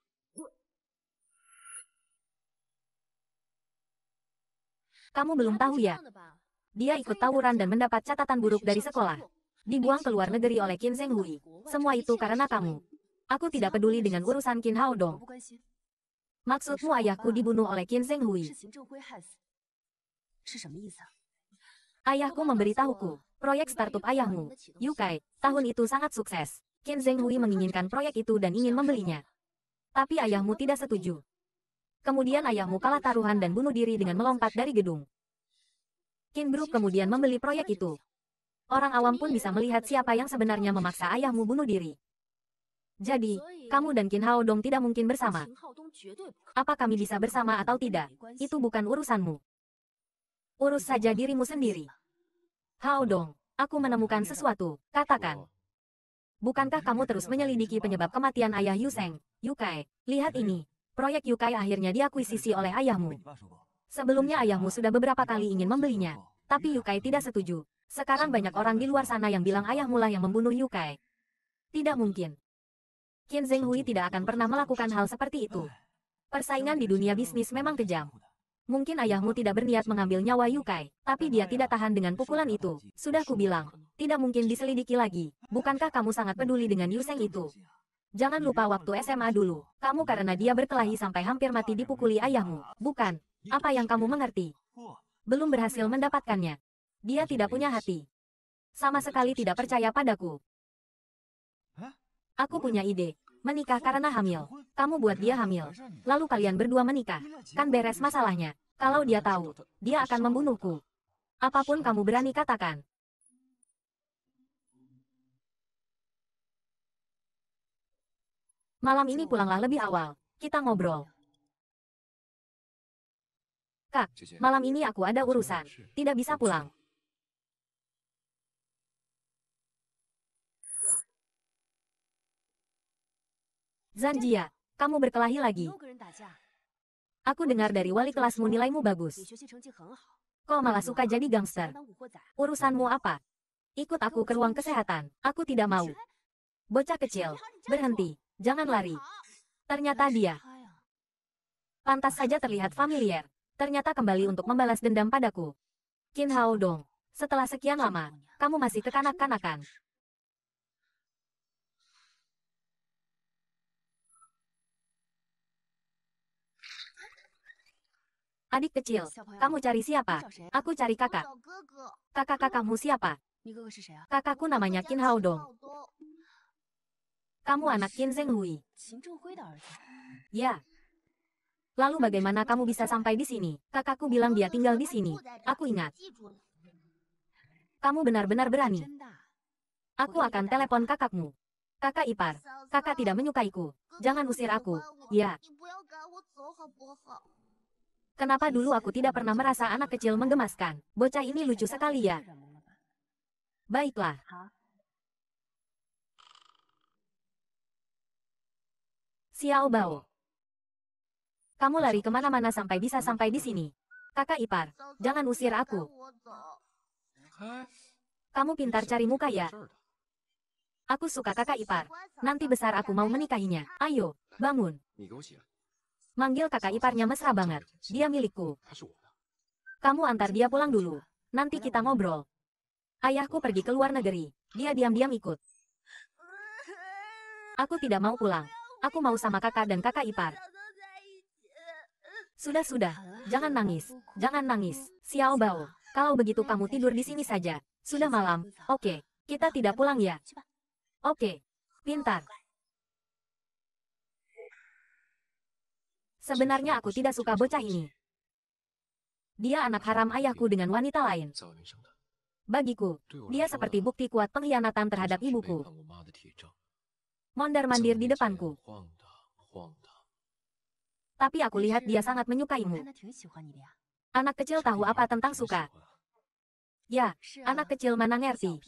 Kamu belum tahu ya? Dia ikut tawuran dan mendapat catatan buruk dari sekolah. Dibuang keluar negeri oleh Kim Zeng Semua itu karena kamu. Aku tidak peduli dengan urusan Qin Hao Dong. Maksudmu ayahku dibunuh oleh Qin Zhenghui. Hui? Ayahku memberitahuku, proyek startup ayahmu, Yukai, tahun itu sangat sukses. Qin Zhenghui Hui menginginkan proyek itu dan ingin membelinya. Tapi ayahmu tidak setuju. Kemudian ayahmu kalah taruhan dan bunuh diri dengan melompat dari gedung. Qin Group kemudian membeli proyek itu. Orang awam pun bisa melihat siapa yang sebenarnya memaksa ayahmu bunuh diri. Jadi, kamu dan Qin Hao Dong tidak mungkin bersama. Apa kami bisa bersama atau tidak, itu bukan urusanmu. Urus saja dirimu sendiri. Hao Dong, aku menemukan sesuatu, katakan. Bukankah kamu terus menyelidiki penyebab kematian ayah Yuseng, Yukai? Lihat ini, proyek Yukai akhirnya diakuisisi oleh ayahmu. Sebelumnya ayahmu sudah beberapa kali ingin membelinya, tapi Yukai tidak setuju. Sekarang banyak orang di luar sana yang bilang ayahmulah yang membunuh Yukai. Tidak mungkin, Qin Hui tidak akan pernah melakukan hal seperti itu. Persaingan di dunia bisnis memang kejam. Mungkin ayahmu tidak berniat mengambil nyawa Yukai, tapi dia tidak tahan dengan pukulan itu. Sudah kubilang, tidak mungkin diselidiki lagi. Bukankah kamu sangat peduli dengan Yuseng itu? Jangan lupa waktu SMA dulu. Kamu karena dia berkelahi sampai hampir mati dipukuli ayahmu. Bukan. Apa yang kamu mengerti? Belum berhasil mendapatkannya. Dia tidak punya hati. Sama sekali tidak percaya padaku. Aku punya ide menikah karena hamil. Kamu buat dia hamil. Lalu kalian berdua menikah. Kan beres masalahnya. Kalau dia tahu, dia akan membunuhku. Apapun kamu berani katakan. Malam ini pulanglah lebih awal. Kita ngobrol. Kak, malam ini aku ada urusan. Tidak bisa pulang. Zanjia, kamu berkelahi lagi. Aku dengar dari wali kelasmu nilaimu bagus. Kau malah suka jadi gangster. Urusanmu apa? Ikut aku ke ruang kesehatan. Aku tidak mau. Bocah kecil, berhenti. Jangan lari. Ternyata dia. Pantas saja terlihat familiar. Ternyata kembali untuk membalas dendam padaku. Qin Hao Dong, setelah sekian lama, kamu masih kekanak-kanakan. Adik kecil, kamu cari siapa? Aku cari kakak. Kakak kakakmu siapa? Kakakku namanya Qin Hao Dong. Kamu anak Qin Zheng Hui. Ya. Lalu bagaimana kamu bisa sampai di sini? Kakakku bilang dia tinggal di sini. Aku ingat. Kamu benar-benar berani. Aku akan telepon kakakmu. Kakak ipar, kakak tidak menyukaiku. Jangan usir aku. Ya. Kenapa dulu aku tidak pernah merasa anak kecil menggemaskan? Bocah ini lucu sekali ya. Baiklah. Xiao Bao. Kamu lari kemana-mana sampai bisa sampai di sini. Kakak ipar, jangan usir aku. Kamu pintar cari muka ya. Aku suka kakak ipar. Nanti besar aku mau menikahinya. Ayo, bangun. Manggil kakak iparnya mesra banget. Dia milikku. Kamu antar dia pulang dulu. Nanti kita ngobrol. Ayahku pergi ke luar negeri. Dia diam-diam ikut. Aku tidak mau pulang. Aku mau sama kakak dan kakak ipar. Sudah-sudah, jangan nangis. Jangan nangis. Xiao Bao, kalau begitu kamu tidur di sini saja. Sudah malam, oke. Kita tidak pulang ya. Oke. Pintar. Sebenarnya aku tidak suka bocah ini. Dia anak haram ayahku dengan wanita lain. Bagiku, dia seperti bukti kuat pengkhianatan terhadap ibuku. Mondar-mandir di depanku. Tapi aku lihat dia sangat menyukaimu. Anak kecil tahu apa tentang suka. Ya, anak kecil mana ngerti.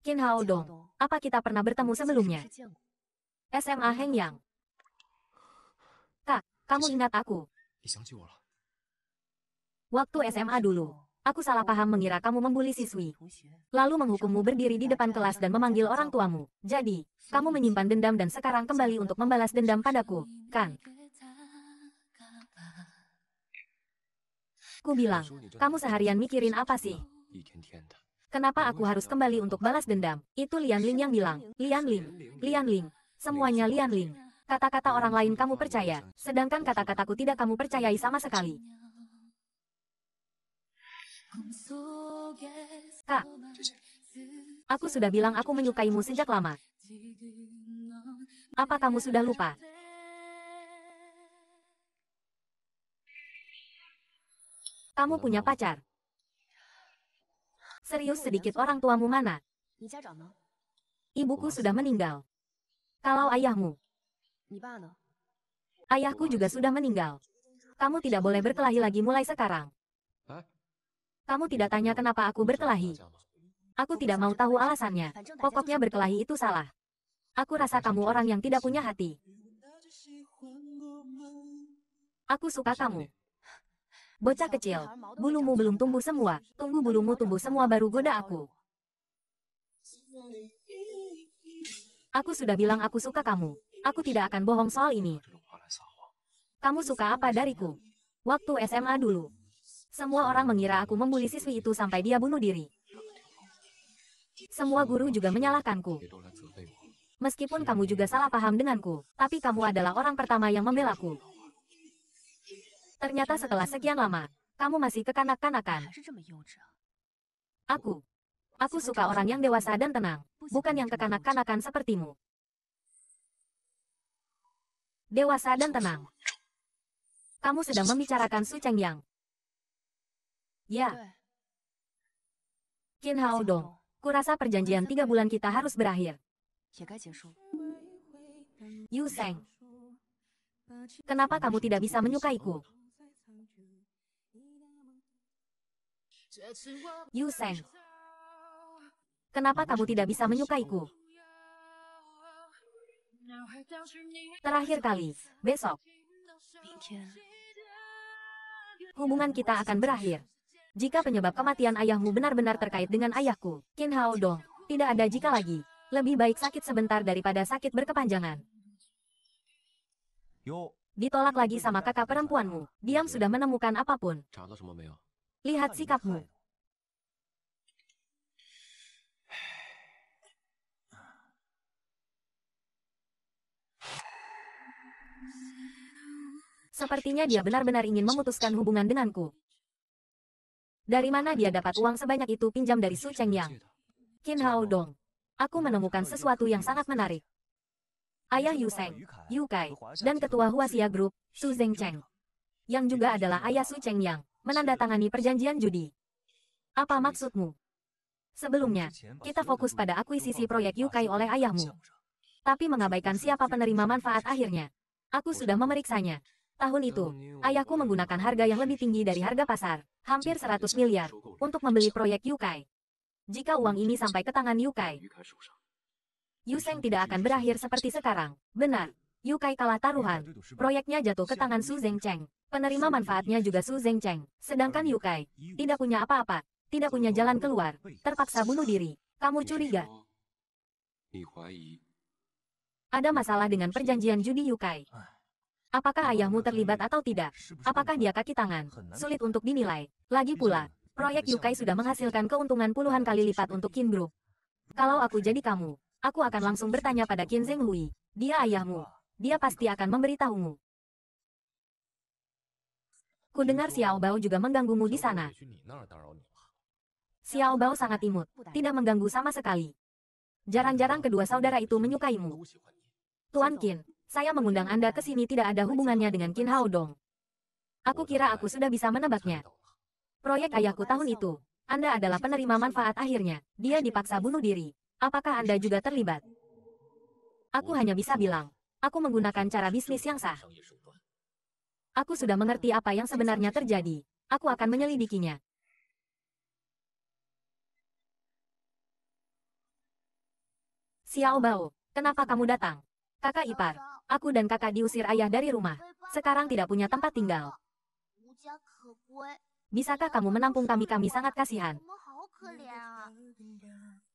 Qin Hao Dong, apa kita pernah bertemu sebelumnya? SMA Hengyang. Kamu ingat aku. Waktu SMA dulu, aku salah paham mengira kamu membuli siswi. Lalu menghukummu berdiri di depan kelas dan memanggil orang tuamu. Jadi, kamu menyimpan dendam dan sekarang kembali untuk membalas dendam padaku, kan? Ku bilang, kamu seharian mikirin apa sih? Kenapa aku harus kembali untuk balas dendam? Itu Lian Ling yang bilang. Lian Ling, Lian Ling, semuanya Lian Ling kata-kata orang lain kamu percaya, sedangkan kata-kataku tidak kamu percayai sama sekali. Kak, aku sudah bilang aku menyukaimu sejak lama. Apa kamu sudah lupa? Kamu punya pacar? Serius sedikit orang tuamu mana? Ibuku sudah meninggal. Kalau ayahmu, Ayahku juga sudah meninggal. Kamu tidak boleh berkelahi lagi mulai sekarang. Kamu tidak tanya kenapa aku berkelahi. Aku tidak mau tahu alasannya. Pokoknya berkelahi itu salah. Aku rasa kamu orang yang tidak punya hati. Aku suka kamu. Bocah kecil, bulumu belum tumbuh semua. Tunggu bulumu tumbuh semua baru goda aku. Aku sudah bilang aku suka kamu. Aku tidak akan bohong soal ini. Kamu suka apa dariku? Waktu SMA dulu. Semua orang mengira aku membuli siswi itu sampai dia bunuh diri. Semua guru juga menyalahkanku. Meskipun kamu juga salah paham denganku, tapi kamu adalah orang pertama yang membelaku. Ternyata setelah sekian lama, kamu masih kekanak-kanakan. Aku. Aku suka orang yang dewasa dan tenang, bukan yang kekanak-kanakan sepertimu dewasa dan tenang. Kamu sedang membicarakan Su Yang. Ya. Qin Hao Dong, kurasa perjanjian tiga bulan kita harus berakhir. Yu Seng, kenapa kamu tidak bisa menyukaiku? Yu Seng, kenapa kamu tidak bisa menyukaiku? Terakhir kali, besok. Hubungan kita akan berakhir. Jika penyebab kematian ayahmu benar-benar terkait dengan ayahku, Qin Hao Dong, tidak ada jika lagi. Lebih baik sakit sebentar daripada sakit berkepanjangan. Ditolak lagi sama kakak perempuanmu. Diam sudah menemukan apapun. Lihat sikapmu. Sepertinya dia benar-benar ingin memutuskan hubungan denganku. Dari mana dia dapat uang sebanyak itu pinjam dari Su Cheng Yang? Qin Hao Dong. Aku menemukan sesuatu yang sangat menarik. Ayah Yu Seng, Yu Kai, dan ketua Huasia Group, Su Zeng Cheng. Yang juga adalah ayah Su Cheng Yang, menandatangani perjanjian judi. Apa maksudmu? Sebelumnya, kita fokus pada akuisisi proyek Yu Kai oleh ayahmu. Tapi mengabaikan siapa penerima manfaat akhirnya. Aku sudah memeriksanya. Tahun itu, ayahku menggunakan harga yang lebih tinggi dari harga pasar, hampir 100 miliar, untuk membeli proyek Yukai. Jika uang ini sampai ke tangan Yukai, Yuseng tidak akan berakhir seperti sekarang. Benar, Yukai kalah taruhan. Proyeknya jatuh ke tangan Su Zengcheng. Penerima manfaatnya juga Su Zengcheng. Sedangkan Yukai, tidak punya apa-apa, tidak punya jalan keluar, terpaksa bunuh diri. Kamu curiga? Ada masalah dengan perjanjian judi Yukai. Ah. Apakah ayahmu terlibat atau tidak? Apakah dia kaki tangan? Sulit untuk dinilai. Lagi pula, proyek Yukai sudah menghasilkan keuntungan puluhan kali lipat untuk Kin Group. Kalau aku jadi kamu, aku akan langsung bertanya pada Qin Zeng Hui. Dia ayahmu. Dia pasti akan memberitahumu. Ku dengar Xiao Bao juga mengganggumu di sana. Xiao Bao sangat imut, tidak mengganggu sama sekali. Jarang-jarang kedua saudara itu menyukaimu. Tuan Qin, saya mengundang Anda ke sini tidak ada hubungannya dengan Qin Hao Dong. Aku kira aku sudah bisa menebaknya. Proyek ayahku tahun itu. Anda adalah penerima manfaat akhirnya. Dia dipaksa bunuh diri. Apakah Anda juga terlibat? Aku hanya bisa bilang. Aku menggunakan cara bisnis yang sah. Aku sudah mengerti apa yang sebenarnya terjadi. Aku akan menyelidikinya. Xiao Bao, kenapa kamu datang? Kakak ipar, Aku dan kakak diusir ayah dari rumah. Sekarang tidak punya tempat tinggal. Bisakah kamu menampung kami? Kami sangat kasihan.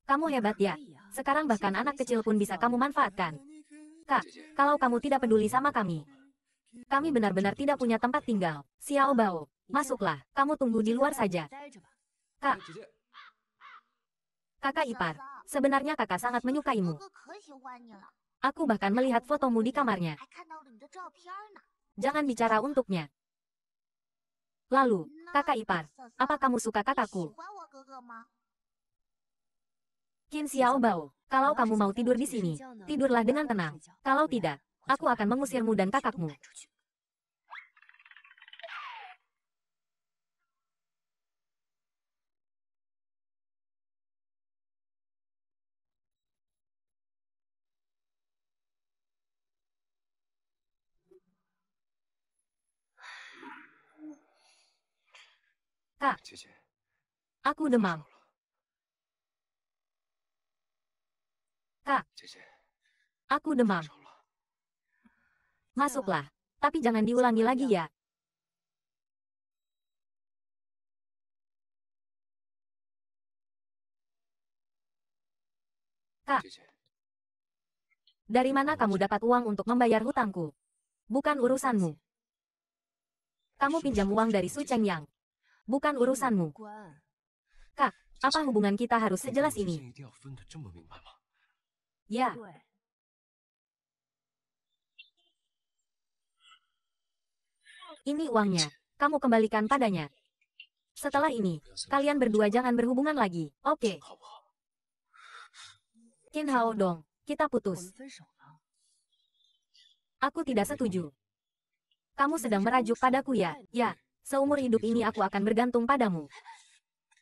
Kamu hebat ya. Sekarang bahkan anak kecil pun bisa kamu manfaatkan. Kak, kalau kamu tidak peduli sama kami, kami benar-benar tidak punya tempat tinggal. Xiao Bao, masuklah. Kamu tunggu di luar saja. Kak. Kakak Ipar, sebenarnya kakak sangat menyukaimu. Aku bahkan melihat fotomu di kamarnya. Jangan bicara untuknya. Lalu, kakak nah, ipar, apa kamu suka kakakku? Qin Xiaobao, kalau kamu mau tidur di sini, tidurlah dengan tenang. Kalau tidak, aku akan mengusirmu dan kakakmu. Kak, aku demam. Kak, aku demam. Masuklah, tapi jangan diulangi lagi ya. Kak, dari mana kamu dapat uang untuk membayar hutangku? Bukan urusanmu. Kamu pinjam uang dari Su Cheng Yang bukan hmm, urusanmu. Kak, apa hubungan kita harus sejelas ini? Ya. ya. Ini uangnya. Kamu kembalikan padanya. Setelah ini, kalian berdua jangan berhubungan lagi, oke? Okay. Qin Hao Dong, kita putus. Aku tidak setuju. Kamu sedang merajuk padaku ya, ya. Seumur hidup ini aku akan bergantung padamu.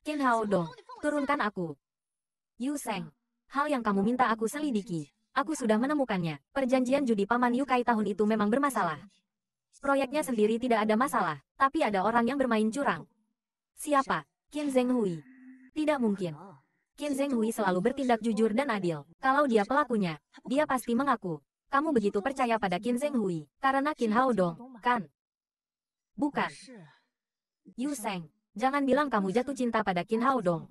Qin Hao Dong, turunkan aku. Yu Seng, hal yang kamu minta aku selidiki. Aku sudah menemukannya. Perjanjian judi Paman Yu Kai tahun itu memang bermasalah. Proyeknya sendiri tidak ada masalah, tapi ada orang yang bermain curang. Siapa? Qin Zheng Hui. Tidak mungkin. Qin Zheng Hui selalu bertindak jujur dan adil. Kalau dia pelakunya, dia pasti mengaku. Kamu begitu percaya pada Qin Zheng Hui, karena Qin Hao Dong, kan? Bukan. Oh, Yu Seng, jangan bilang kamu jatuh cinta pada Qin Hao dong.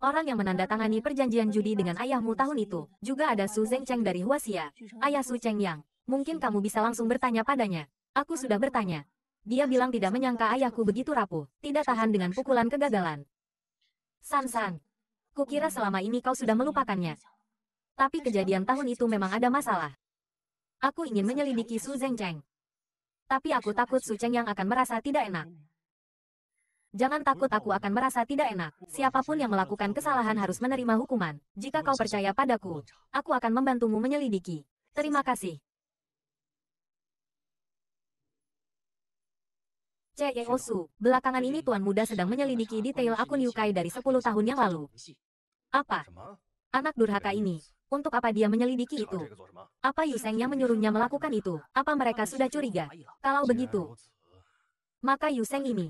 Orang yang menandatangani perjanjian judi dengan ayahmu tahun itu, juga ada Su Zeng Cheng dari Huasia, ayah Su Cheng Yang. Mungkin kamu bisa langsung bertanya padanya. Aku sudah bertanya. Dia bilang tidak menyangka ayahku begitu rapuh, tidak tahan dengan pukulan kegagalan. San San, kukira selama ini kau sudah melupakannya. Tapi kejadian tahun itu memang ada masalah. Aku ingin menyelidiki Su Zeng Cheng tapi aku takut Cheng yang akan merasa tidak enak. Jangan takut aku akan merasa tidak enak. Siapapun yang melakukan kesalahan harus menerima hukuman. Jika kau percaya padaku, aku akan membantumu menyelidiki. Terima kasih. Cie Osu, belakangan ini tuan muda sedang menyelidiki detail akun Yukai dari 10 tahun yang lalu. Apa? Anak durhaka ini, untuk apa dia menyelidiki itu? Apa Yuseng yang menyuruhnya melakukan itu? Apa mereka sudah curiga? Kalau begitu, maka Yuseng ini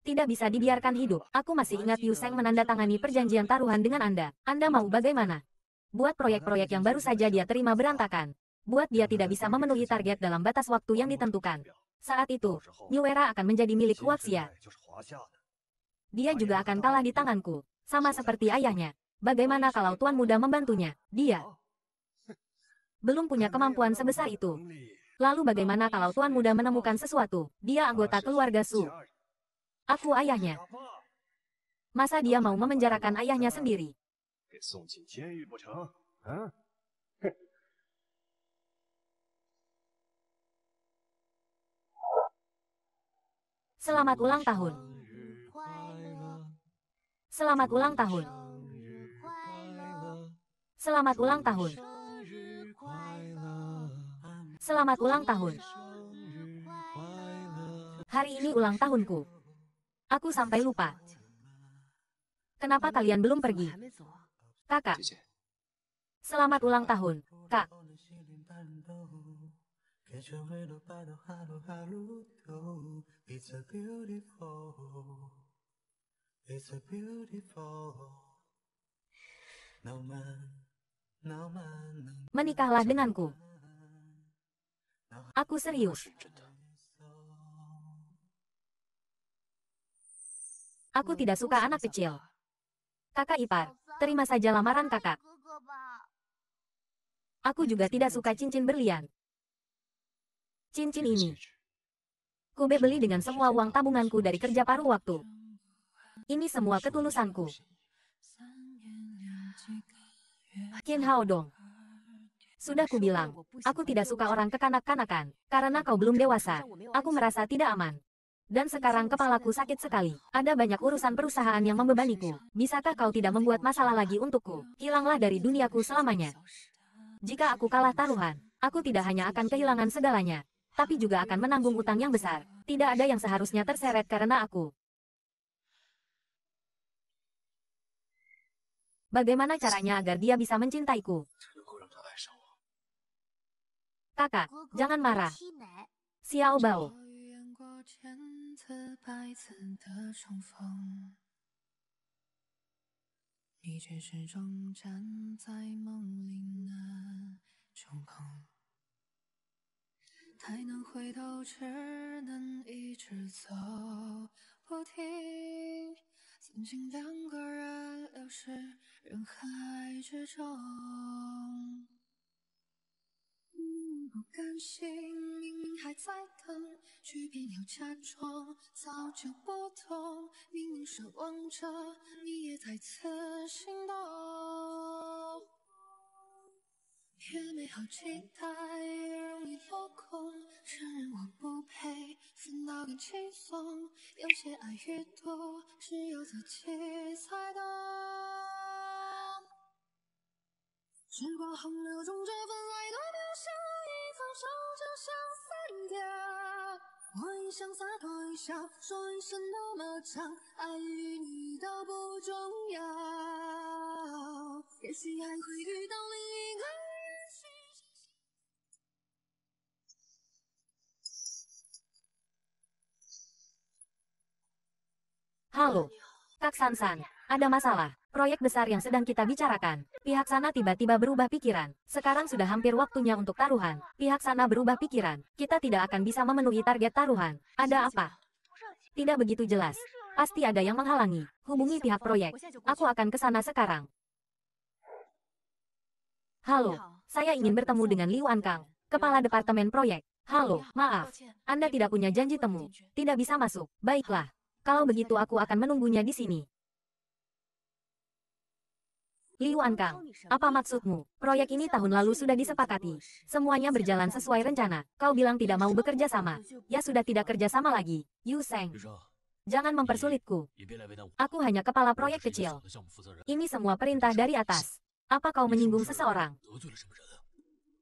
tidak bisa dibiarkan hidup. Aku masih ingat Yuseng menandatangani perjanjian taruhan dengan Anda. Anda mau bagaimana? Buat proyek-proyek yang baru saja dia terima berantakan. Buat dia tidak bisa memenuhi target dalam batas waktu yang ditentukan. Saat itu, New akan menjadi milik Huaxia. Dia juga akan kalah di tanganku. Sama seperti ayahnya. Bagaimana kalau tuan muda membantunya? Dia belum punya kemampuan sebesar itu. Lalu bagaimana kalau tuan muda menemukan sesuatu? Dia anggota keluarga Su. Aku ayahnya. Masa dia mau memenjarakan ayahnya sendiri? Selamat ulang tahun. Selamat ulang tahun. Selamat ulang tahun. Selamat ulang tahun. Hari ini ulang tahunku. Aku sampai lupa. Kenapa kalian belum pergi? Kakak. Selamat ulang tahun, Kak. It's a beautiful It's a beautiful no man, no man, Menikahlah denganku. Aku serius. Aku tidak suka anak kecil. Kakak ipar, terima saja lamaran kakak. Aku juga tidak suka cincin berlian. Cincin ini. Kube beli dengan semua uang tabunganku dari kerja paruh waktu. Ini semua ketulusanku. Qin Hao Dong. Sudah kubilang, aku tidak suka orang kekanak-kanakan, karena kau belum dewasa. Aku merasa tidak aman. Dan sekarang kepalaku sakit sekali. Ada banyak urusan perusahaan yang membebaniku. Bisakah kau tidak membuat masalah lagi untukku? Hilanglah dari duniaku selamanya. Jika aku kalah taruhan, aku tidak hanya akan kehilangan segalanya, tapi juga akan menanggung utang yang besar. Tidak ada yang seharusnya terseret karena aku. Bagaimana caranya agar dia bisa mencintaiku? Kakak, jangan marah. Xiao Bao. 曾经两个人流失人海之中，不甘心，明明还在等，却偏要假装早就不同。明明奢望着，你也再次心动，越美好期待，越容易落空。嘿，分到更轻松。有些爱与痛，只有自己才懂。时光洪流中，这份爱多渺小，一放手就消散掉。我一想洒脱一笑，说一生那么长，爱与你都不重要。也许还会遇到另。Halo. Kak Sansan, ada masalah. Proyek besar yang sedang kita bicarakan. Pihak sana tiba-tiba berubah pikiran. Sekarang sudah hampir waktunya untuk taruhan. Pihak sana berubah pikiran. Kita tidak akan bisa memenuhi target taruhan. Ada apa? Tidak begitu jelas. Pasti ada yang menghalangi. Hubungi pihak proyek. Aku akan ke sana sekarang. Halo, saya ingin bertemu dengan Liu Ankang, Kepala Departemen Proyek. Halo, maaf. Anda tidak punya janji temu. Tidak bisa masuk. Baiklah. Kalau begitu aku akan menunggunya di sini. Liu Ankang, apa maksudmu? Proyek ini tahun lalu sudah disepakati. Semuanya berjalan sesuai rencana. Kau bilang tidak mau bekerja sama. Ya sudah tidak kerja sama lagi. Yu Seng. Jangan mempersulitku. Aku hanya kepala proyek kecil. Ini semua perintah dari atas. Apa kau menyinggung seseorang?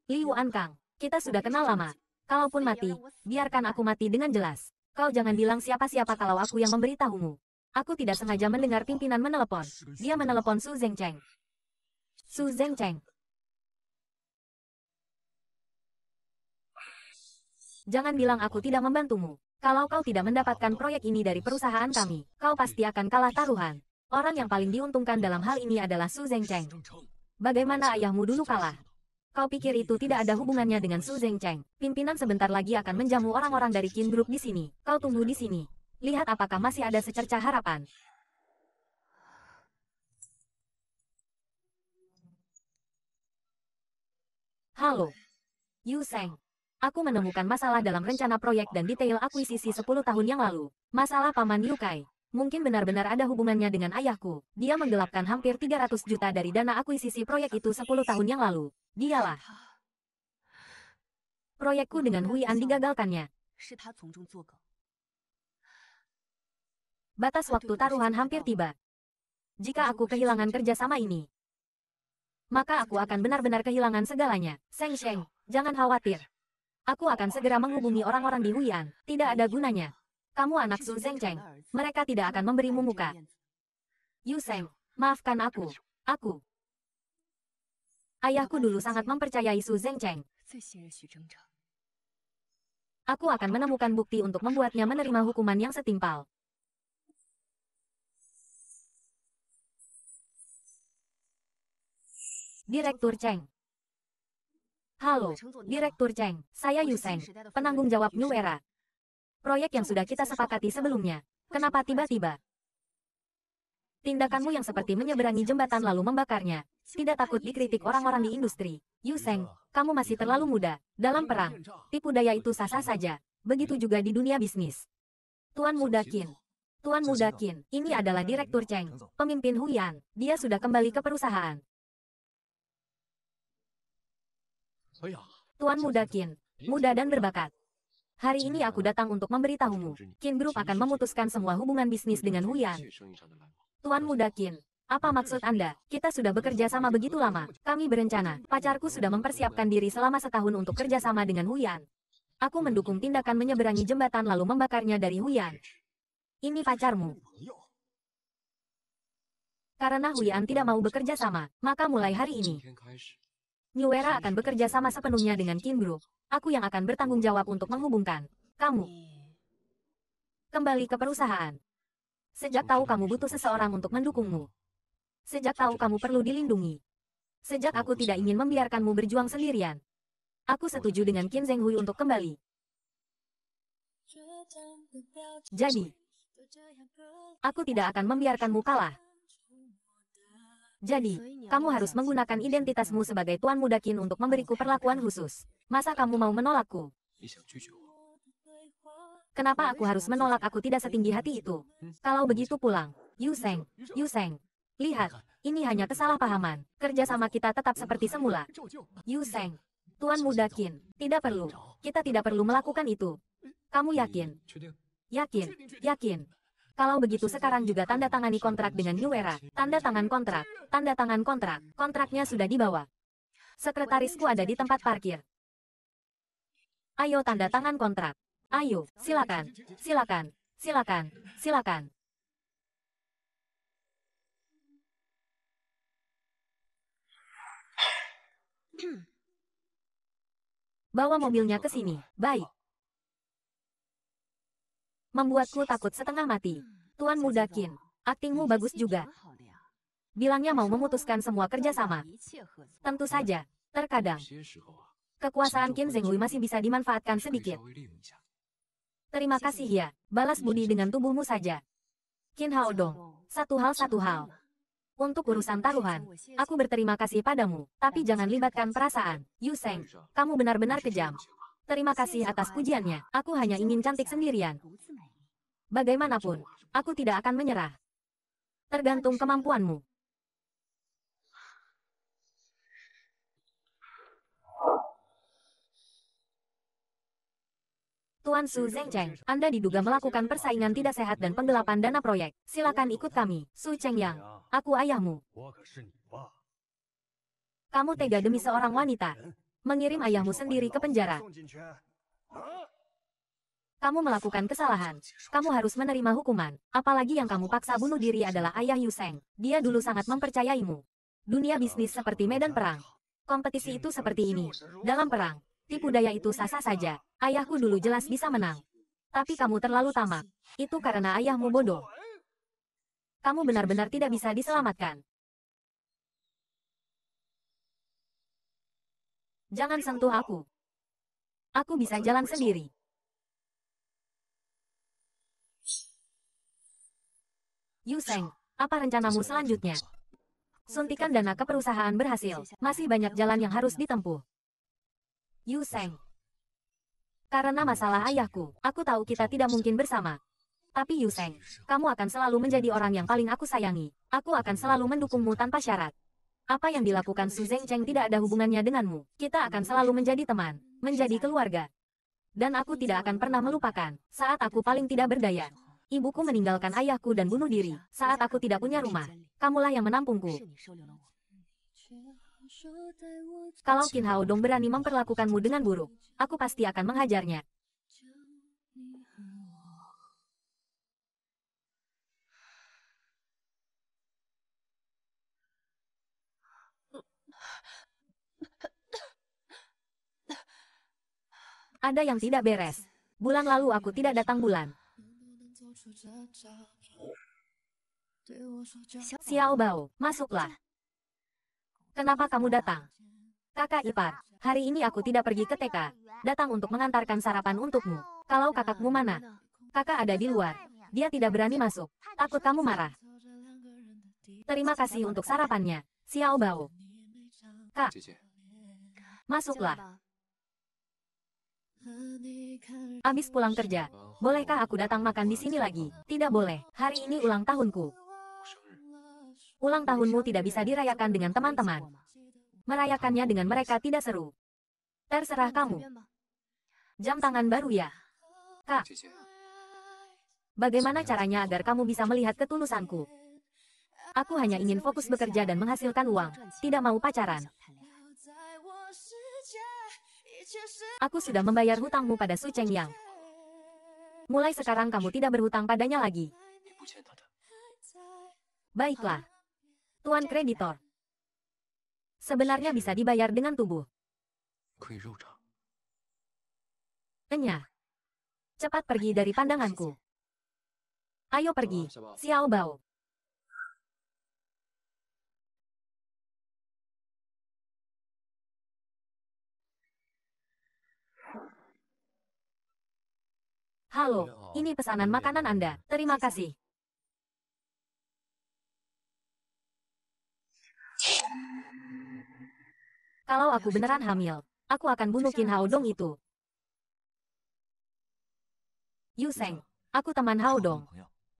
Liu Ankang, kita sudah kenal lama. Kalaupun mati, biarkan aku mati dengan jelas. Kau jangan bilang siapa-siapa kalau aku yang memberitahumu. Aku tidak sengaja mendengar pimpinan menelepon. Dia menelepon Su Zengcheng. Su Zengcheng. Jangan bilang aku tidak membantumu. Kalau kau tidak mendapatkan proyek ini dari perusahaan kami, kau pasti akan kalah taruhan. Orang yang paling diuntungkan dalam hal ini adalah Su Zengcheng. Bagaimana ayahmu dulu kalah? Kau pikir itu tidak ada hubungannya dengan Su Zeng Cheng? Pimpinan sebentar lagi akan menjamu orang-orang dari Qin Group di sini. Kau tunggu di sini. Lihat apakah masih ada secerca harapan. Halo. Yu Seng. Aku menemukan masalah dalam rencana proyek dan detail akuisisi 10 tahun yang lalu. Masalah Paman Kai mungkin benar-benar ada hubungannya dengan ayahku. Dia menggelapkan hampir 300 juta dari dana akuisisi proyek itu 10 tahun yang lalu. Dialah. Proyekku dengan Hui An digagalkannya. Batas waktu taruhan hampir tiba. Jika aku kehilangan kerjasama ini, maka aku akan benar-benar kehilangan segalanya. Seng Sheng, jangan khawatir. Aku akan segera menghubungi orang-orang di Huyan. Tidak ada gunanya. Kamu anak Zhu Zhengcheng, Mereka tidak akan memberimu muka. Yu Sheng, maafkan aku. Aku. Ayahku dulu sangat mempercayai Su Zhengcheng. Aku akan menemukan bukti untuk membuatnya menerima hukuman yang setimpal. Direktur Cheng. Halo, Direktur Cheng, saya Yu Seng, penanggung jawab New Era. Proyek yang sudah kita sepakati sebelumnya. Kenapa tiba-tiba? Tindakanmu yang seperti menyeberangi jembatan lalu membakarnya. Tidak takut dikritik orang-orang di industri. Yu Seng, kamu masih terlalu muda. Dalam perang, tipu daya itu sah-sah saja. Begitu juga di dunia bisnis. Tuan Muda Qin. Tuan Muda Qin, ini adalah Direktur Cheng, pemimpin Huyan. Dia sudah kembali ke perusahaan. Tuan Muda Qin, muda dan berbakat. Hari ini aku datang untuk memberitahumu. Qin Group akan memutuskan semua hubungan bisnis dengan Huyan. Tuan muda Qin, apa maksud Anda? Kita sudah bekerja sama begitu lama. Kami berencana, pacarku sudah mempersiapkan diri selama setahun untuk kerjasama dengan Huyan. Aku mendukung tindakan menyeberangi jembatan lalu membakarnya dari Huyan. Ini pacarmu. Karena Huyan tidak mau bekerja sama, maka mulai hari ini. New Era akan bekerja sama sepenuhnya dengan Kimbro. Group. Aku yang akan bertanggung jawab untuk menghubungkan kamu kembali ke perusahaan. Sejak tahu kamu butuh seseorang untuk mendukungmu. Sejak tahu kamu perlu dilindungi. Sejak aku tidak ingin membiarkanmu berjuang sendirian. Aku setuju dengan Kim Zeng Hui untuk kembali. Jadi, aku tidak akan membiarkanmu kalah. Jadi, kamu harus menggunakan identitasmu sebagai Tuan Muda untuk memberiku perlakuan khusus. Masa kamu mau menolakku? Kenapa aku harus menolak aku tidak setinggi hati itu? Kalau begitu pulang. Yu Seng, Yu Seng. Lihat, ini hanya kesalahpahaman. Kerjasama kita tetap seperti semula. Yu Seng, Tuan Muda tidak perlu. Kita tidak perlu melakukan itu. Kamu yakin? Yakin, yakin. Kalau begitu sekarang juga tanda tangani kontrak dengan New Era. Tanda tangan kontrak, tanda tangan kontrak, kontraknya sudah dibawa. Sekretarisku ada di tempat parkir. Ayo tanda tangan kontrak. Ayo, silakan, silakan, silakan, silakan. Bawa mobilnya ke sini. Baik. Membuatku takut setengah mati. Tuan muda Qin, aktingmu bagus juga. Bilangnya mau memutuskan semua kerjasama. Tentu saja, terkadang. Kekuasaan Qin Zengui masih bisa dimanfaatkan sedikit. Terima kasih ya, balas budi dengan tubuhmu saja. Qin Hao Dong, satu hal satu hal. Untuk urusan taruhan, aku berterima kasih padamu, tapi jangan libatkan perasaan. Yu Seng, kamu benar-benar kejam. Terima kasih atas pujiannya. Aku hanya ingin cantik sendirian. Bagaimanapun, aku tidak akan menyerah. Tergantung kemampuanmu. Tuan Su Zhengcheng, Anda diduga melakukan persaingan tidak sehat dan penggelapan dana proyek. Silakan ikut kami, Su Chengyang. Aku ayahmu. Kamu tega demi seorang wanita mengirim ayahmu sendiri ke penjara. Kamu melakukan kesalahan. Kamu harus menerima hukuman. Apalagi yang kamu paksa bunuh diri adalah ayah Yuseng. Dia dulu sangat mempercayaimu. Dunia bisnis seperti medan perang. Kompetisi itu seperti ini. Dalam perang, tipu daya itu sah-sah saja. Ayahku dulu jelas bisa menang. Tapi kamu terlalu tamak. Itu karena ayahmu bodoh. Kamu benar-benar tidak bisa diselamatkan. Jangan sentuh aku. Aku bisa jalan sendiri. Yuseng, apa rencanamu selanjutnya? Suntikan dana ke perusahaan berhasil. Masih banyak jalan yang harus ditempuh. Yuseng. Karena masalah ayahku, aku tahu kita tidak mungkin bersama. Tapi Yuseng, kamu akan selalu menjadi orang yang paling aku sayangi. Aku akan selalu mendukungmu tanpa syarat. Apa yang dilakukan Su Zengcheng tidak ada hubungannya denganmu. Kita akan selalu menjadi teman, menjadi keluarga. Dan aku tidak akan pernah melupakan saat aku paling tidak berdaya. Ibuku meninggalkan ayahku dan bunuh diri saat aku tidak punya rumah. Kamulah yang menampungku. Kalau Qin Hao Dong berani memperlakukanmu dengan buruk, aku pasti akan menghajarnya. Ada yang tidak beres. Bulan lalu aku tidak datang bulan. Xiao Bao, masuklah. Kenapa kamu datang? Kakak ipar, hari ini aku tidak pergi ke TK. Datang untuk mengantarkan sarapan untukmu. Kalau kakakmu mana? Kakak ada di luar. Dia tidak berani masuk. Takut kamu marah. Terima kasih untuk sarapannya. Xiao Bao. Kak. Masuklah. Abis pulang kerja, bolehkah aku datang makan di sini lagi? Tidak boleh, hari ini ulang tahunku. Ulang tahunmu tidak bisa dirayakan dengan teman-teman. Merayakannya dengan mereka tidak seru. Terserah kamu. Jam tangan baru ya. Kak. Bagaimana caranya agar kamu bisa melihat ketulusanku? Aku hanya ingin fokus bekerja dan menghasilkan uang, tidak mau pacaran. Aku sudah membayar hutangmu pada Su Cheng Yang. Mulai sekarang kamu tidak berhutang padanya lagi. Baiklah. Tuan kreditor. Sebenarnya bisa dibayar dengan tubuh. Enyah. Cepat pergi dari pandanganku. Ayo pergi, Xiao Bao. Halo, oh, iya. ini pesanan makanan Anda. Terima iya, iya, kasih. Kalau aku beneran hamil, aku akan bunuh Qin Dong itu. Yu Seng, aku teman Hao Dong.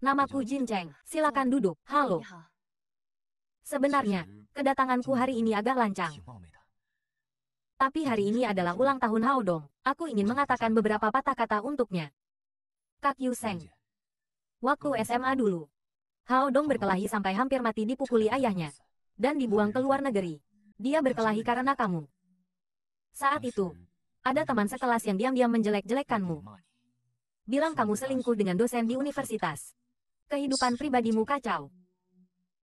Namaku Jin Cheng, silakan duduk. Halo. Sebenarnya, kedatanganku hari ini agak lancang. Tapi hari ini adalah ulang tahun Hao Dong. Aku ingin mengatakan beberapa patah kata untuknya. Kak Yu iya. Waktu SMA iya. dulu. Hao Dong berkelahi sampai hampir mati dipukuli ayahnya. Dan dibuang ke luar negeri. Dia berkelahi karena kamu. Saat itu, ada teman sekelas yang diam-diam menjelek jelekkanmu Bilang kamu selingkuh dengan dosen di universitas. Kehidupan pribadimu kacau.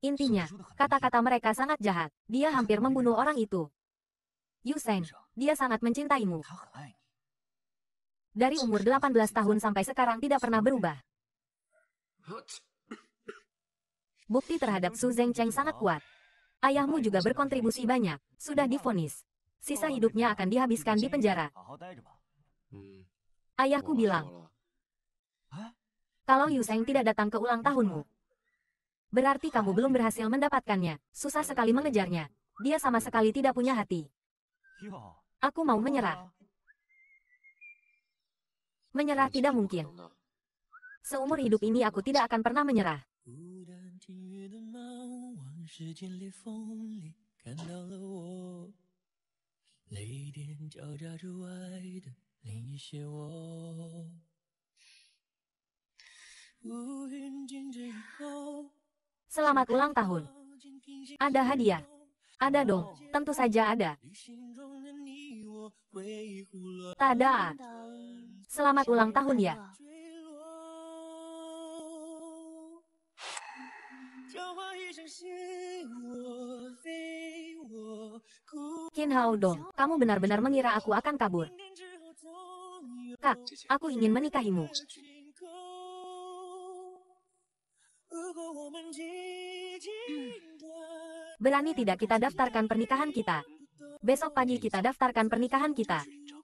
Intinya, kata-kata mereka sangat jahat. Dia hampir membunuh orang itu. Yuseng, dia sangat mencintaimu. Dari umur 18 tahun sampai sekarang tidak pernah berubah. Bukti terhadap Su Zengcheng sangat kuat. Ayahmu juga berkontribusi banyak, sudah difonis. Sisa hidupnya akan dihabiskan di penjara. Ayahku bilang, kalau Yu Zheng tidak datang ke ulang tahunmu, berarti kamu belum berhasil mendapatkannya. Susah sekali mengejarnya. Dia sama sekali tidak punya hati. Aku mau menyerah. Menyerah tidak mungkin. Seumur hidup ini aku tidak akan pernah menyerah. Selamat ulang tahun. Ada hadiah. Ada dong, tentu saja ada. Tada. Selamat ulang tahun ya. Kin Hao Dong, kamu benar-benar mengira aku akan kabur. Kak, aku ingin menikahimu. Hmm. Berani tidak kita daftarkan pernikahan kita? Besok pagi kita daftarkan pernikahan kita.